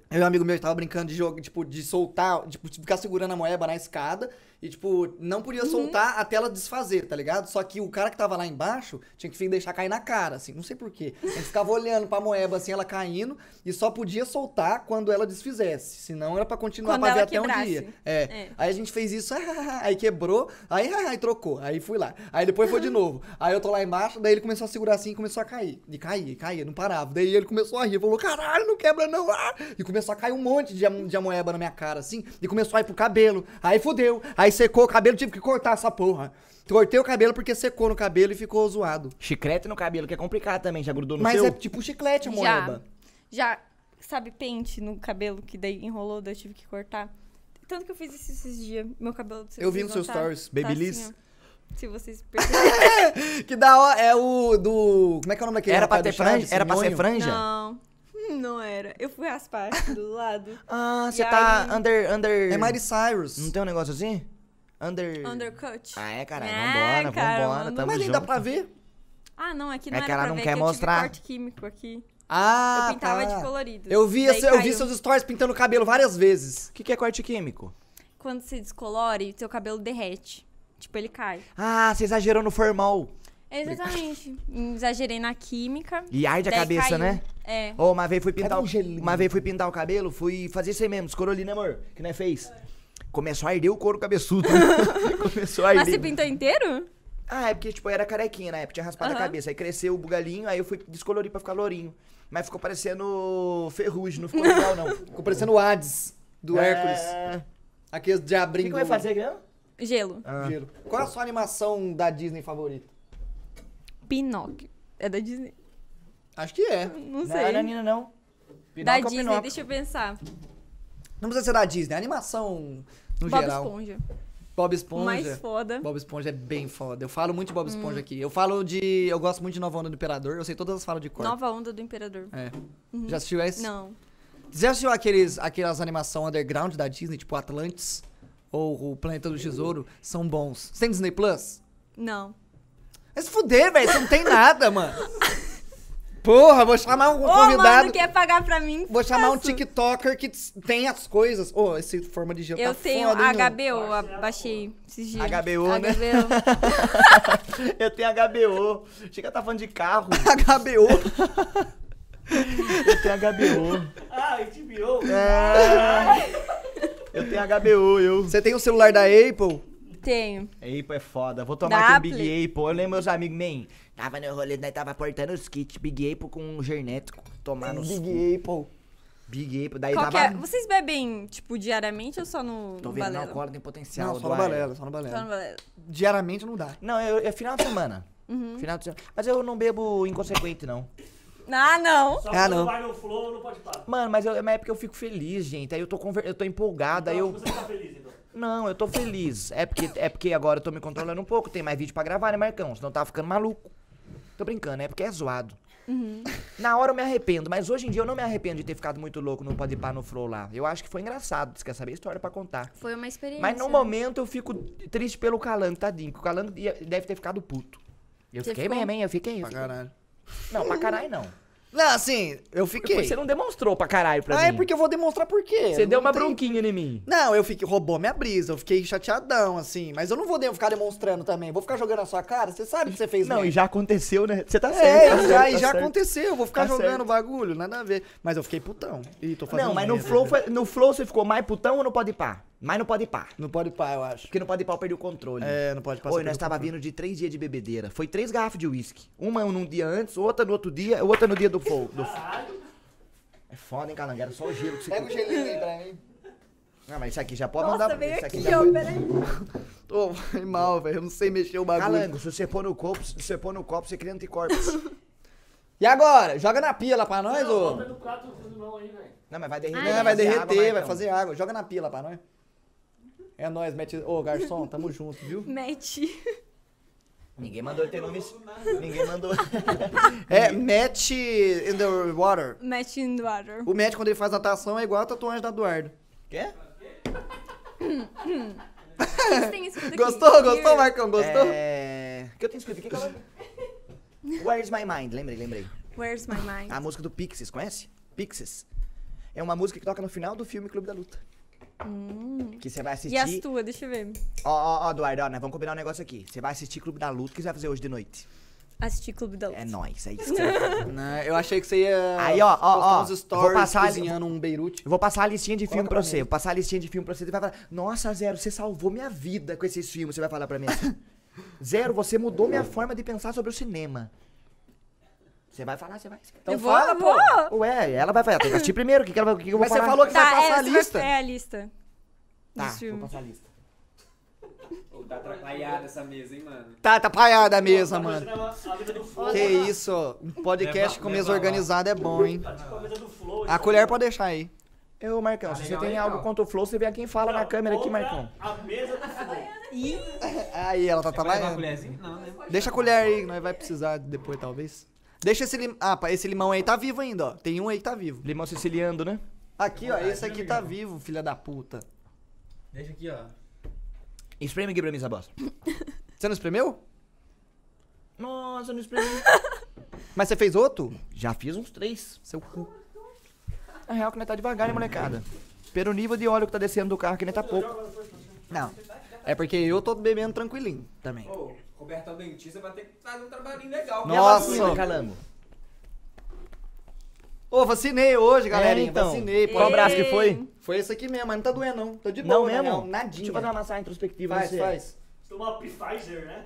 Eu e um amigo meu tava brincando de jogo, tipo, de soltar, tipo, de ficar segurando a moeba na escada. E, tipo, não podia uhum. soltar uhum. até ela desfazer, tá ligado? Só que o cara que tava lá embaixo tinha que deixar cair na cara, assim. Não sei porquê. A gente ficava olhando pra moeba, assim, ela caindo. E só podia soltar quando ela desfizesse. Senão era pra continuar quando pra ver até um dia. É. é. Aí a gente fez isso, aí quebrou. Aí, aí trocou. Aí fui lá. Aí depois foi de novo. Aí eu tô lá embaixo, daí ele começou a segurar assim e começou a cair. E caía, caía, não parava. Daí ele começou a rir. Falou, caralho, não quebra não. Ah! E começou a cair um monte de, de amoeba na minha cara, assim. E começou a ir pro cabelo. Aí fudeu. Aí Aí secou o cabelo, tive que cortar essa porra. Cortei o cabelo porque secou no cabelo e ficou zoado. Chiclete no cabelo, que é complicado também, já grudou no Mas seu? é tipo chiclete, amor. Já, já, sabe, pente no cabelo que daí enrolou, daí eu tive que cortar. Tanto que eu fiz isso esses dias, meu cabelo... Eu vi nos seus stories, Babyliss. Tá assim, se vocês perceberem. que da hora é o do. Como é que é o nome daquele? Era pra ter franja? Era pra ser franja? Não. Hum, não era. Eu fui raspar do lado. Ah, você tá aí... under, under. É Miley Cyrus. Não tem um negócio assim? Under... Undercut. Ah, é, caralho. É, vambora, cara, vambora. Mando... Tamo Mas nem dá pra ver. Ah, não, aqui é não é que ela não ver, quer que mostrar. Eu corte químico aqui. Ah, Eu pintava tá. de colorido. Eu vi, eu vi seus stories pintando o cabelo várias vezes. O que, que é corte químico? Quando se descolore, seu cabelo derrete. Tipo, ele cai. Ah, você exagerou no formal. Exatamente. Exagerei na química. E arde a cabeça, caiu. né? É. Oh, uma vez fui pintar. o... Uma vez fui pintar o cabelo, fui fazer isso aí mesmo, descorou né, amor? Que não é fez. É começou a arder o couro cabeçudo. começou a arder. Mas você pintou inteiro? Ah, é porque, tipo, eu era carequinha na época, tinha raspado uhum. a cabeça. Aí cresceu o bugalinho, aí eu fui descolorir pra ficar lourinho. Mas ficou parecendo ferrugem, não ficou legal, não. Ficou parecendo o Hades do é... Hércules. Aqueles diabrinhos. O que, que vai fazer, mesmo? Gelo. Ah. Gelo. Qual é a sua animação da Disney favorita? Pinóquio. É da Disney? Acho que é. Não sei. Não é a Nina, não. Pinóquio da é Disney, Pinóquio. deixa eu pensar. Não precisa ser da Disney, a é animação no Bob geral. Esponja. Bob Esponja. Mais foda. Bob Esponja é bem foda. Eu falo muito de Bob hum. Esponja hum. aqui. Eu falo de. Eu gosto muito de Nova Onda do Imperador. Eu sei todas as falas de cor. Nova Onda do Imperador. É. Uhum. Já assistiu esse? Não. Já assistiu aqueles, aquelas animações underground da Disney, tipo Atlantis ou o Planeta do Tesouro? São bons. Você tem Disney Plus? Não. Mas fuder, velho, você não tem nada, mano. Porra, vou chamar um Ô, convidado. Mano, quer pagar pra mim? Vou faço. chamar um TikToker que tem as coisas. Ô, oh, esse forma de gelo Eu tá tenho foda, HBO, mano. baixei esses dias. HBO, né? eu tenho HBO. Chega tá falando de carro. HBO. eu tenho HBO. Ah, HBO. É. eu tenho HBO, eu. Você tem o um celular da Apple? Tenho. Apple é foda. Vou tomar da aqui um Big Apple. Eu lembro meus amigos, nem. Tava no rolê, nós tava portando os kits. Big Apple com um gernético. Tomar no Big Apple. Big Apple. Daí Qual tava. É? Vocês bebem, tipo, diariamente ou só no. Tô vendo, não, tem potencial. Não, só no, balela, só no balela, só no Diariamente não dá. Não, eu, é final de semana. Uhum. Final de semana. Mas eu não bebo inconsequente, não. Ah, não. Só ah, não. vai no flow, não pode parar. Mano, mas, eu, mas é porque eu fico feliz, gente. Aí eu tô, conver... eu tô empolgada. Então, eu... Você tá feliz, então? Não, eu tô feliz. É porque, é porque agora eu tô me controlando um pouco. Tem mais vídeo pra gravar, né, Marcão? Senão eu tava ficando maluco. Tô brincando, é porque é zoado. Uhum. Na hora eu me arrependo, mas hoje em dia eu não me arrependo de ter ficado muito louco no Pode Pá no Flow lá. Eu acho que foi engraçado, você quer saber a história pra contar. Foi uma experiência. Mas no momento eu fico triste pelo Calango, tadinho, o Calango deve ter ficado puto. Eu você fiquei mesmo, hein? eu fiquei. pra fiquei. caralho. Não, pra caralho não. Não, assim, eu fiquei. você não demonstrou pra caralho pra ah, é mim. Ah, é porque eu vou demonstrar por quê. Você deu uma tem... bronquinha em mim. Não, eu fiquei, roubou minha brisa, eu fiquei chateadão, assim. Mas eu não vou de... ficar demonstrando também. Vou ficar jogando na sua cara, você sabe que você fez Não, mesmo. e já aconteceu, né? Você tá é, certo. É, tá já, certo, tá já aconteceu. Eu vou ficar tá jogando o bagulho, nada a ver. Mas eu fiquei putão. E tô fazendo Não, mas no flow, foi, no flow você ficou mais putão ou não pode ir pá? Mas não pode ir par. Não pode ir par, eu acho. Porque não pode par eu perdi o controle. É, não pode passar. Oi, nós tava vindo de três dias de bebedeira. Foi três garrafas de uísque. Uma num dia antes, outra no outro dia, outra no dia do fogo. Do... É foda, hein, Calango? Era só o gelo que você... Pega o gelinho aí pra mim. Ah, mas isso aqui já pode Nossa, mandar. isso aqui, aqui já ó, peraí. Né? Tô mal, velho. Eu não sei mexer o bagulho. Calango, se você pôr no copo, se você pôr no copo, você cria anticorpos. e agora? Joga na pia lá pra nós, não, ô. Não, mas vai derreter. não, vai derreter, água, vai, vai então. fazer água. Joga na pia lá pra nós. É nóis, mete. Ô, garçom, tamo junto, viu? Mete. Ninguém mandou ter nome. Ninguém mandou. é, match in the water. Match in the water. O match, quando ele faz natação, é igual a tatuagem da Eduardo. Quer? gostou, gostou, Marcão? Gostou? É. O que eu tenho escrito aqui, Where's My Mind? Lembrei, lembrei. Where's My Mind? A música do Pixies, conhece? Pixies. É uma música que toca no final do filme Clube da Luta. Hum. Que você vai assistir. E as tuas, deixa eu ver. Ó, ó, ó, Eduardo, ó, né? vamos combinar um negócio aqui. Você vai assistir Clube da Luta, o que você vai fazer hoje de noite? Assistir Clube da Luta. É nóis, é isso que né? Eu achei que você ia. Aí, ó, ó, ó. vou passar cozinhando um Beirute. vou passar a listinha de filme Coloca pra você. Vou passar a listinha de filme pra você. Você vai falar, nossa, Zero, você salvou minha vida com esses filmes. Você vai falar pra mim assim. Zero, você mudou minha forma de pensar sobre o cinema. Você vai falar, você vai. Então eu fala, vou, pô. Vou. Ué, ela vai falar. Tem que assistir primeiro. O que, que, que, que eu vou Mas falar? você falou que tá, vai passar é, a lista. é a lista. Tá, vou passar a lista. tá atrapalhada essa mesa, hein, mano? Tá atrapalhada a mesa, Pô, tá mano. que isso, um podcast é com é mesa organizada é bom, hein? Tá tipo a então. colher pode deixar aí. Eu, Marcão, tá se você tem algo contra o Flow, você vem quem fala na câmera aqui, Marcão. A mesa do Flow. Aí, ela tá é trabalhando. Né? Deixa a colher aí, nós vai precisar depois, talvez. Deixa esse limão. Ah, esse limão aí tá vivo ainda, ó. Tem um aí que tá vivo. Limão siciliano, né? Aqui, ó. Esse aqui tá vivo, filha da puta. Deixa aqui, ó. Espreme aqui pra mim essa bosta. Você não espremeu? Nossa, eu não espremei. Mas você fez outro? Já fiz uns três. Seu cu. Na real que não é tá devagar, né, molecada? Pelo nível de óleo que tá descendo do carro que nem tá pouco. Não. É porque eu tô bebendo tranquilinho também coberta o dentista, vai ter que fazer um trabalhinho legal. É Nossa, vacina, Calango. Ô, vacinei hoje, galera. É, então. Vacinei. Qual Ei. braço que foi? Foi esse aqui mesmo, mas não tá doendo, não. Tô de boa, não mesmo? Não, nadinha. Deixa eu fazer uma massagem introspectiva. Faz, você. faz. Você tomou a Pfizer, né?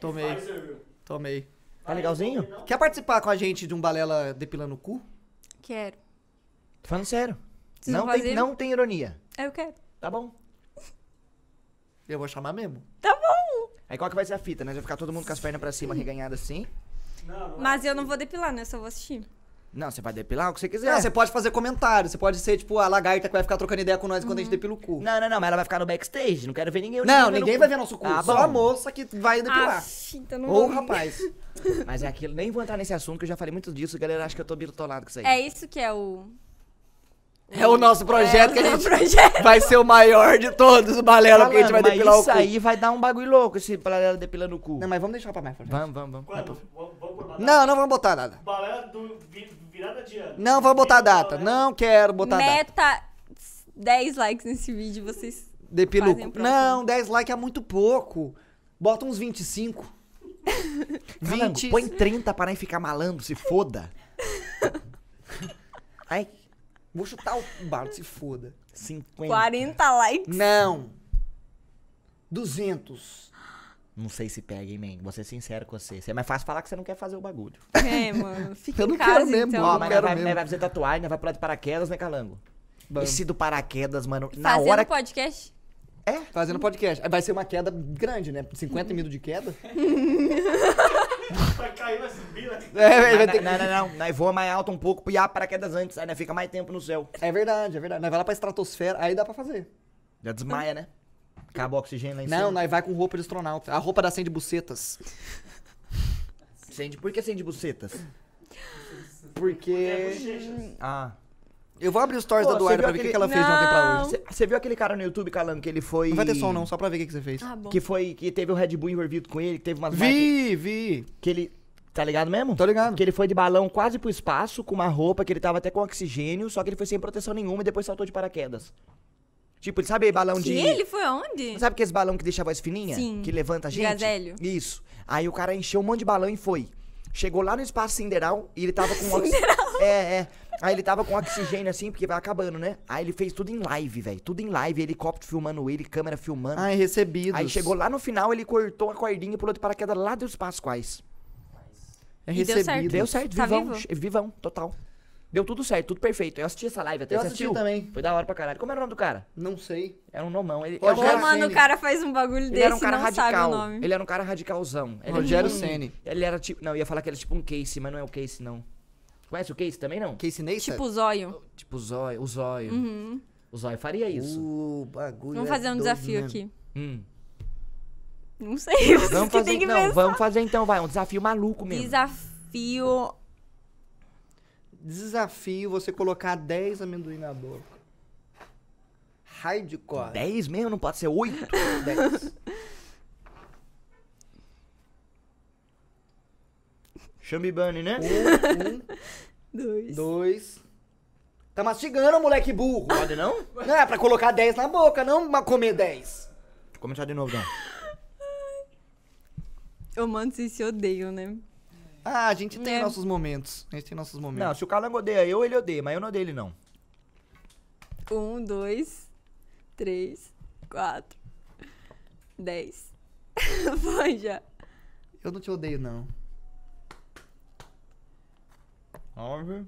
Tomei. Pfizer. Tomei. Tá legalzinho? Quer participar com a gente de um balela depilando o cu? Quero. Tô falando sério. não tem, não tem ironia. Eu quero. Tá bom. Eu vou chamar mesmo. Tá bom. Aí qual que vai ser a fita, né? Vai ficar todo mundo com as pernas pra cima, reganhado assim. Não, não Mas eu não vou depilar, né? Eu só vou assistir. Não, você vai depilar o que você quiser. Não, você pode fazer comentário. Você pode ser, tipo, a lagarta que vai ficar trocando ideia com nós quando a gente uhum. depila o cu. Não, não, não. Mas ela vai ficar no backstage. Não quero ver ninguém. Não, ninguém vai ver nosso cu. Tá só a moça que vai depilar. Ah, então não Ou o rapaz. Mas é aquilo. Nem vou entrar nesse assunto, que eu já falei muito disso. A galera acha que eu tô bitolado com isso aí. É isso que é o é o nosso é projeto é que a gente projeto. vai ser o maior de todos, o balela, que a gente vai depilar o cu. Isso aí vai dar um bagulho louco, esse balela depilando o cu. Não, mas vamos deixar pra mais. vamos, vamos, vamos. Quando, vamos, não, não vamos botar nada. Balela do virada de ano. Não vamos botar data. Não quero botar Meta data. Meta 10 likes nesse vídeo, vocês. Depila o cu. Não, 10 likes é muito pouco. Bota uns 25. 20. Põe 30 para nem ficar malando, se foda. Ai. Vou chutar o Bardo, se foda. 50. 40 likes? Não. 200. Não sei se pega, hein, man? Vou ser sincero com você. É mais fácil falar que você não quer fazer o bagulho. É, mano. Fica eu não casa, quero mesmo. Então. Ó, mas quero vai, mesmo. vai fazer tatuagem, vai pular de paraquedas, né, Calango? Vamos. Esse do paraquedas, mano, Fazendo na hora... podcast? É, fazendo podcast. Vai ser uma queda grande, né? 50 mil de queda. vai cair, é, vai É, Não, não, não. Nós voa mais alto um pouco e a paraquedas antes. Aí fica mais tempo no céu. É verdade, é verdade. Nós vai lá pra estratosfera, aí dá pra fazer. Já desmaia, né? Acaba o oxigênio lá em não, cima. Não, nós vai com roupa de astronauta. A roupa da Sandy Bucetas. Sandy, por que Sandy Bucetas? Porque... É ah... Eu vou abrir os stories Pô, da Duarte pra ver o aquele... que ela fez de ontem pra hoje. Você viu aquele cara no YouTube, calando que ele foi. Não vai ter som, não, só pra ver o que você fez. Ah, bom. Que foi. Que teve o Red Bull envolvido com ele, que teve umas. Vi, marcas... vi. Que ele. Tá ligado mesmo? Tô ligado. Que ele foi de balão quase pro espaço, com uma roupa, que ele tava até com oxigênio, só que ele foi sem proteção nenhuma e depois saltou de paraquedas. Tipo, sabe balão que de. ele foi onde? Sabe aqueles balão que deixa a voz fininha? Sim. Que levanta a gente? Gazelho. Isso. Aí o cara encheu um monte de balão e foi. Chegou lá no espaço sideral e ele tava com. oxigênio. Ox... É, é. Aí ele tava com oxigênio assim, porque vai acabando, né? Aí ele fez tudo em live, velho. Tudo em live, helicóptero filmando ele, câmera filmando. Ai, recebido. Aí chegou lá no final, ele cortou a cordinha e pulou de paraquedas lá dos Pascoais. É recebido. Deu certo, deu certo tá vivão, vivão, total. Deu tudo certo, tudo perfeito. Eu assisti essa live até. Eu assisti assistiu? também. Foi da hora pra caralho. Como era o nome do cara? Não sei. Era é um nomão. Ele, Rogério é mano, o cara faz um bagulho ele desse era um cara radical. Ele era um cara radicalzão. Ele é Rogério Ceni. Ele era tipo... Não, eu ia falar que ele era tipo um Casey, mas não é o Casey, não. Conhece o Case também, não? Casey Neistat? Tipo zóio. Tipo zóio, o zóio. Uhum. O zóio faria isso. O bagulho Vamos é fazer é um desafio mesmo. Né? aqui. Hum. Não sei, vocês vamos fazer, que não, pensar. Vamos fazer então, vai, um desafio maluco mesmo. Desafio... Desafio você colocar 10 amendoim na boca. Hardcore. 10 mesmo? Não pode ser 8? 10. Chame Bunny, né? Um, um dois. dois. Tá mastigando, moleque burro. Pode não? Não, é pra colocar 10 na boca, não comer 10. Vou começar de novo, não. Eu mando se se odeiam, né? Ah, a gente tem é. nossos momentos. A gente tem nossos momentos. Não, se o Calango odeia eu, ele odeia, mas eu não odeio ele, não. Um, dois, três, quatro, dez. Foi já. Eu não te odeio, não. Nove.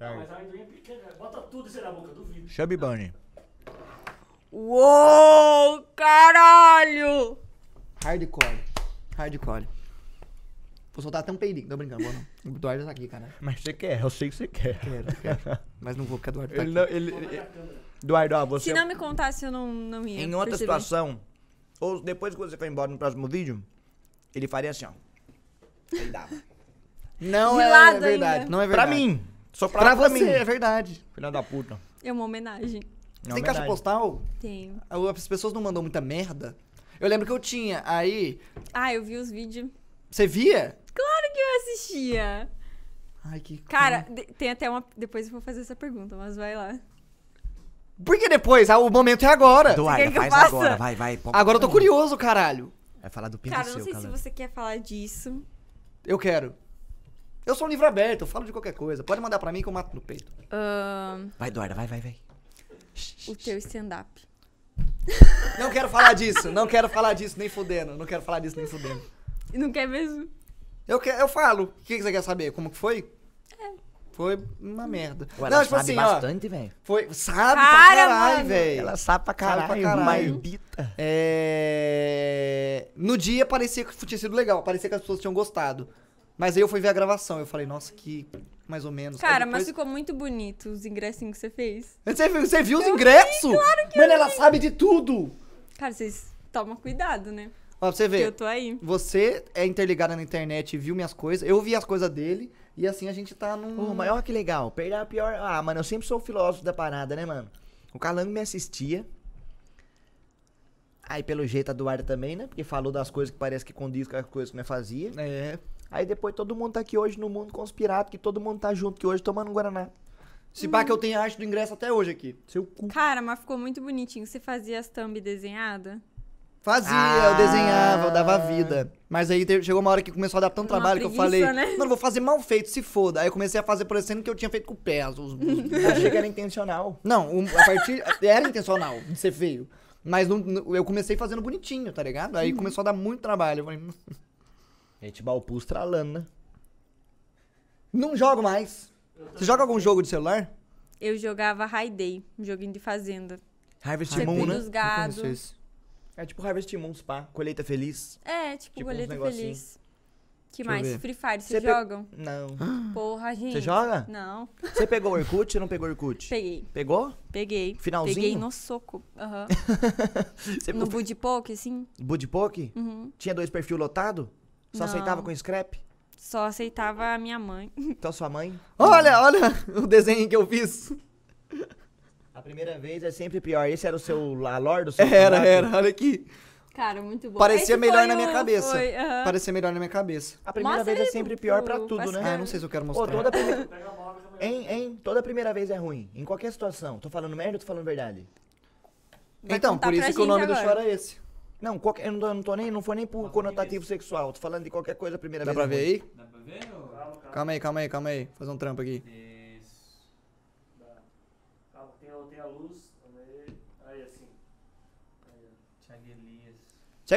Não, mas a amendoim é pequena. Bota tudo isso aí na boca, duvido. Chubby Bunny. Uou, caralho! Hardcore. Hardcore. Vou soltar até um peidinho, tô brincando, vou não. O Eduardo tá aqui, cara. Mas você quer, eu sei que você quer. Quero, quero. Mas não vou, porque o Eduardo tá Ele não, aqui. ele, ele- Eduardo, ó, você. Se não me contasse, eu não, não ia. Em outra perceber. situação, ou depois que você foi embora no próximo vídeo, ele faria assim, ó. Ele dava. É não é, é verdade. Ainda. Não é verdade. Pra mim. Só pra, pra, você, mim. é verdade. Filha da puta. É uma homenagem. É Tem caixa postal? Tenho. As pessoas não mandam muita merda. Eu lembro que eu tinha, aí. Ah, eu vi os vídeos. Você via? Claro que eu assistia. Ai, que. Cara, tem até uma. Depois eu vou fazer essa pergunta, mas vai lá. Por que depois? Ah, o momento é agora. Doaia, que faz agora, vai, vai. Pô, agora eu tô curioso, caralho. Vai falar do pinto Cara, seu, não sei se você quer falar disso. Eu quero. Eu sou um livro aberto, eu falo de qualquer coisa. Pode mandar para mim que eu mato no peito. Vai, Eduarda, vai, vai, vai. O teu stand-up. Não quero falar disso, não quero falar disso, nem fudendo. Não quero falar disso, nem fudendo. E não quer mesmo? Eu, quero, eu falo. O que, que você quer saber? Como que foi? É. Foi uma merda. Ué, ela não, tipo sabe assim, bastante, velho. Foi, sabe Cara, pra caralho, velho. Ela sabe pra caralho, sabe pra caralho. Maldita. É... No dia parecia que tinha sido legal, parecia que as pessoas tinham gostado. Mas aí eu fui ver a gravação, eu falei, nossa, que mais ou menos. Cara, depois... mas ficou muito bonito os ingressinhos que você fez. Você viu, você viu os ingressos? claro que Mano, ela vi. sabe de tudo! Cara, vocês tomam cuidado, né? Ó, pra você ver. Porque eu tô aí. Você é interligada na internet e viu minhas coisas, eu vi as coisas dele. E assim a gente tá num. Pô, mas olha que legal. Perder a pior. Ah, mano, eu sempre sou o filósofo da parada, né, mano? O Calango me assistia. Aí, pelo jeito, a Duarte também, né? Porque falou das coisas que parece que condiz com as coisas que me fazia. É. Aí depois todo mundo tá aqui hoje no mundo conspirado, que todo mundo tá junto, que hoje tomando um Guaraná. Se hum. que eu tenho a arte do ingresso até hoje aqui. Seu cu. Cara, mas ficou muito bonitinho. Você fazia as thumb desenhada? Fazia, ah. eu desenhava, eu dava vida. Mas aí chegou uma hora que começou a dar tanto uma trabalho preguiça, que eu falei, né? mano, vou fazer mal feito, se foda. Aí eu comecei a fazer por o que eu tinha feito com o pé. Os, os... achei que era intencional. Não, um, a partir. era intencional de ser feio. Mas não, eu comecei fazendo bonitinho, tá ligado? Aí uhum. começou a dar muito trabalho. Eu falei. Hum. Gente, Balpus tralana. Né? Não jogo mais. Você joga algum jogo de celular? Eu jogava Day, um joguinho de fazenda. Harvest Moon, né? Os gados. É tipo Harvest Moon, pá. Colheita Feliz. É, tipo, tipo Colheita Feliz. Que Deixa mais? Free Fire, vocês pe... jogam? Não. Porra, gente. Você joga? Não. Você pegou o Orkut ou não pegou o Orkut? Peguei. Pegou? Peguei. Finalzinho? Peguei no soco. Aham. Uhum. no Budipoke, assim? Budipoke? Uhum. Tinha dois perfis lotado? Só não. aceitava com scrap? Só aceitava a minha mãe. Então sua mãe? Olha, olha o desenho que eu fiz. A primeira vez é sempre pior. Esse era o seu a lord do seu Era, era, olha aqui. Cara, muito bom. Parecia Esse melhor na minha cabeça. Foi, Parecia melhor na minha cabeça. A primeira Mostra vez é sempre pro, pior para tudo, né? Ah, não sei se eu quero mostrar. Ô, toda primeira... hein, hein? Toda primeira vez é ruim. Em qualquer situação. Tô falando merda ou tô falando verdade? Vai então, por isso que o nome agora. do show é esse. Não, qualquer, eu não, tô nem, não foi nem por conotativo sexual, tô falando de qualquer coisa primeira Dá vez. Dá pra ver aí? Dá pra ver? Ou... Calma, calma. aí, calma aí, calma aí. Vou fazer um trampo aqui. Isso. Calma, tem, tem a luz. Aí, assim. Tiago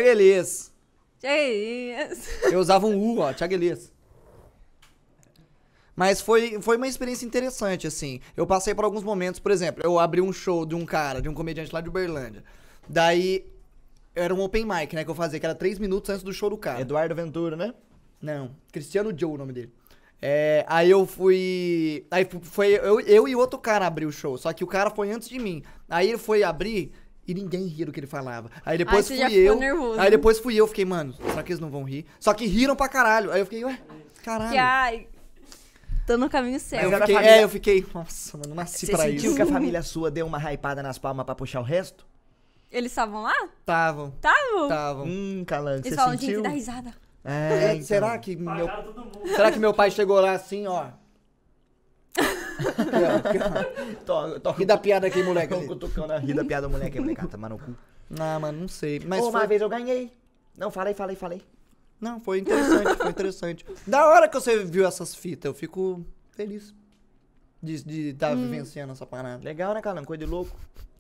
Elias. Tiago Elias. Eu usava um U, ó, Tiago Elias. Mas foi, foi uma experiência interessante, assim. Eu passei por alguns momentos, por exemplo, eu abri um show de um cara, de um comediante lá de Uberlândia. Daí era um open mic, né, que eu fazia, que era três minutos antes do show do cara. Eduardo Ventura, né? Não, Cristiano Joe o nome dele. É, aí eu fui. Aí foi eu, eu e outro cara abrir o show, só que o cara foi antes de mim. Aí ele foi abrir e ninguém ria do que ele falava. Aí depois Ai, fui eu. Nervoso, aí depois fui eu, fiquei, mano, será que eles não vão rir? Só que riram pra caralho. Aí eu fiquei, ué, caralho. ai, tô no caminho certo. Eu fiquei, família... É, eu fiquei, nossa, mano, nasci Você pra isso. Você sentiu que a família sua deu uma hypada nas palmas pra puxar o resto? Eles estavam lá? Estavam. Estavam? Estavam. Hum, calando. Eles falam, gente, dá risada. É, é, então. será que meu... Será que meu pai chegou lá assim, ó? to, Ri da piada aqui, moleque. Tô ri da piada, moleque. É moleque, tá Não, mano, não sei. Mas foi... uma vez eu ganhei. Não, falei, falei, falei. Não, foi interessante, foi interessante. Da hora que você viu essas fitas, eu fico feliz de estar tá hum. vivenciando essa parada. Legal, né, cara? Coisa de louco.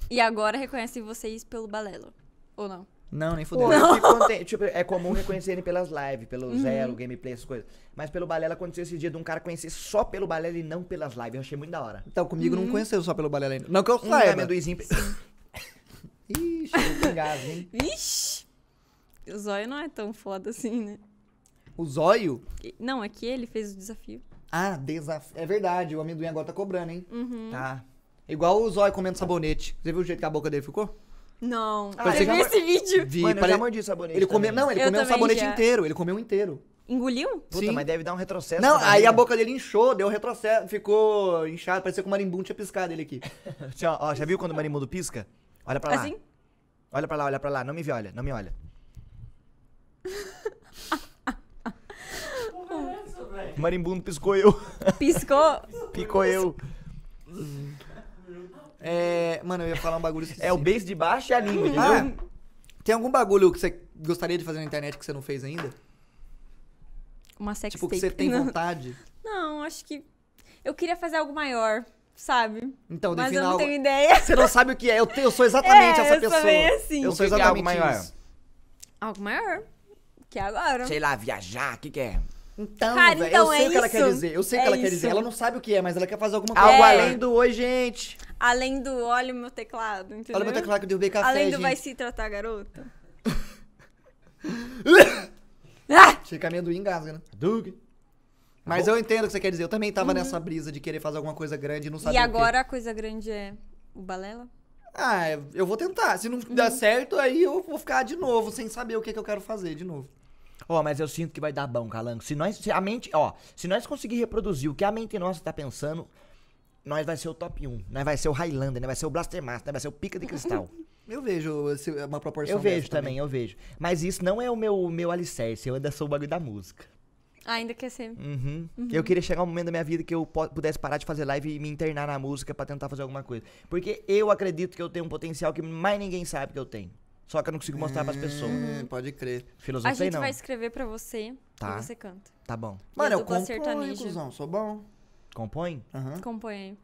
E agora reconhecem vocês pelo Balelo. Ou não? Não, nem fudeu. Não. Contente, tipo, é comum reconhecerem pelas lives, pelo uhum. zero, gameplay, essas coisas. Mas pelo Balelo aconteceu esse dia de um cara conhecer só pelo Balelo e não pelas lives. Eu achei muito da hora. Então, comigo uhum. não conheceu só pelo Balelo, ainda. Não que eu saiba. Um amendoizinho... Ixi, gás, hein? Ixi! O zóio não é tão foda assim, né? O zóio? Não, é que ele fez o desafio. Ah, desafio. É verdade, o amendoim agora tá cobrando, hein? Uhum. Tá. Igual o zóio comendo sabonete. Você viu o jeito que a boca dele ficou? Não. Ah, você viu já... esse vídeo? Vi, Mano, pare... eu já mordi sabonete. Ele comeu, não, ele eu comeu um sabonete já. inteiro. Ele comeu inteiro. Engoliu? Puta, Sim. mas deve dar um retrocesso. Não, aí a né? boca dele inchou, deu um retrocesso, ficou inchado, parecia que o marimbundo tinha piscado ele aqui. ó, já viu quando o marimbundo pisca? Olha pra lá. Assim? Olha pra lá, olha pra lá. Não me olha, não me olha. o marimbundo piscou eu. Piscou? Picou eu. É... Mano, eu ia falar um bagulho. é o base de baixo e a língua, Ah, tem algum bagulho que você gostaria de fazer na internet que você não fez ainda? Uma sex Tipo, que você tem vontade? Não, acho que. Eu queria fazer algo maior, sabe? Então, Mas eu não algo... tenho ideia. Você não sabe o que é. Eu, te- eu sou exatamente É, essa eu sou pessoa. meio assim. Eu sou exatamente algo exatamente maior? isso. Algo maior que agora. Sei lá, viajar, o que que é? Então, Cara, então eu sei é o que ela quer dizer. Eu sei o é que ela isso. quer dizer. Ela não sabe o que é, mas ela quer fazer alguma coisa. É. Algo além do oi, gente. Além do olha meu teclado, entendeu? Olha meu teclado que eu derrubei café, Além do gente. vai se tratar, garota. ah! Chega amendoim engasga, né? Doug. Mas eu entendo o que você quer dizer. Eu também tava uhum. nessa brisa de querer fazer alguma coisa grande e não sabia E agora a coisa grande é o balela? Ah, é, eu vou tentar. Se não uhum. der certo, aí eu vou ficar de novo, sem saber o que, que eu quero fazer de novo. Ó, oh, mas eu sinto que vai dar bom, Calango. Se nós, se a mente, ó, se nós conseguir reproduzir o que a mente nossa tá pensando, nós vai ser o top 1, nós né? vai ser o Highlander, né? vai ser o Blaster Master, vai ser o Pica de Cristal. Eu vejo uma proporção Eu vejo também, também, eu vejo. Mas isso não é o meu, meu alicerce, eu ainda sou o bagulho da música. Ainda quer ser. Uhum. Uhum. Eu queria chegar um momento da minha vida que eu pudesse parar de fazer live e me internar na música para tentar fazer alguma coisa. Porque eu acredito que eu tenho um potencial que mais ninguém sabe que eu tenho. Só que eu não consigo mostrar as pessoas. É, pode crer. filosofia não a gente não. vai escrever pra você tá. e você canta. Tá bom. Mano, eu, eu componho, cuzão. Sou bom. Compõe? Uhum. Compõe.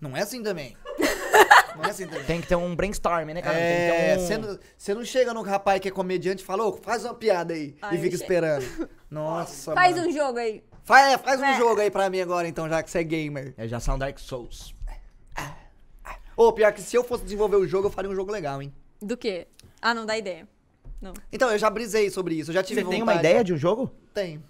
Não é assim também. não é assim também. Tem que ter um brainstorm, né, cara? É, você um... não, não, chega no rapaz que é comediante e fala, ô, faz uma piada aí. e fica che... esperando. Nossa, Faz mano. um jogo aí. É, faz, faz é. um jogo aí pra mim agora, então, já que você é gamer. É, já são Dark Souls. Ô, oh, pior que se eu fosse desenvolver o um jogo, eu faria um jogo legal, hein? Do quê? Ah, não dá ideia. Não. Então, eu já brisei sobre isso, eu já tive Você vontade. tem uma ideia de um jogo? Tem.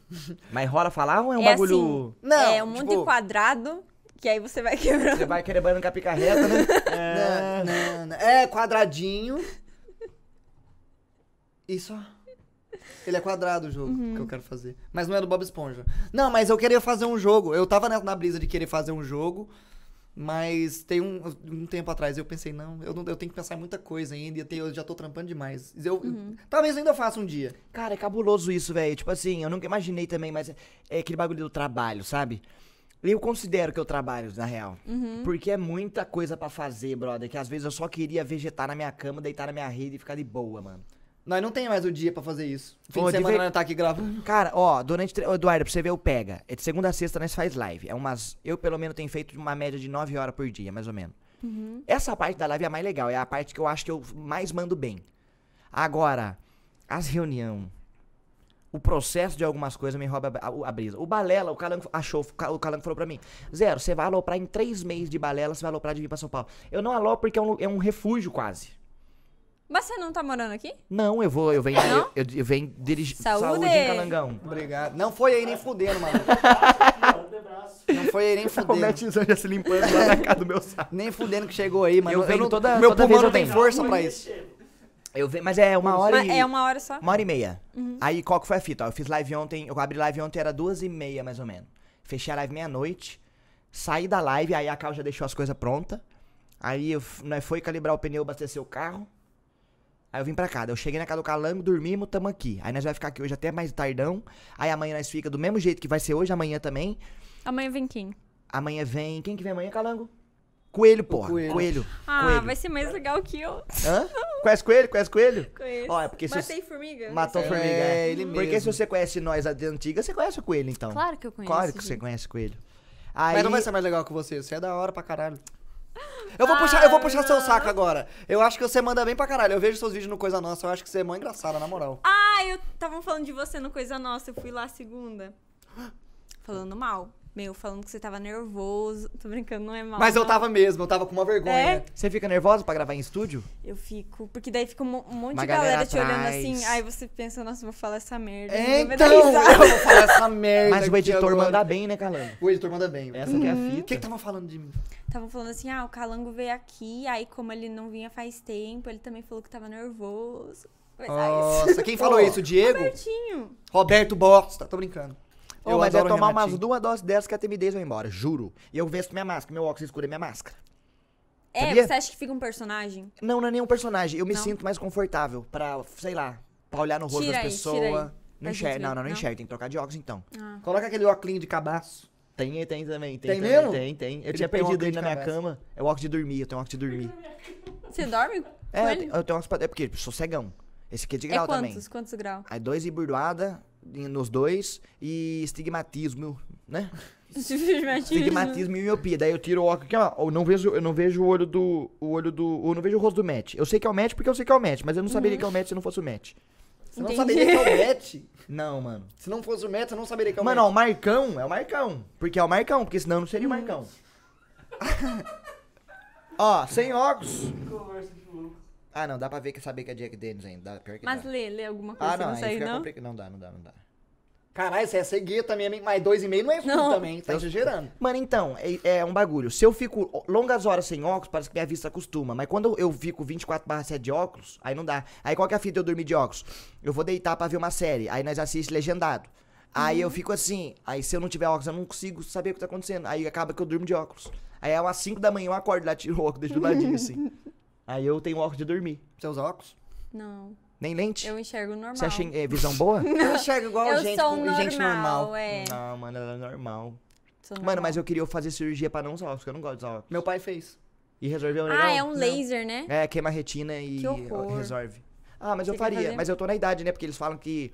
Mas rola falar ou é um É bagulho... Assim, não, é um mundo tipo, quadrado, que aí você vai quebrando. Você vai quebrando com a reta, né? É, não, não, é quadradinho. Isso. Ele é quadrado o jogo uhum. que eu quero fazer. Mas não é do Bob Esponja. Não, mas eu queria fazer um jogo. Eu tava na brisa de querer fazer um jogo. Mas tem um, um tempo atrás eu pensei, não, eu, não, eu tenho que pensar em muita coisa ainda, eu, tenho, eu já tô trampando demais. Eu, uhum. Talvez eu ainda faça um dia. Cara, é cabuloso isso, velho. Tipo assim, eu nunca imaginei também, mas é, é aquele bagulho do trabalho, sabe? Eu considero que eu trabalho, na real. Uhum. Porque é muita coisa para fazer, brother. Que às vezes eu só queria vegetar na minha cama, deitar na minha rede e ficar de boa, mano. Nós não tem mais o dia pra fazer isso. Fim Pô, então, de semana deve... nós tá aqui gravando. Cara, ó, durante. Eduardo, pra você ver, eu pega. É de segunda a sexta nós faz live. É umas. Eu, pelo menos, tenho feito uma média de 9 horas por dia, mais ou menos. Uhum. Essa parte da live é a mais legal. É a parte que eu acho que eu mais mando bem. Agora, as reuniões. O processo de algumas coisas me rouba a, a brisa. O Balela, o Calango achou, o Calango falou pra mim: Zero, você vai aloprar em três meses de Balela, você vai aloprar de vir pra São Paulo. Eu não alopro porque é um, é um refúgio quase. Mas você não tá morando aqui? Não, eu vou, eu venho, eu, eu, eu venho dirigir. Saúde. Saúde em Canangão. Obrigado. Não foi aí nem fudendo, mano. Não foi aí nem fudendo. O Matzão já se limpando lá na casa do meu saco. Nem fudendo que chegou aí, mano. Eu, eu venho não, toda, meu toda pulmão não tem força pra isso. Eu venho, mas é uma hora mas é e... É uma hora só? Uma hora e meia. Uhum. Aí qual que foi a fita? eu fiz live ontem, eu abri live ontem, era duas e meia mais ou menos. Fechei a live meia-noite, saí da live, aí a Cal já deixou as coisas prontas. Aí eu, né, foi calibrar o pneu, abastecer o carro. Aí eu vim pra cá, eu cheguei na casa do Calango, dormimos, tamo aqui. Aí nós vai ficar aqui hoje até mais tardão. Aí amanhã nós fica do mesmo jeito que vai ser hoje, amanhã também. Amanhã vem quem? Amanhã vem. Quem que vem amanhã, Calango? Coelho, porra. Coelho. coelho. Ah, coelho. vai ser mais legal que eu. Hã? Conhece coelho? Conhece coelho? Conheço. Ó, é porque se Matei formiga. Matou é, formiga, é. Ele porque mesmo. se você conhece nós da antiga, você conhece o coelho, então. Claro que eu conheço. Claro que gente. você conhece coelho. Aí... Mas não vai ser mais legal que você. Você é da hora pra caralho. Eu vou, puxar, eu vou puxar seu ah. saco agora. Eu acho que você manda bem pra caralho. Eu vejo seus vídeos no Coisa Nossa, eu acho que você é mó engraçada, na moral. Ah, eu tava falando de você no Coisa Nossa, eu fui lá segunda. Falando mal. Meu, falando que você tava nervoso. Tô brincando, não é mal. Mas não. eu tava mesmo, eu tava com uma vergonha. É? Você fica nervosa pra gravar em estúdio? Eu fico, porque daí fica um, monte uma de galera, galera te olhando assim. Aí você pensa, nossa, vou falar essa merda. É, então, eu vou falar essa merda. Então, Mas o editor agora. manda bem, né, Calando? O editor manda bem. Essa uhum. que é a uhum. fita. O que, que tava falando de mim? estavam falando assim: ah, o Calango veio aqui, aí como ele não vinha faz tempo, ele também falou que tava nervoso. Ah, Nossa, quem falou oh, isso? Diego? Robertinho. Roberto Bosta, tô brincando. Oh, eu mas é tomar umas duas doses dessas que a timidez vai embora, juro. E eu vesto minha máscara, meu óculos escuro é minha máscara. É, Sabia? você acha que fica um personagem? Não, não é nenhum personagem. Eu me não? sinto mais confortável pra, sei lá, pra olhar no rosto tira das pessoas. Não enxerga, não, não, não, não enxerga. Tem que trocar de óculos então. Ah. Coloca aquele óculos de cabaço. Tem, tem também. Tem, tem, também, mesmo? Tem, tem. Eu ele tinha perdido ele na minha cama. É o óculos de dormir, eu tenho óculos de dormir. Você dorme? É, ele? eu tenho óculos pra... É porque eu sou cegão. Esse aqui é de é grau é quantos, também. Quantos graus? Aí dois e burdoada nos dois e estigmatismo, né? estigmatismo. estigmatismo e miopia. Daí eu tiro o óculos aqui, ó. Eu não vejo, eu não vejo o olho do. O olho do. Eu não vejo o rosto do Matt. Eu sei que é o Matt porque eu sei que é o Matt, mas eu não saberia uhum. que é o Matt se não fosse o Matt. Você Entendi. não saberia que é o Matt? Não, mano. Se não fosse o Meta, eu não saberia que é o Mano, ó, o Marcão é o Marcão. Porque é o Marcão, porque senão não seria o Marcão. Hum. ó, sem óculos. Conversa louco. Ah, não, dá pra ver que saber que é Jack Daniels ainda. pior que Mas dá. lê, lê alguma ah, coisa Ah, não, não, aí sai, fica não? Não dá, não dá, não dá. Caralho, se é é gueta minha, mas dois e meio não é ruim também, tá exagerando. Mano, então, é, é, um bagulho. Se eu fico longas horas sem óculos, parece que minha vista acostuma. Mas quando eu fico 24 barra 7 de óculos, aí não dá. Aí qual que é a fita eu dormir de óculos? Eu vou deitar pra ver uma série, aí nós assistimos legendado. Aí uhum. eu fico assim, aí se eu não tiver óculos, eu não consigo saber o que tá acontecendo. Aí acaba que eu durmo de óculos. Aí é umas 5 da manhã eu acordo lá, tiro o óculos, deixo do ladinho assim. aí eu tenho óculos de dormir. Você usa óculos? Não. Nem lente? Eu enxergo normal. Você acha é, visão boa? Não, eu enxergo igual eu gente, sou normal, gente normal. É. Não, mano, ela é normal. mano, mas eu queria fazer cirurgia pra não usar óculos, porque eu não gosto de usar óculos. Meu pai fez. E resolveu, ah, legal? Ah, é um não. laser, né? É, queima a retina e resolve. Ah, mas Você eu faria. Fazer? Mas eu tô na idade, né? Porque eles falam que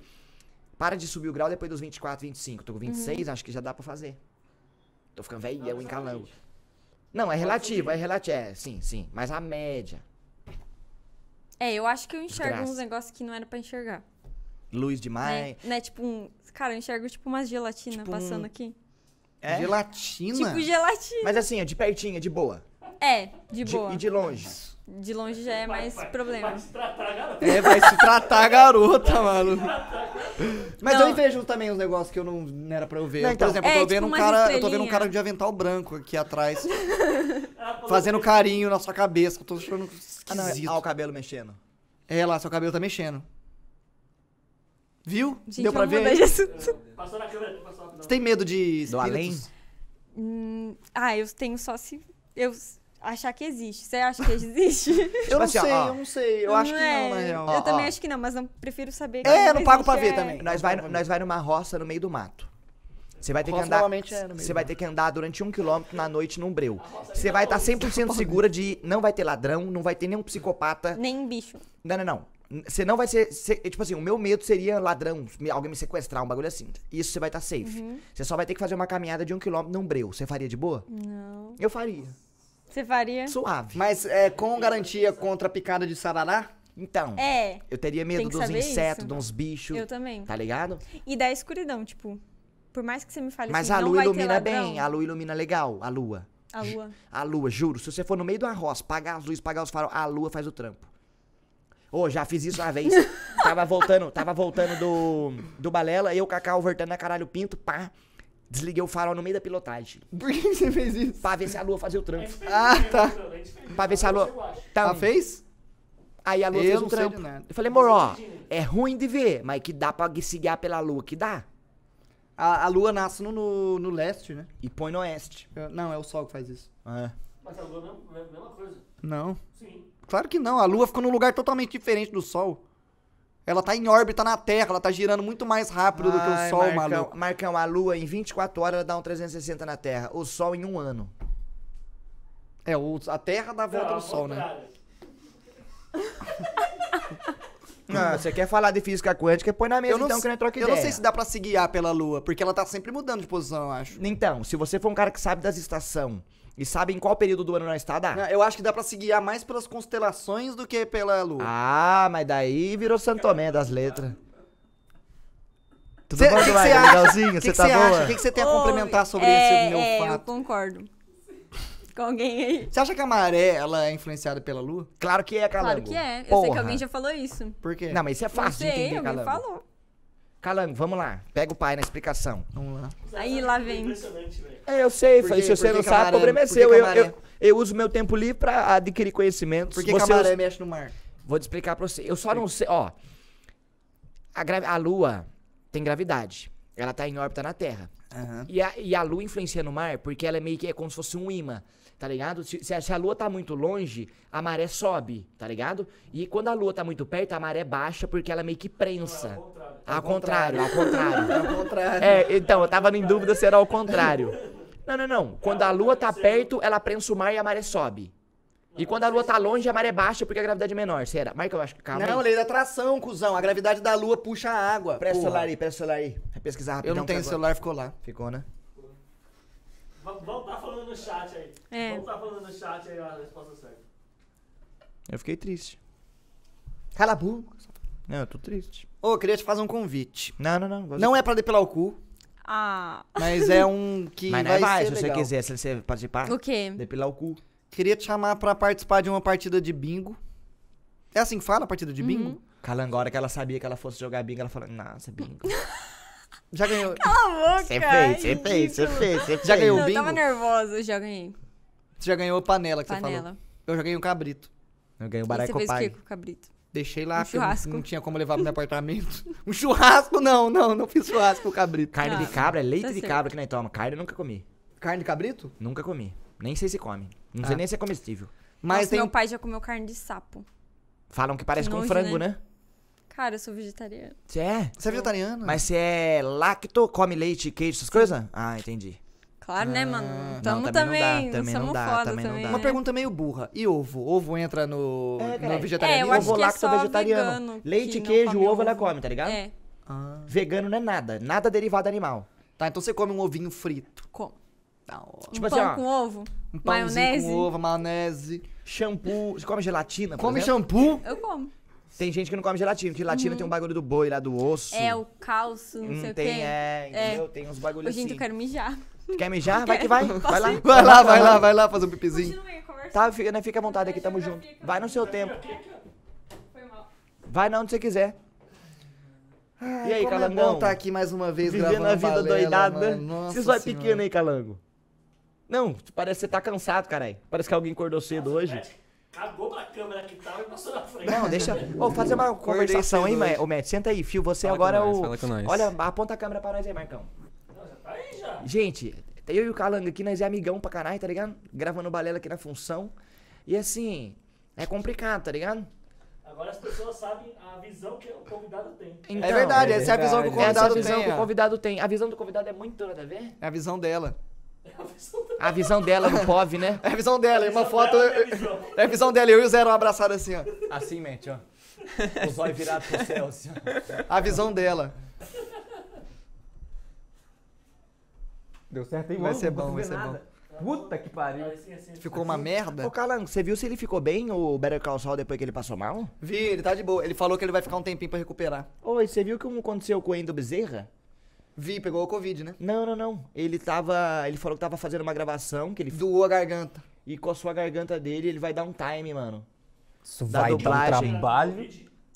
para de subir o grau depois dos 24, 25. Tô com 26, uhum. acho que já dá pra fazer. Tô ficando velho e eu encalando. Não, é relativo, é relativo. É, sim, sim. Mas a média. É, eu acho que eu enxergo Graças. uns negócios que não era pra enxergar. Luz demais. Né? né? Tipo, um... cara, eu enxergo tipo umas gelatina tipo passando um... aqui. É? Gelatina? Tipo gelatina. Mas assim, é de pertinho, é de boa. É, de, de boa. E de longe. De longe já é vai, mais vai, problema. Vai se tratar, garota. É, vai se tratar, garota, mano. Mas não. eu vejo também uns negócios que eu não, não era pra eu ver. Não, então, Por exemplo, é, eu, tô é, tipo vendo um cara, eu tô vendo um cara de avental branco aqui atrás, fazendo carinho na sua cabeça. Eu tô achando ah, é Esquisito. Ah, o cabelo mexendo. É lá, seu cabelo tá mexendo. Viu? Gente, Deu pra ver? É, é. Passou na câmera, passou Você tem medo de espíritos? Do além? Hum, ah, eu tenho só se... Eu achar que existe. Você acha que existe? eu não tipo assim, sei, eu não sei. Eu acho que não, na real. Eu também acho que não, mas não prefiro saber. É, eu não pago pra ver também. Nós vai, nós vai numa roça no meio do mato. Você vai ter que andar. É você vai ter que andar durante um quilômetro na noite num breu. Você vai estar tá 100% segura de não vai ter ladrão, não vai ter nenhum psicopata. Nem bicho. Não, não, não. Você não vai ser, é, Tipo assim, o meu medo seria ladrão, alguém me sequestrar, um bagulho assim. Isso você vai estar tá safe. Uhum. Você uhum. só vai ter que fazer uma caminhada de um quilômetro num breu. Você faria de boa? Não. Eu faria. Você faria? Suave. Mas é, com garantia contra picada de sarará? Então. É. Eu teria medo dos insetos, isso. dos bichos. Eu também. Tá ligado? E da escuridão, tipo. Por mais que você me fale Mas assim, a lua ilumina bem, a lua ilumina legal, a lua. A lua. A lua, juro. Se você for no meio do arroz, pagar as luzes, pagar os faróis, a lua faz o trampo. Ô, oh, já fiz isso uma vez. tava voltando, tava voltando do, do balela, eu, Cacau, voltando na caralho pinto, pá. Desliguei o farol no meio da pilotagem. Por que você fez isso? Pra ver se a lua fazia o trampo. É ah, é tá. É pra ver se a lua. Tá, Ela ah, fez? Aí a lua eu fez o trampo. Eu falei, amor, ó, é ruim de ver, mas que dá pra guiar pela lua, que dá. A, a lua nasce no, no, no leste, né? E põe no oeste. Eu- é, Não, é o sol que faz isso. Ah, é. Mas a lua é a mesma- coisa. Não. Sim. Claro que não. A lua ficou num lugar totalmente diferente do sol. Ela tá em órbita na Terra, ela tá girando muito mais rápido do que o sol, Marcão, maluco. Marcão, a lua em 24 horas ela dá um 360 na Terra. O sol em um ano. É, o, a Terra dá a volta Não, ao sol, né? Ah. você quer falar de física quântica, põe na mesa então que não troca ideia. Eu não então, sei se dá pra se guiar pela Lua, porque ela tá sempre mudando de posição, eu acho. Então, se você for um cara que sabe das estações e sabe em qual período do ano nós está, dá. Não, ah, eu acho que dá pra se guiar mais pelas constelações do que pela Lua. Ah, mas daí virou Santomé das letras. Tudo cê, bom, que que Legalzinho? Você tá boa? O que você tem a complementar sobre é, esse meu é, fato? Eu concordo com alguém aí. Você acha que a maré, ela é influenciada pela lua? Claro que é, Calango. Claro que é. Eu Porra. sei que alguém já falou isso. Por quê? Não, mas isso é fácil sei, de entender, alguém Calango. falou. Calango, vamos lá. Pega o pai na explicação. Vamos lá. Aí lá vem. É, eu sei. Porque, se você não sabe, o problema é seu. Eu, eu, eu uso meu tempo livre pra adquirir conhecimentos. Por que, você que a maré usa... mexe no mar? Vou te explicar pra você. Eu só não sei. Ó. A, gra... a lua tem gravidade. Ela tá em órbita na Terra. Uhum. E, a, e a lua influencia no mar porque ela é meio que é como se fosse um imã tá ligado? Se, se, a lua tá muito longe, a maré sobe, tá ligado? E quando a lua tá muito perto, a maré baixa porque ela meio que prensa. Não, é ao contrário. Ao contrário, é ao contrário. É, então, eu tava em dúvida se era ao contrário. Não, não, não. Quando a lua tá perto, ela prensa o mar e a maré sobe. E quando a lua tá longe, a maré é baixa porque a gravidade é menor. Será? Marca, eu acho que calma. Não, aí. lei da atração, cuzão. A gravidade da lua puxa a água. Presta o celular aí, presta o celular aí. Vai pesquisar rapidão. Eu não tenho celular, ficou lá. Ficou, né? Vamos tá falando no chat aí. É. Vamos tá falando no chat aí a resposta certa. Eu fiquei triste. Cala a boca. Não, eu tô triste. Ô, queria te fazer um convite. Não, não, não. Não é pra depilar o cu. Ah. Mas é um que Mas não vai, vai é se legal. você quiser, se você participar. O quê? Depilar o cu. Queria te chamar pra participar de uma partida de bingo. É assim que fala, partida de uhum. bingo? Calangora, que ela sabia que ela fosse jogar bingo, ela falou, nossa, bingo. Já ganhou. Cala a boca! Você fez, você fez, você fez, você fez. Já ganhou o bingo? Eu tava nervosa, já ganhei. Você já ganhou panela que panela. você falou. Eu já ganhei um cabrito. Eu ganhei um baracopai. Você fez o com o cabrito? Deixei lá, um churrasco. Não, não, tinha como levar pro meu apartamento. um churrasco, não, não, não fiz churrasco com o cabrito. Carne não, de ah, cabra, é leite tá de certo. cabra que nós toma Carne eu nunca comi. Carne de cabrito? Nunca comi. Nem sei se come. Não ah. sei nem se é comestível. Mas Nossa, tem... meu pai já comeu carne de sapo. Falam que parece com frango, né? né? Cara, eu sou vegetariana. Você é? Você é vegetariana? Mas você é lacto, come leite, queijo, essas coisas? Ah, entendi. Claro, né, ah, mano? Tamo não, também, também, também não dá, foda também, também. Uma pergunta meio burra. E ovo? Ovo entra no, é, no vegetariano? É, eu acho ovo que é lacto é só vegetariano. Vegano, leite, que queijo, ovo, ovo, ela come, tá ligado? É. Ah. Vegano não é nada, nada derivado animal. Tá, então você come um ovinho frito. Como? Da Tipo um assim, pão ó, com ovo? Um maionese. com ovo, maionese. Shampoo. Você come gelatina? Come shampoo? Eu como. Tem gente que não come gelatina, que gelatina uhum. tem um uhum. bagulho do boi lá, do osso. É, o calço, não sei tem, o quê. É, é. entendeu? É. Tem uns bagulhos assim. Gente, eu quero mijar. Quer mijar? Vai que vai. Vai lá. Vai lá, vai lá, vai lá fazer um pipizinho. Tá, fica, né, fica à vontade aqui, tamo junto. Vai no seu tá tempo. Vai na onde você quiser. Ai, e aí, como É bom estar tá aqui mais uma vez Vivendo a vida balela, doidada. Vocês vai pequeno aí, Calango. Não, parece que você tá cansado, caralho. Parece que alguém acordou cedo hoje. Cagou pra câmera que tava e passou na frente. Não, deixa. Ô, oh, fazer uma conversação, hein, Matt? Ô, senta aí, Fio. Você fala agora é o. Olha, aponta a câmera pra nós aí, Marcão. Não, já tá aí já. Gente, eu e o Calanga aqui, nós é amigão pra caralho, tá ligado? Gravando balela aqui na função. E assim, é complicado, tá ligado? Agora as pessoas sabem a visão que o convidado tem. Então, é, verdade, é essa é a visão que o convidado essa é a visão tem. Que o é. convidado tem. A visão do convidado é muito toda, a ver? É a visão dela. A visão dela do POV, né? É a visão dela, uma foto. É a visão. É a visão dela, eu e o Zero abraçado assim, ó. Assim, mente, ó. Os olhos virados pro céu, assim, ó. A visão dela. Deu certo aí, Vai ser bom, vai ser bom. Puta que pariu. Assim, assim. Ficou uma merda? Ô, Calango, você viu se ele ficou bem, o Better Call Saul, depois que ele passou mal? Vi, ele tá de boa. Ele falou que ele vai ficar um tempinho pra recuperar. Oi, você viu o que aconteceu com o Endo Bezerra? Vi, pegou o Covid, né? Não, não, não. Ele tava. Ele falou que tava fazendo uma gravação, que ele. Doou a garganta. E com a sua garganta dele, ele vai dar um time, mano. Isso da vai dublagem. dar um trabalho.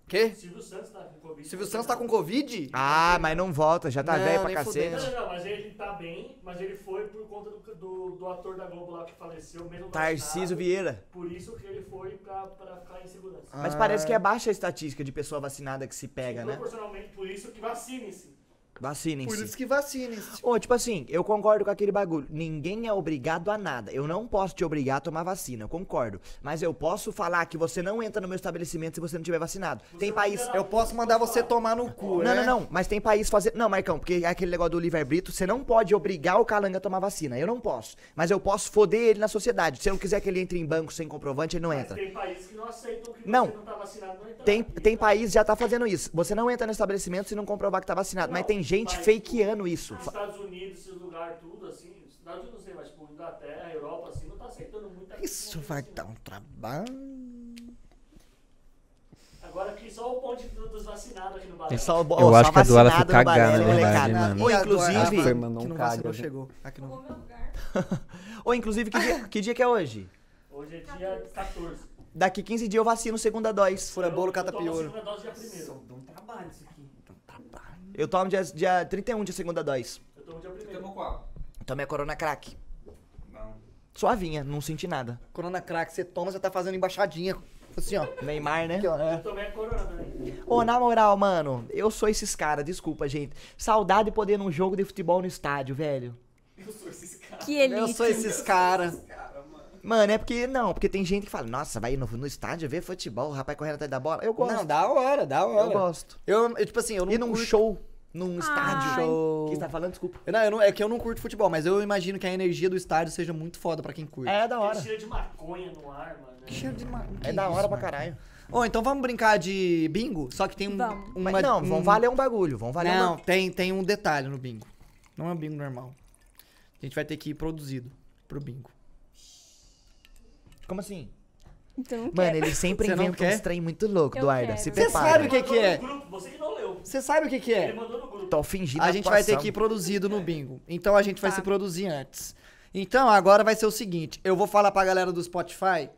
Quê? Silvio Santos tá com Covid. Silvio Santos tá com Covid? Ah, mas não volta, já tá não, velho pra cacete. Não, não, não, mas ele tá bem, mas ele foi por conta do, do, do ator da Globo lá que faleceu, mesmo Tarcísio Vieira. Por isso que ele foi pra, pra ficar em segurança. Ah. Mas parece que é baixa a estatística de pessoa vacinada que se pega, Sim, né? Proporcionalmente, por isso que vacine-se. Vacinem-se. Por isso que vacinem-se. Oh, tipo assim, eu concordo com aquele bagulho. Ninguém é obrigado a nada. Eu não posso te obrigar a tomar vacina, eu concordo. Mas eu posso falar que você não entra no meu estabelecimento se você não tiver vacinado. Você tem país. Eu posso mandar você tomar no cu, não, né? Não, não, Mas tem país fazer. Não, Marcão, porque é aquele negócio do livre Brito. Você não pode obrigar o calanga a tomar vacina. Eu não posso. Mas eu posso foder ele na sociedade. Se eu não quiser que ele entre em banco sem comprovante, ele não mas entra. tem país que não aceitam que não. você não tá vacinado, não entra. Tem, tem país já tá fazendo isso. Você não entra no estabelecimento se não comprovar que tá vacinado. Não. Mas tem gente mas, fakeando isso. Nos Estados Unidos, esses lugares, tudo assim. Estados Unidos, não sei, mas tipo, Inglaterra, Europa, assim, não tá aceitando muita Isso assim, vai né? dar um trabalho. Agora aqui só o ponto dos vacinados aqui no Balela. Só, eu ó, acho que a do ela né, né, foi cagada, né, verdade, mano. Ou inclusive, que foi, mano, que não caga, vacinou, chegou. Aqui no... Ou inclusive, que dia, que dia que é hoje? Hoje é dia 14. Daqui 15 dias eu vacino segunda dose. Furabolo, catapiolho. Eu tomo segunda dose dia primeiro. Só dá um trabalho, eu tomo dia, dia 31 de segunda dois. Eu tomo dia primeiro. Você tomou qual? Tomei a Corona Crack. Não. Suavinha, não senti nada. Corona Crack, você toma, você tá fazendo embaixadinha. Assim, ó. Neymar, né? Aqui, ó, né? Eu tomei a corona, né? Ô, na moral, mano, eu sou esses caras, desculpa, gente. Saudade de poder num jogo de futebol no estádio, velho. Eu sou esses caras. Que elite. Eu sou esses caras. Cara. Mano, é porque. Não, porque tem gente que fala, nossa, vai no, no estádio ver futebol, o rapaz correndo atrás da bola. Eu gosto. Não, da hora, da hora. Eu gosto. Eu, eu tipo assim, eu não. E num curto... show. Num estádio. Ai. Show. Que você tá falando? Desculpa. Não, eu não, é que eu não curto futebol, mas eu imagino que a energia do estádio seja muito foda pra quem curte. É, da hora. Tem cheiro de maconha no ar, mano. Que cheiro de maconha. É, é da hora pra caralho. Ô, oh, então vamos brincar de bingo? Só que tem um. Vamos. Uma, Mas não, um... vão valer um bagulho, vão valer Não, um... tem, tem um detalhe no bingo. Não é um bingo normal. A gente vai ter que ir produzido pro bingo. Como assim? Então, Mano, ele sempre Você inventa um uns trem muito louco, Eu Duarda. Você sabe o que, que é? você que não leu. Você sabe o que, que é? Ele é? mandou no grupo. Tô fingindo A gente vai ter que ir produzido no bingo. Então a gente vai tá. se produzir antes. Então agora vai ser o seguinte: eu vou falar pra galera do Spotify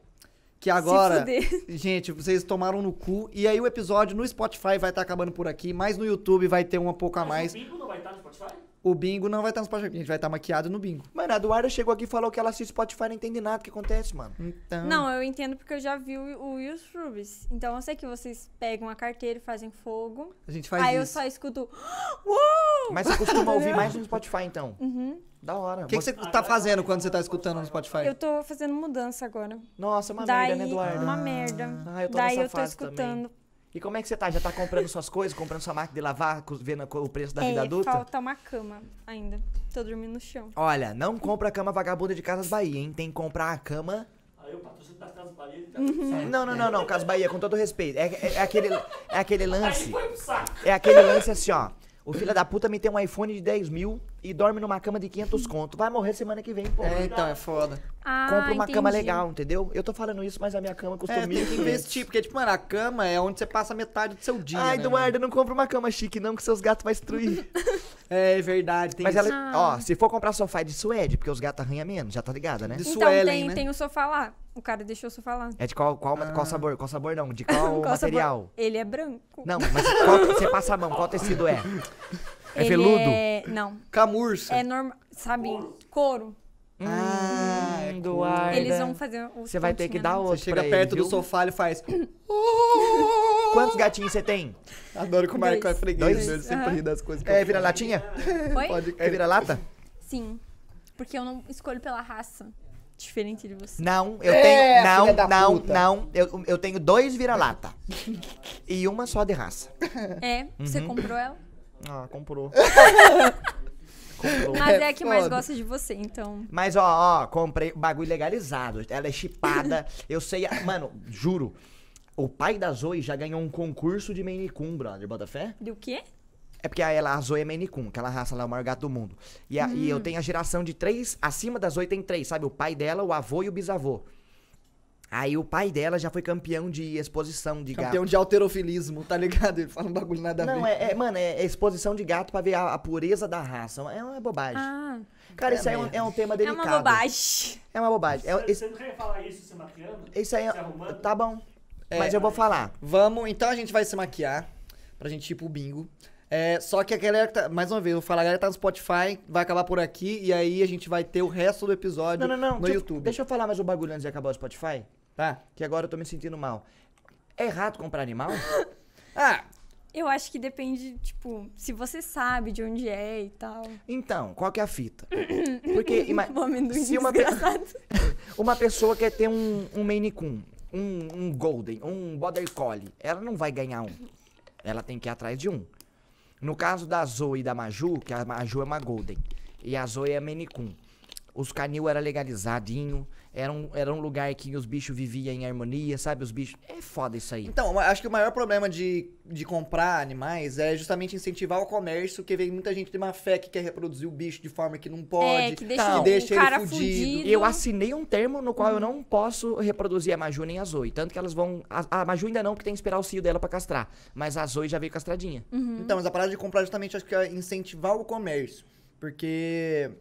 que agora. Gente, vocês tomaram no cu. E aí o episódio no Spotify vai estar tá acabando por aqui, mas no YouTube vai ter um pouco a mais. O bingo não vai estar tá no Spotify? o bingo não vai estar no Spotify, a gente vai estar maquiado no bingo. Mano, a Eduarda chegou aqui e falou que ela assiste Spotify e não entende nada do que acontece, mano. Então... Não, eu entendo porque eu já vi o YouTube. Então eu sei que vocês pegam a carteira e fazem fogo. A gente faz Aí isso. eu só escuto... Ah, uou! Mas você costuma ouvir mais no Spotify, então? Uhum. Da hora. O que, você tá fazendo quando você tá escutando no Spotify? Eu tô fazendo mudança agora. Nossa, uma Daí, merda, né, Eduardo? Uma merda. Ah, eu tô Daí eu tô escutando. Também. E como é que você tá? Já tá comprando suas coisas, comprando sua máquina de lavar, vendo o preço da é, vida adulta? Falta uma cama ainda. Tô dormindo no chão. Olha, não compra a cama vagabunda de Casas Bahia, hein? Tem que comprar a cama. Aí o patrocínio Casas Bahia. Tá... Uhum. Não, não, não, não, Casas Bahia, com todo respeito. É, é, é aquele, é aquele lance. É aquele lance assim, ó. O filho da puta me tem um iPhone de 10 mil e dorme numa cama de 500 conto. Vai morrer semana que vem, pô. É, então, é foda. Ah, Compra uma entendi. cama legal, entendeu? Eu tô falando isso, mas a minha cama custa é, Tem que investir, porque, tipo, mano, a cama é onde você passa metade do seu dia. Ai, né, Eduardo, não compra uma cama chique, não, que seus gatos vão destruir. é, é verdade. Tem mas isso. ela, ó, ah. se for comprar sofá é de suede, porque os gatos arranham menos, já tá ligada, né? De então, tem, né? tem o sofá lá. O cara deixou o sofá lá. É de qual, qual, ah. qual sabor? Qual sabor não? De qual, qual material? Sabor? Ele é branco. Não, mas qual, você passa a mão, qual tecido é? É ele veludo? É... Não. Camurça. É normal. Sabe? Couro. Hum, ah, hum, é Eduardo. Eles né? vão fazer o. Você vai ter que dar né? outro. Você chega perto ele, do sofá e faz. Quantos gatinhos você tem? Adoro que o Marco é freguês. Dois. Né? sempre uhum. das coisas que É vira-latinha? Oi? Pode é vira-lata? Sim. Porque eu não escolho pela raça. Diferente de você. Não, eu é, tenho. Não, não, puta. não. Eu, eu tenho dois vira-lata. e uma só de raça. É? Uhum. Você comprou ela? Ah, comprou. comprou. Mas é a é que mais gosta de você, então. Mas ó, ó, comprei bagulho legalizado. Ela é chipada. eu sei. Mano, juro. O pai da Zoe já ganhou um concurso de Manicum, brother. Bota fé? Do quê? É porque ela, a Zoe é Manicum, aquela raça lá, é o maior gato do mundo. E, a- e eu hum. tenho a geração de três, acima da Zoe tem três, sabe? O pai dela, o avô e o bisavô. Aí o pai dela já foi campeão de exposição de campeão gato. Campeão de alterofilismo, tá ligado? Ele fala um bagulho nada a Não, É, é, mano, é, é exposição de gato pra ver a, a pureza da raça. É uma bobagem. Ah, Cara, é isso aí é um, é um, tema delicado. É uma bobagem. É uma bobagem. É, esse... Você não quer falar isso se maquiando? Isso aí é Tá bom. É, Mas eu vou falar. Vamos, então a gente vai se maquiar pra gente ir pro bingo. É, só que a galera que tá, mais uma vez, eu vou falar, a galera que tá no Spotify, vai acabar por aqui e aí a gente vai ter o resto do episódio não, não, não, no deixa YouTube. deixa eu falar mais um bagulho antes de acabar o Spotify tá? Que agora eu tô me sentindo mal. É errado comprar animal? ah! Eu acho que depende, tipo, se você sabe de onde é e tal. Então, qual que é a fita? Porque ima... se uma, pe... uma pessoa quer ter um, um Maine Coon, um, um Golden, um Border Collie, ela não vai ganhar um. Ela tem que ir atrás de um. No caso da Zoe e da Maju, que a Maju é uma Golden e a Zoe é a Maine Coon, os canil era legalizadinho, era um, era um lugar que os bichos viviam em harmonia, sabe? Os bichos. É foda isso aí. Então, acho que o maior problema de, de comprar animais é justamente incentivar o comércio, que vem muita gente de má fé que quer reproduzir o bicho de forma que não é, pode, é, que deixa, que deixa o ele fudido. fudido. Eu assinei um termo no qual hum. eu não uhum. posso reproduzir a Maju nem a Zoe. Tanto que elas vão. A, a Maju ainda não, porque tem que esperar o cio dela para castrar. Mas a Zoe já veio castradinha. Uhum. Então, mas a parada de comprar é justamente acho que é incentivar o comércio. Porque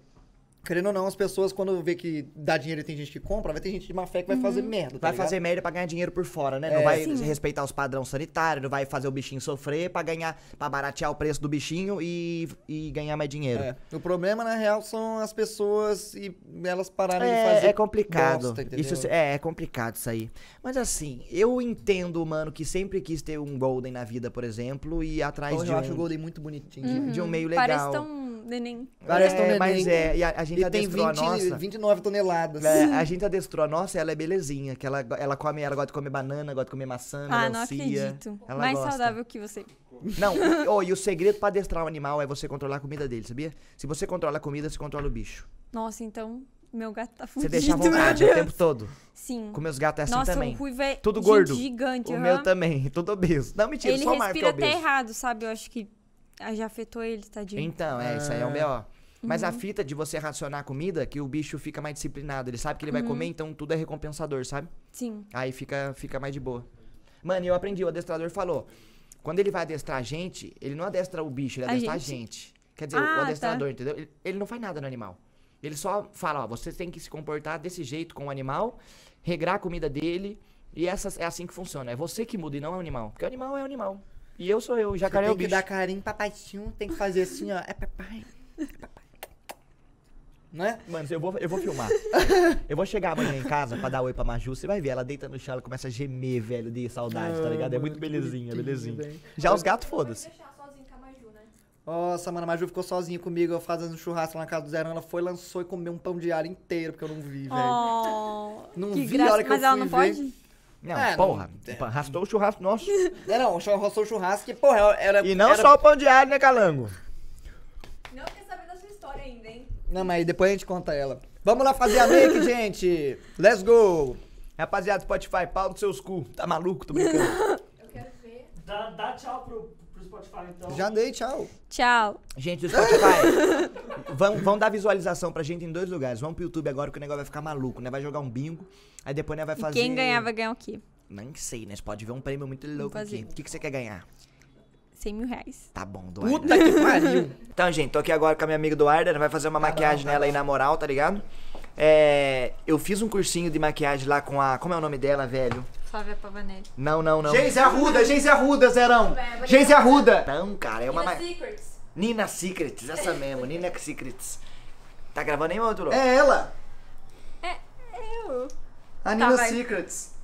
querendo ou não, as pessoas, quando vê que dá dinheiro e tem gente que compra, vai ter gente de má fé que vai uhum. fazer merda. Tá vai ligado? fazer merda pra ganhar dinheiro por fora, né? É, não vai sim. respeitar os padrões sanitários, não vai fazer o bichinho sofrer pra ganhar, para baratear o preço do bichinho e, e ganhar mais dinheiro. É. O problema, na real, são as pessoas e elas pararem é, de fazer. É complicado. Bosta, isso, é, é complicado isso aí. Mas assim, eu entendo, mano, que sempre quis ter um Golden na vida, por exemplo, e atrás Hoje de. Eu um, acho o Golden muito bonitinho. Uhum. De um meio legal. Parece tão neném. Parece tão é, neném. Mas é, né? e a, a gente gente e tem 20, a nossa. 29 toneladas. É, a gente adestrou a nossa, ela é belezinha. Que ela, ela come, ela gosta de comer banana, gosta de comer maçã, ah, melancia. Ah, não acredito. Ela Mais gosta. saudável que você. Não, oh, e o segredo para adestrar o animal é você controlar a comida dele, sabia? Se você controla a comida, você controla o bicho. Nossa, então meu gato tá fudido. Você deixa a vontade o tempo todo. Sim. Com meus gatos é assim Nossa, também. Nossa, o é tudo gordo. gigante. O uhum. meu também, tudo obeso. Não, mentira, ele só marca Ele respira até errado, sabe? Eu acho que já afetou ele, tadinho. Então, é, ah. isso aí é o B.O. Ah. Mas uhum. a fita de você racionar a comida, que o bicho fica mais disciplinado. Ele sabe que ele vai uhum. comer, então tudo é recompensador, sabe? Sim. Aí fica, fica mais de boa. Mano, eu aprendi, o adestrador falou. Quando ele vai adestrar a gente, ele não adestra o bicho, ele adestra a gente. A gente. Quer dizer, ah, o tá. adestrador, tá. entendeu? Ele, ele, não faz nada no animal. Ele só fala, ó, você tem que se comportar desse jeito com o animal, regrar a comida dele, e essa é assim que funciona. É você que muda e não é o animal. Porque o animal é o animal. E eu sou eu, o jacaré é o bicho. Tem que dar carinho, papai, tem que fazer assim, ó, é papai, é papai né? Mano, eu vou, eu vou filmar. eu vou chegar amanhã em casa pra dar oi pra Maju. Você vai ver, ela deita no chão, ela começa a gemer, velho, de saudade, tá ah, tá ligado? É muito belezinha, belezinha. Bem. Já os gatos, foda-se. Né? Nossa, mano, a Maju ficou sozinha comigo, fazendo um churrasco na casa do Zero. Ela foi, lançou e comeu um pão de alho inteiro, porque eu não vi, velho. Oh, não vi graça, a hora que mas eu ela não pode? Não, é, porra. Não, arrastou o churrasco nosso. É, não, arrastou o churrasco e, porra, era. E não era... só o pão de alho, né, Calango? Não, não, mas aí depois a gente conta ela. Vamos lá fazer a make, gente. Let's go. Rapaziada, Spotify, pau dos seus cu. Tá maluco? Tô brincando. Eu quero ver. Dá, dá tchau pro, pro Spotify, então. Já dei tchau. Tchau. Gente do Spotify, vão, vão dar visualização pra gente em dois lugares. Vamos pro YouTube agora que o negócio vai ficar maluco, né? Vai jogar um bingo, aí depois né, vai fazer... E quem ganhar vai ganhar o quê? Não sei, né? Você pode ver um prêmio muito louco aqui. O que, que você quer ganhar? 100 mil reais. Tá bom, Duarda. Puta que pariu. então, gente, tô aqui agora com a minha amiga Duarda. Ela vai fazer uma tá maquiagem bom, tá nela bom. aí na moral, tá ligado? É, eu fiz um cursinho de maquiagem lá com a. Como é o nome dela, velho? Flávia Pavanelli. Não, não, não. Geise Arruda, Geise Arruda, Zerão. É, Geise Arruda. Não, cara, é uma. Nina Secrets. Nina Secrets, essa mesmo, Nina Secrets. Tá gravando aí, outro? É ela. É, é eu. A tá, Nina Secrets.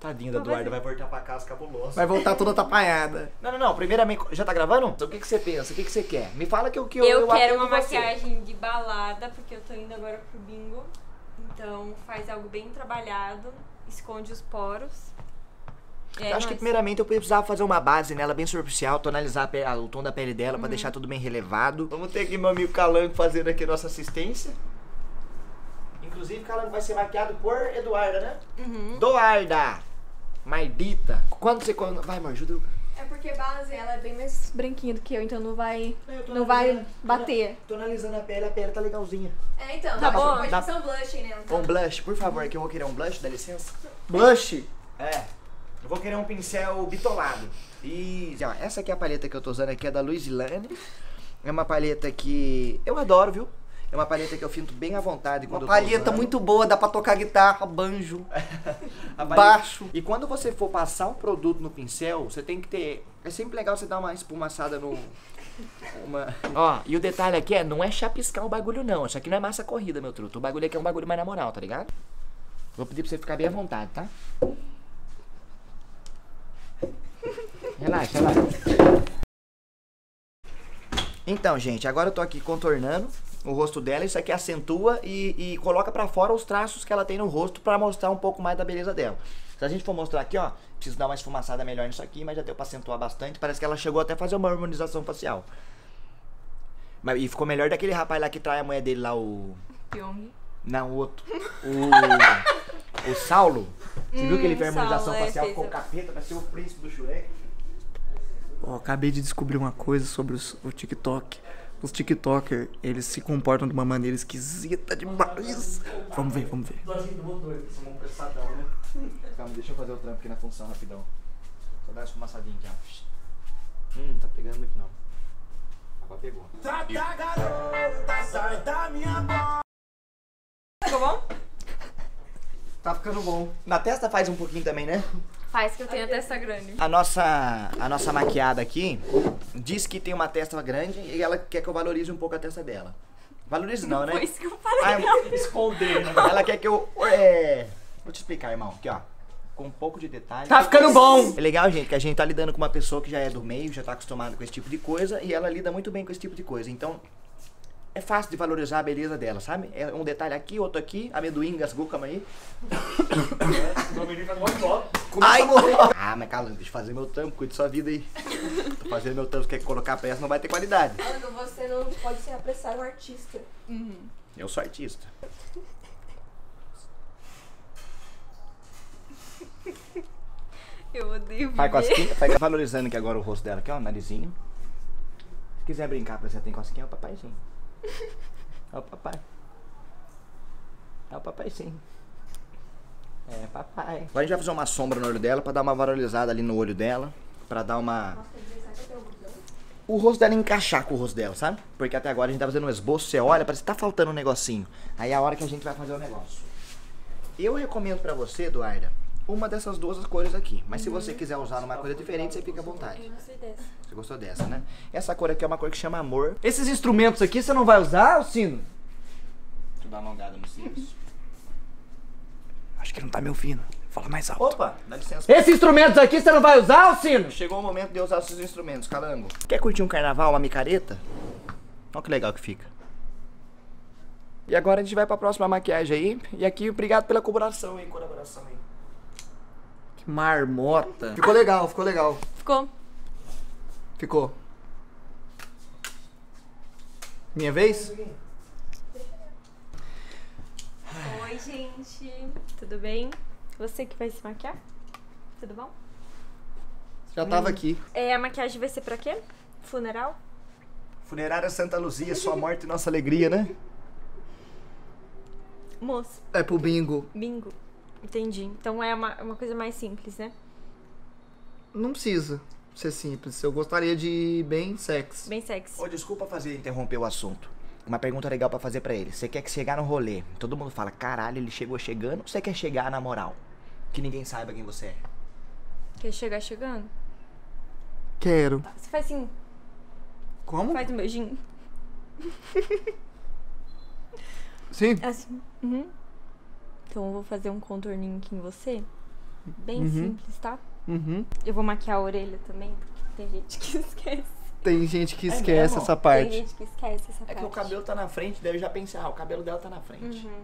Tadinho da Eduardo, vai voltar pra casa cabulosa. Vai voltar toda tapanhada. Não, não, não. Primeiramente, já tá gravando? O que, que você pensa? O que, que você quer? Me fala que o que eu Eu, eu quero uma você. maquiagem de balada, porque eu tô indo agora pro bingo. Então, faz algo bem trabalhado, esconde os poros. É, eu acho que primeiramente eu precisava fazer uma base nela bem superficial, tonalizar pele, o tom da pele dela uhum. para deixar tudo bem relevado. Vamos ter aqui meu amigo Calango fazendo aqui nossa assistência. Inclusive, Calango vai ser maquiado por Eduarda, né? Uhum. Doarda! Maldita! Quando você. Vai, Mar, ajuda É porque base ela é bem mais branquinha do que eu, então não vai. Eu não vai bater. Tô, analisando a pele, a pele tá legalzinha. É, então. Tá bom. Pode ser um blush né? Um blush, por favor, que eu vou querer um blush, dá licença. Blush? É. Eu vou querer um pincel bitolado. E. Ó, essa aqui é a paleta que eu tô usando aqui, é da Lane. É uma paleta que eu adoro, viu? É uma palheta que eu finto bem à vontade quando uma eu Uma palheta muito boa, dá pra tocar guitarra, banjo, baixo. E quando você for passar um produto no pincel, você tem que ter... É sempre legal você dar uma espumaçada no... Uma... Ó, e o detalhe aqui é, não é chapiscar o bagulho não. Isso aqui não é massa corrida, meu truto. O bagulho aqui é um bagulho mais na moral, tá ligado? Vou pedir pra você ficar bem à vontade, tá? Relaxa, relaxa. Então, gente, agora eu tô aqui contornando o rosto dela, isso aqui acentua e, e coloca para fora os traços que ela tem no rosto para mostrar um pouco mais da beleza dela. Se a gente for mostrar aqui, ó, preciso dar uma esfumaçada melhor nisso aqui, mas já deu pra acentuar bastante, parece que ela chegou até a fazer uma harmonização facial. Mas, e ficou melhor daquele rapaz lá que trai a mulher dele lá, o... Pyong. Não, o outro. O... o Saulo. Você hum, viu que ele hum, fez harmonização Saulo, é facial, é, ficou capeta, ser o príncipe do Shrek. Ó, acabei de descobrir uma coisa sobre o, o TikTok os TikTokers, eles se comportam de uma maneira esquisita demais. Vamos ver, vamos ver. Né? Calma, deixa eu fazer o trampo aqui na função rapidão. Só dá uma fumaçadinha aqui, ó. Hum, tá pegando muito não. Agora pegou. Trata tá, tá, garota, sai da minha boca. Ficou bom? Tá ficando bom. Na testa faz um pouquinho também, né? Faz que eu tenho a testa grande. A nossa, a nossa maquiada aqui diz que tem uma testa grande e ela quer que eu valorize um pouco a testa dela. Valorize não, né? Foi isso que eu falei. Ah, esconder. Né? ela quer que eu... É... Vou te explicar, irmão. Aqui, ó com um pouco de detalhe. Tá ficando bom! É legal, gente, que a gente tá lidando com uma pessoa que já é do meio, já tá acostumada com esse tipo de coisa, e ela lida muito bem com esse tipo de coisa. Então, é fácil de valorizar a beleza dela, sabe? É um detalhe aqui, outro aqui, amendoim, gasgou, calma aí. Tá Ai, morreu. Ah, mas calma, deixa eu fazer meu trampo, cuide sua vida aí. Tô fazendo meu trampo, quer colocar peça, não vai ter qualidade. Ando, você não pode ser apressado é um artista. Uhum. Eu sou artista. Eu odeio Vai cosquinha, vai valorizando aqui agora o rosto dela aqui, ó, narizinho. Se quiser brincar, você tem cosquinha, é o papaizinho. É o papai. É o papai sim. É, papai. Agora a gente vai fazer uma sombra no olho dela pra dar uma varolizada ali no olho dela. Pra dar uma. O rosto dela encaixar com o rosto dela, sabe? Porque até agora a gente tá fazendo um esboço, você olha, parece que tá faltando um negocinho. Aí é a hora que a gente vai fazer o negócio. Eu recomendo pra você, Eduarda, uma dessas duas cores aqui. Mas uhum. se você quiser usar uma coisa diferente, você fica à vontade. Eu gostei dessa. Você gostou dessa, né? Essa cor aqui é uma cor que chama amor. Esses instrumentos aqui, você não vai usar, Alcino? Deixa eu dar uma alongada no sino. Acho que não tá me ouvindo. Fala mais alto. Opa, dá licença. Esses instrumentos aqui você não vai usar, sino? Chegou o momento de eu usar esses instrumentos, calango. Quer curtir um carnaval, uma micareta? Olha que legal que fica. E agora a gente vai pra próxima maquiagem aí. E aqui, obrigado pela colaboração, hein, colaboração. Que marmota. Ficou legal, ficou legal. Ficou. Ficou. Minha vez? Oi, gente. Tudo bem? Você que vai se maquiar? Tudo bom? Já tava aqui. É, a maquiagem vai ser pra quê? Funeral? Funerária Santa Luzia, sua morte e nossa alegria, né? Moço. É pro bingo. Bingo. Entendi. Então é uma, uma coisa mais simples, né? Não precisa ser simples. Eu gostaria de bem sexy. Bem sexy. Ô, desculpa fazer interromper o assunto. Uma pergunta legal para fazer para ele. Você quer que chegar no rolê? Todo mundo fala, caralho, ele chegou chegando. Você quer chegar na moral? Que ninguém saiba quem você é. Quer chegar chegando? Quero. Tá, você faz assim. Como? Faz um beijinho. Sim? Assim. Uhum. Então eu vou fazer um contorninho aqui em você. Bem uhum. simples, tá? Uhum. Eu vou maquiar a orelha também, porque tem gente que esquece. Tem gente que é esquece é essa parte. Tem gente que esquece essa é parte. É que o cabelo tá na frente, deve já pensar. ah, o cabelo dela tá na frente. Uhum.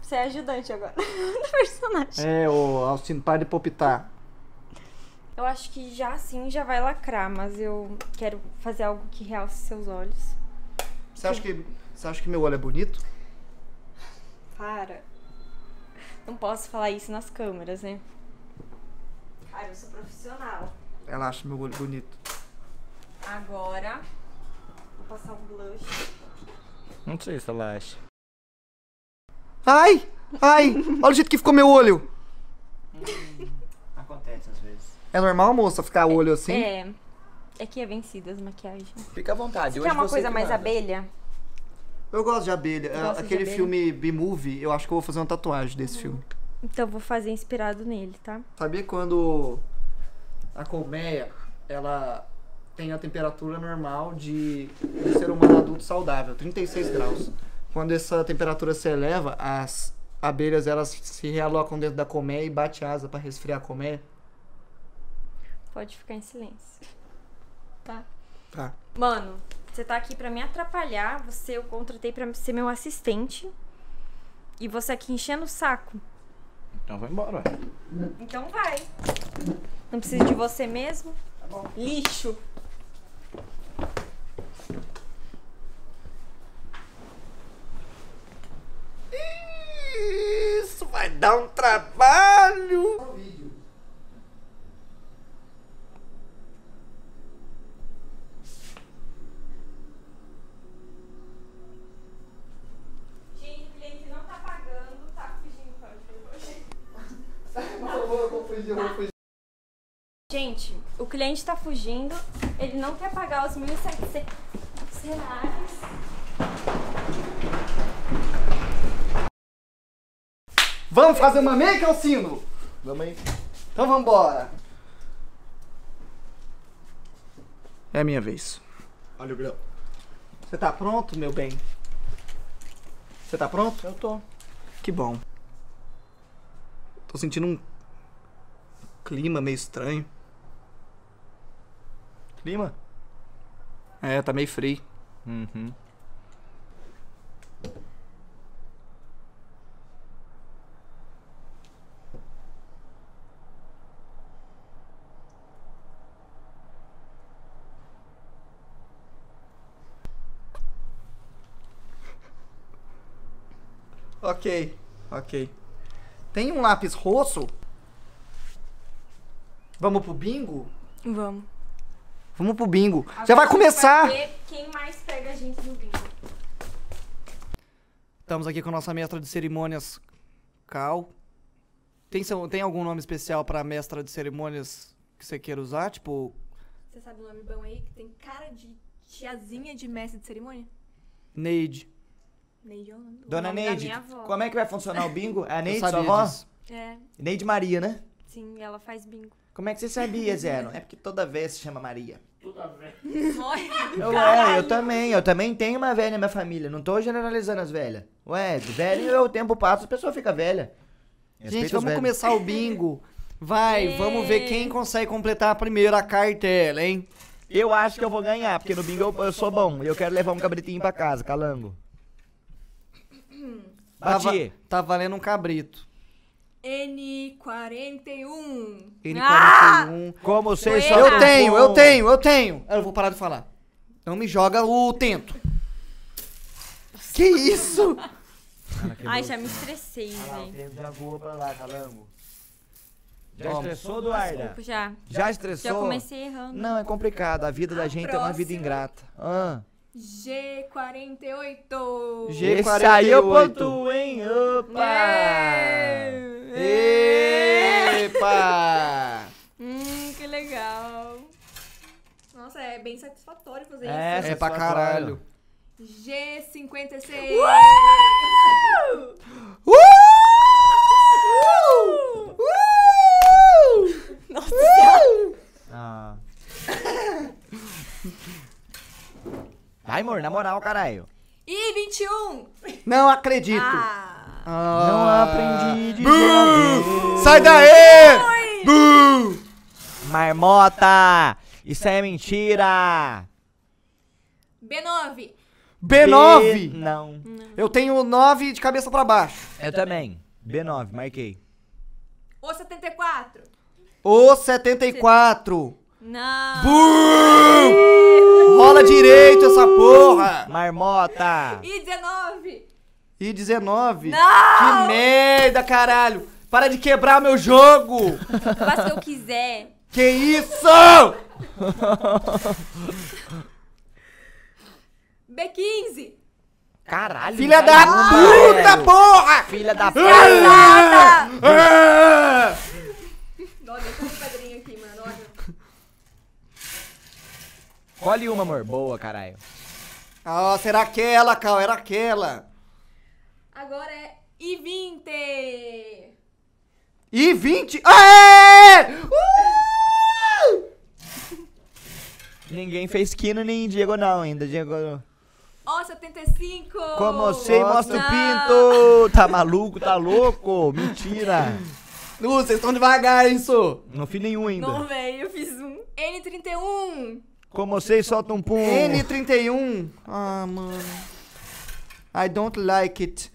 Você é ajudante agora do personagem. É, o Austin, para de popitar. Eu acho que já assim já vai lacrar, mas eu quero fazer algo que realce seus olhos. Você acha que, você acha que meu olho é bonito? Para. Não posso falar isso nas câmeras, né? Cara, eu sou profissional. Ela acha meu olho bonito. Agora, vou passar um blush. Não sei se ela acha. Ai! Ai! Olha o jeito que ficou meu olho! Hum, acontece às vezes. É normal, moça, ficar o olho assim? É. É que é vencida as maquiagens. Fica à vontade. É você Hoje quer uma coisa que mais manda. abelha? Eu gosto de abelha. Gosto Aquele de filme B-Movie, eu acho que eu vou fazer uma tatuagem desse uhum. filme. Então vou fazer inspirado nele, tá? Sabia quando a colmeia, ela tem a temperatura normal de um ser humano adulto saudável, 36 graus. Quando essa temperatura se eleva, as abelhas elas se realocam dentro da colmeia e bate asa para resfriar a colmeia. Pode ficar em silêncio. Tá. Tá. Mano, você tá aqui para me atrapalhar, você eu contratei para ser meu assistente. E você aqui enchendo o saco. Então vai embora, Então vai. Não precisa de você mesmo. Tá bom. Lixo. Isso vai dar um trabalho. Gente, o cliente tá fugindo, ele não quer pagar os 1.700 reais. Vamos fazer uma meia, Calcino? Vamos aí. Então vamos embora. É a minha vez. Olha o grão. Você tá pronto, meu bem? Você tá pronto? Eu tô. Que bom. Tô sentindo um clima meio estranho. Clima? É, tá meio frio. Uhum. Ok, ok. Tem um lápis roxo Vamos pro bingo? Vamos. Vamos pro bingo. Agora Já vai começar! Vai quem mais pega a gente no bingo. Estamos aqui com a nossa mestra de cerimônias, Cal. Tem, tem algum nome especial pra mestra de cerimônias que você queira usar? Tipo. Você sabe o nome bom aí que tem cara de tiazinha de mestre de cerimônia? Neide. Neide é o nome. Dona nome Neide, como é que vai funcionar o bingo? É a Neide, sua avó? É. Neide Maria, né? Sim, ela faz bingo. Como é que você sabia, Zero? É porque toda vez se chama Maria. Toda vez. Ué, é, eu também, eu também tenho uma velha na minha família. Não tô generalizando as velhas. Ué, velho é o tempo passa, a pessoa fica velha. Respeita Gente, vamos começar o bingo. Vai, Ei. É. vamos ver quem consegue completar primeiro a cartela, hein? Eu acho que eu vou ganhar, porque no bingo eu, eu sou bom. E eu quero levar um cabritinho pra casa, calango. Bati. tá valendo um cabrito. N41. N41. Ah! Como vocês são. Eu tenho, eu tenho, eu tenho. Eu vou parar de falar. Não me joga o tento. Que isso? Ai, já me estressei, o gente. já voa pra lá, calango. Tá já Ó, estressou, Duarda? Já. Já estressou? Já comecei errando. Não, é complicado. A vida da gente é uma vida ingrata. Ah, G48. G48. Esse aí é eu pontuo, hein? Opa! É. Epa! hum, que legal. Nossa, é bem satisfatório fazer é, isso. É, é pra caralho. G56. Uh! Uh! Uh! Uh! Nossa. Uh! Ah. Vai, amor, na moral, caralho. E 21. Não acredito. Ah. Ah, não aprendi de Buu! Sai daí! Marmota! Isso é mentira! B9. B9? B... Não. Eu tenho 9 de cabeça pra baixo. Eu também. B9, marquei. O 74. O 74. Não. Buu! Rola direito essa porra! Marmota! E 19 e 19. Não! Que merda, caralho! Para de quebrar meu jogo! Faz o que eu quiser. Que isso? B15. Caralho. Filha da puta, porra! Filha da puta. Ah! Ah! Olha, deixa um quadrinho aqui, mano. Olha. Colhe uma, amor. Boa, caralho. Ah, será aquela, Cal? Era aquela. Agora é i 20! i 20? Aê! Uh! Ninguém fez quino nem Diego não ainda, Diego. Ó, oh, 75! Como você mostra o pinto! Tá maluco, tá louco? Mentira! Lu, vocês estão devagar, isso! Não fiz nenhum ainda. Não, velho, eu fiz um. N31! Como sei, solta um pum. N31! Ah, mano. I don't like it.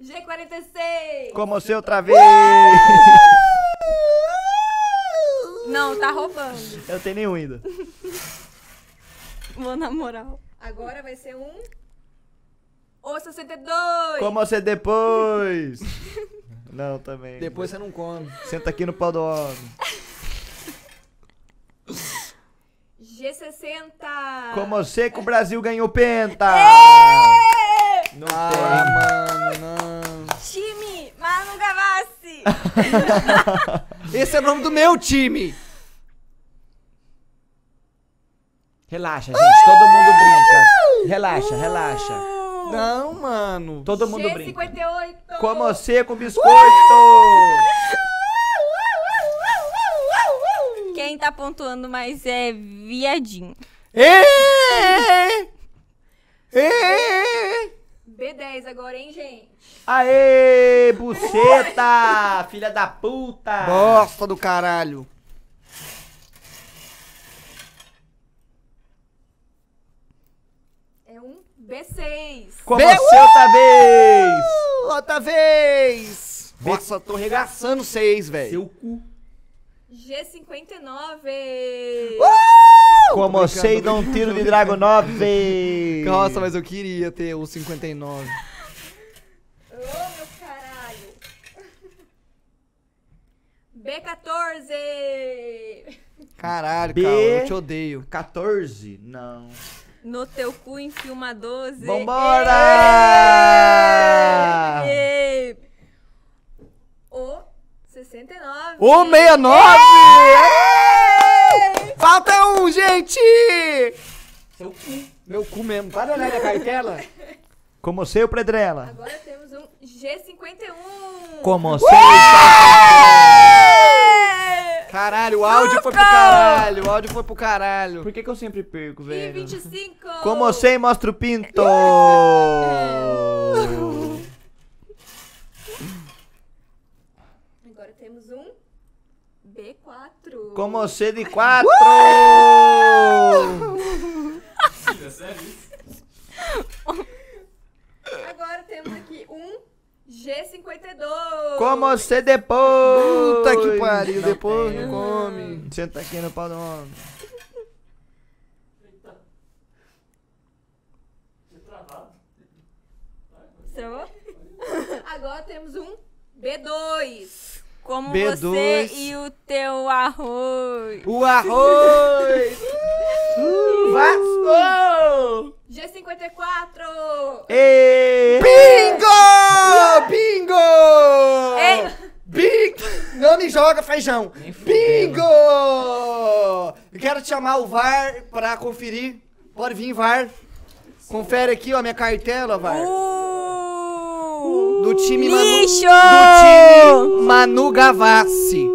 G46! Como você outra vez! Uh! Não, tá roubando. Eu tenho nenhum ainda. Mano, na moral. Agora vai ser um. Ou 62! Como você depois? não, também. Depois você não come. Senta aqui no pau do homem. G60! Como você que o Brasil ganhou penta! Ei! Não ah, tem. mano, não. Time Manu Gavassi. Esse é o nome do meu time. Relaxa, gente. Uh! Todo mundo brinca. Relaxa, relaxa. Uh! Não, mano. Todo mundo G58. brinca. Com você, com biscoito. Quem tá pontuando mais é viadinho. É! É! B10 agora, hein, gente? Aê, buceta! filha da puta! Bosta do caralho! É um B6. Como B você, outra vez? Outra vez! Nossa, tô regaçando seis, velho. Seu cu. G59! Uh! Como sei, dá um tiro de Dragon 9! Nossa, mas eu queria ter o 59. Ô, oh, meu caralho! B14! Caralho, B... Carl, eu te odeio. 14? Não. No teu cu enfia uma 12. Vambora! Ei! Ei! O 69! 169! Ei! Falta um, gente! Seu cu. Meu cu mesmo. Para olhar minha cartela. Como seu, Predrela? Agora temos um G51. Como seu. Caralho, o áudio Luca! foi pro caralho. O áudio foi pro caralho. Por que, que eu sempre perco, velho? g 25. Como sei, mostra o pinto. B4. Com você de 4! É Agora temos aqui um G52. Com você depois? Puta que pariu, depois não come. Senta aqui no pau do homem. Agora temos um B2. Como B2. você e o teu arroz. O arroz! uh, G54! E... Bingo! Bingo! Ei. É. Bingo! Não me joga feijão! Bingo! Eu quero te chamar o VAR pra conferir. Pode vir, VAR. Confere aqui, ó, minha cartela, VAR. Uh do time Lixo! Manu, do time Manu Gavassi.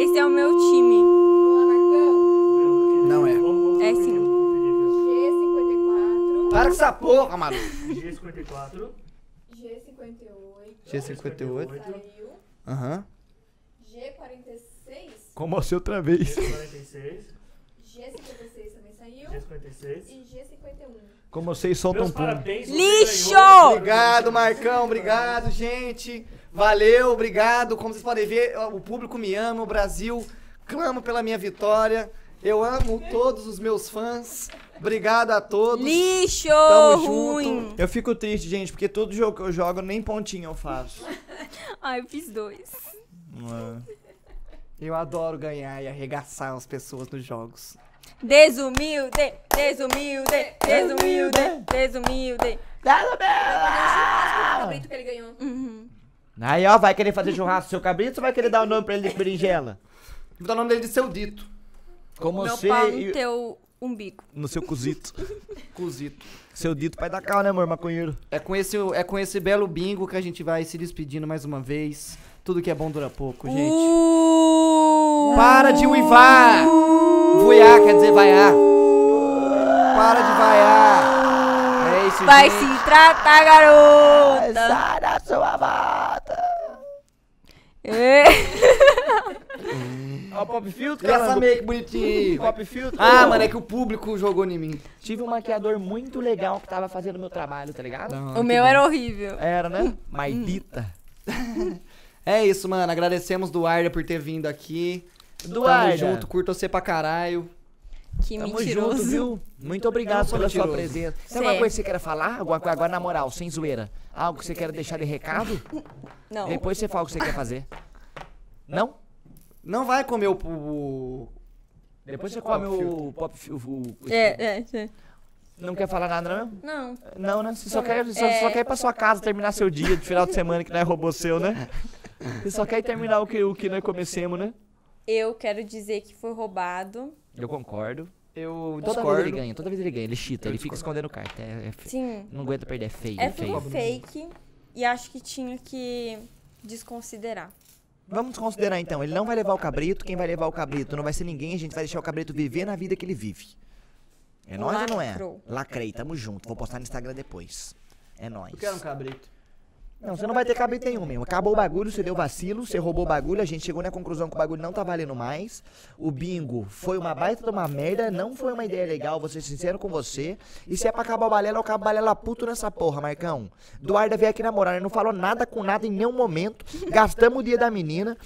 Esse é o meu time. Não é. É sim. G54. Para com essa porra, Manu. G54. G58. G58. Aham. Uhum. G46. Como assim outra vez. G46. G56 também saiu. G56. E G51. Como vocês soltam tudo. Lixo! Obrigado, Marcão. Obrigado, gente. Valeu, obrigado. Como vocês podem ver, o público me ama, o Brasil clama pela minha vitória. Eu amo todos os meus fãs. Obrigado a todos. Lixo! Tamo ruim. junto. Eu fico triste, gente, porque todo jogo que eu jogo, nem pontinho eu faço. Ai, ah, eu fiz dois. É. Eu adoro ganhar e arregaçar as pessoas nos jogos. Desumilde, desumilde, desumilde, desumilde. Desumilde! Cabrito que ele ganhou. Uhum. Aí, ó, vai querer fazer churrasco com seu cabrito ou vai querer dar o nome pra ele de berinjela? Vou dar o nome dele de seu dito. Como Meu você. Pau no teu umbigo. No seu cozito. cozito. Seu dito vai dar cal, né, amor, maconheiro? É com, esse, é com esse belo bingo que a gente vai se despedindo mais uma vez. Tudo que é bom dura pouco, uh! gente. Uh, Para de uivar! Uh, Voiar quer dizer vaiar. Para de vaiar. É isso, Vai gente. se tratar, garota. Sai da sua mata. É. Ó, o pop filter. Essa make bonitinha Pop filter. Ah, mano, é que o público jogou em mim. Tive um maquiador muito legal que tava fazendo meu trabalho, tá ligado? Não, o meu bom. era horrível. Era, né? Hum. Maidita. É isso, mano. Agradecemos Duarda por ter vindo aqui. Duarda. Tamo junto, curto você pra caralho. Que Tamo mentiroso. junto, viu? Muito, obrigado, pela mentiroso. sua presença. Tem alguma é. coisa que você quer falar? agora? agora, na moral, sem zoeira. Algo que você quer deixar de recado? Não. Depois você fala o que você quer fazer. Não? Não vai comer o... o... Depois você come o... Pop, o, o, o... É, é, é. Não quer falar nada, não? Não. Não, né? Você só quer, só, só é. quer ir pra sua casa terminar seu dia de final de semana que não é robô seu, né? Você só quer terminar o que, o que nós comecemos, né? Eu quero dizer que foi roubado. Eu concordo. Eu toda vez ele ganha, toda vez ele ganha, ele chita. ele fica escondendo carta. É, é Sim. Não aguenta perder, é feio. É, é feio. tudo fake e acho que tinha que desconsiderar. Vamos desconsiderar então, ele não vai levar o cabrito, quem vai levar o cabrito não vai ser ninguém, a gente vai deixar o cabrito viver na vida que ele vive. É nóis ou não é? Lacrei, tamo junto, vou postar no Instagram depois. É nóis. Eu quero um cabrito. Não, você não vai ter cabimento nenhum mesmo. Acabou o bagulho, você deu vacilo, você roubou o bagulho, a gente chegou na conclusão que o bagulho não tá valendo mais. O bingo foi uma baita de uma merda, não foi uma ideia legal, vou ser sincero com você. E se é pra acabar o balela, eu acabo o balela puto nessa porra, Marcão. Duarda veio aqui namorar, ele não falou nada com nada em nenhum momento. Gastamos o dia da menina,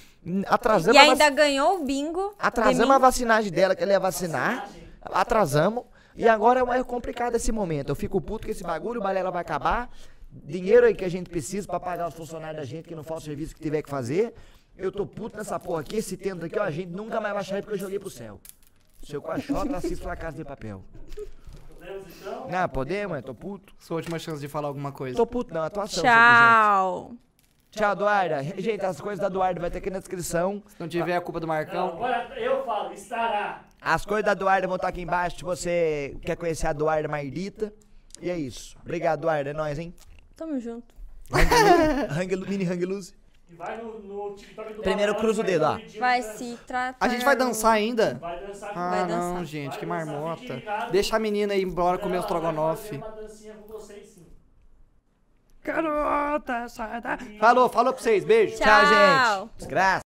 atrasamos... E ainda ganhou o bingo. Atrasamos a vacinagem dela, que ela ia vacinar. Atrasamos. E agora é complicado esse momento. Eu fico puto que esse bagulho, o balela vai acabar dinheiro aí que a gente precisa para pagar os funcionários da gente que não falta o serviço que tiver que fazer. Eu tô puto nessa porra aqui, esse tênis aqui, ó, a gente nunca mais vai sair porque eu joguei pro céu. Seu caixota assiste a casa de papel. Podemos então? Ah, podemos, eu tô puto. Sua última chance de falar alguma coisa. Tô puto, não, atuação. Tchau. Tchau, Eduarda. Gente, as coisas da Eduarda vai ter aqui na descrição. Se não tiver, a é culpa do Marcão. Não, agora eu falo, estará. As coisas da Eduarda vão estar tá aqui embaixo se você quer conhecer a Eduarda Mardita. E é isso. Obrigado, Eduarda. É nóis, hein? Tamo junto. Hang Mini Hang Loose. E vai no, no TikTok Primeiro cruza o dedo, ó. Vai né? se tratar. A gente vai dançar ainda? Vai dançar. com Ah, vai dançar. não, gente, que dançar, marmota. Deixa a menina ir embora comer o Ela vai fazer Garota, sai da... Falou, falou pra vocês. Beijo. Tchau, gente. Desgraça.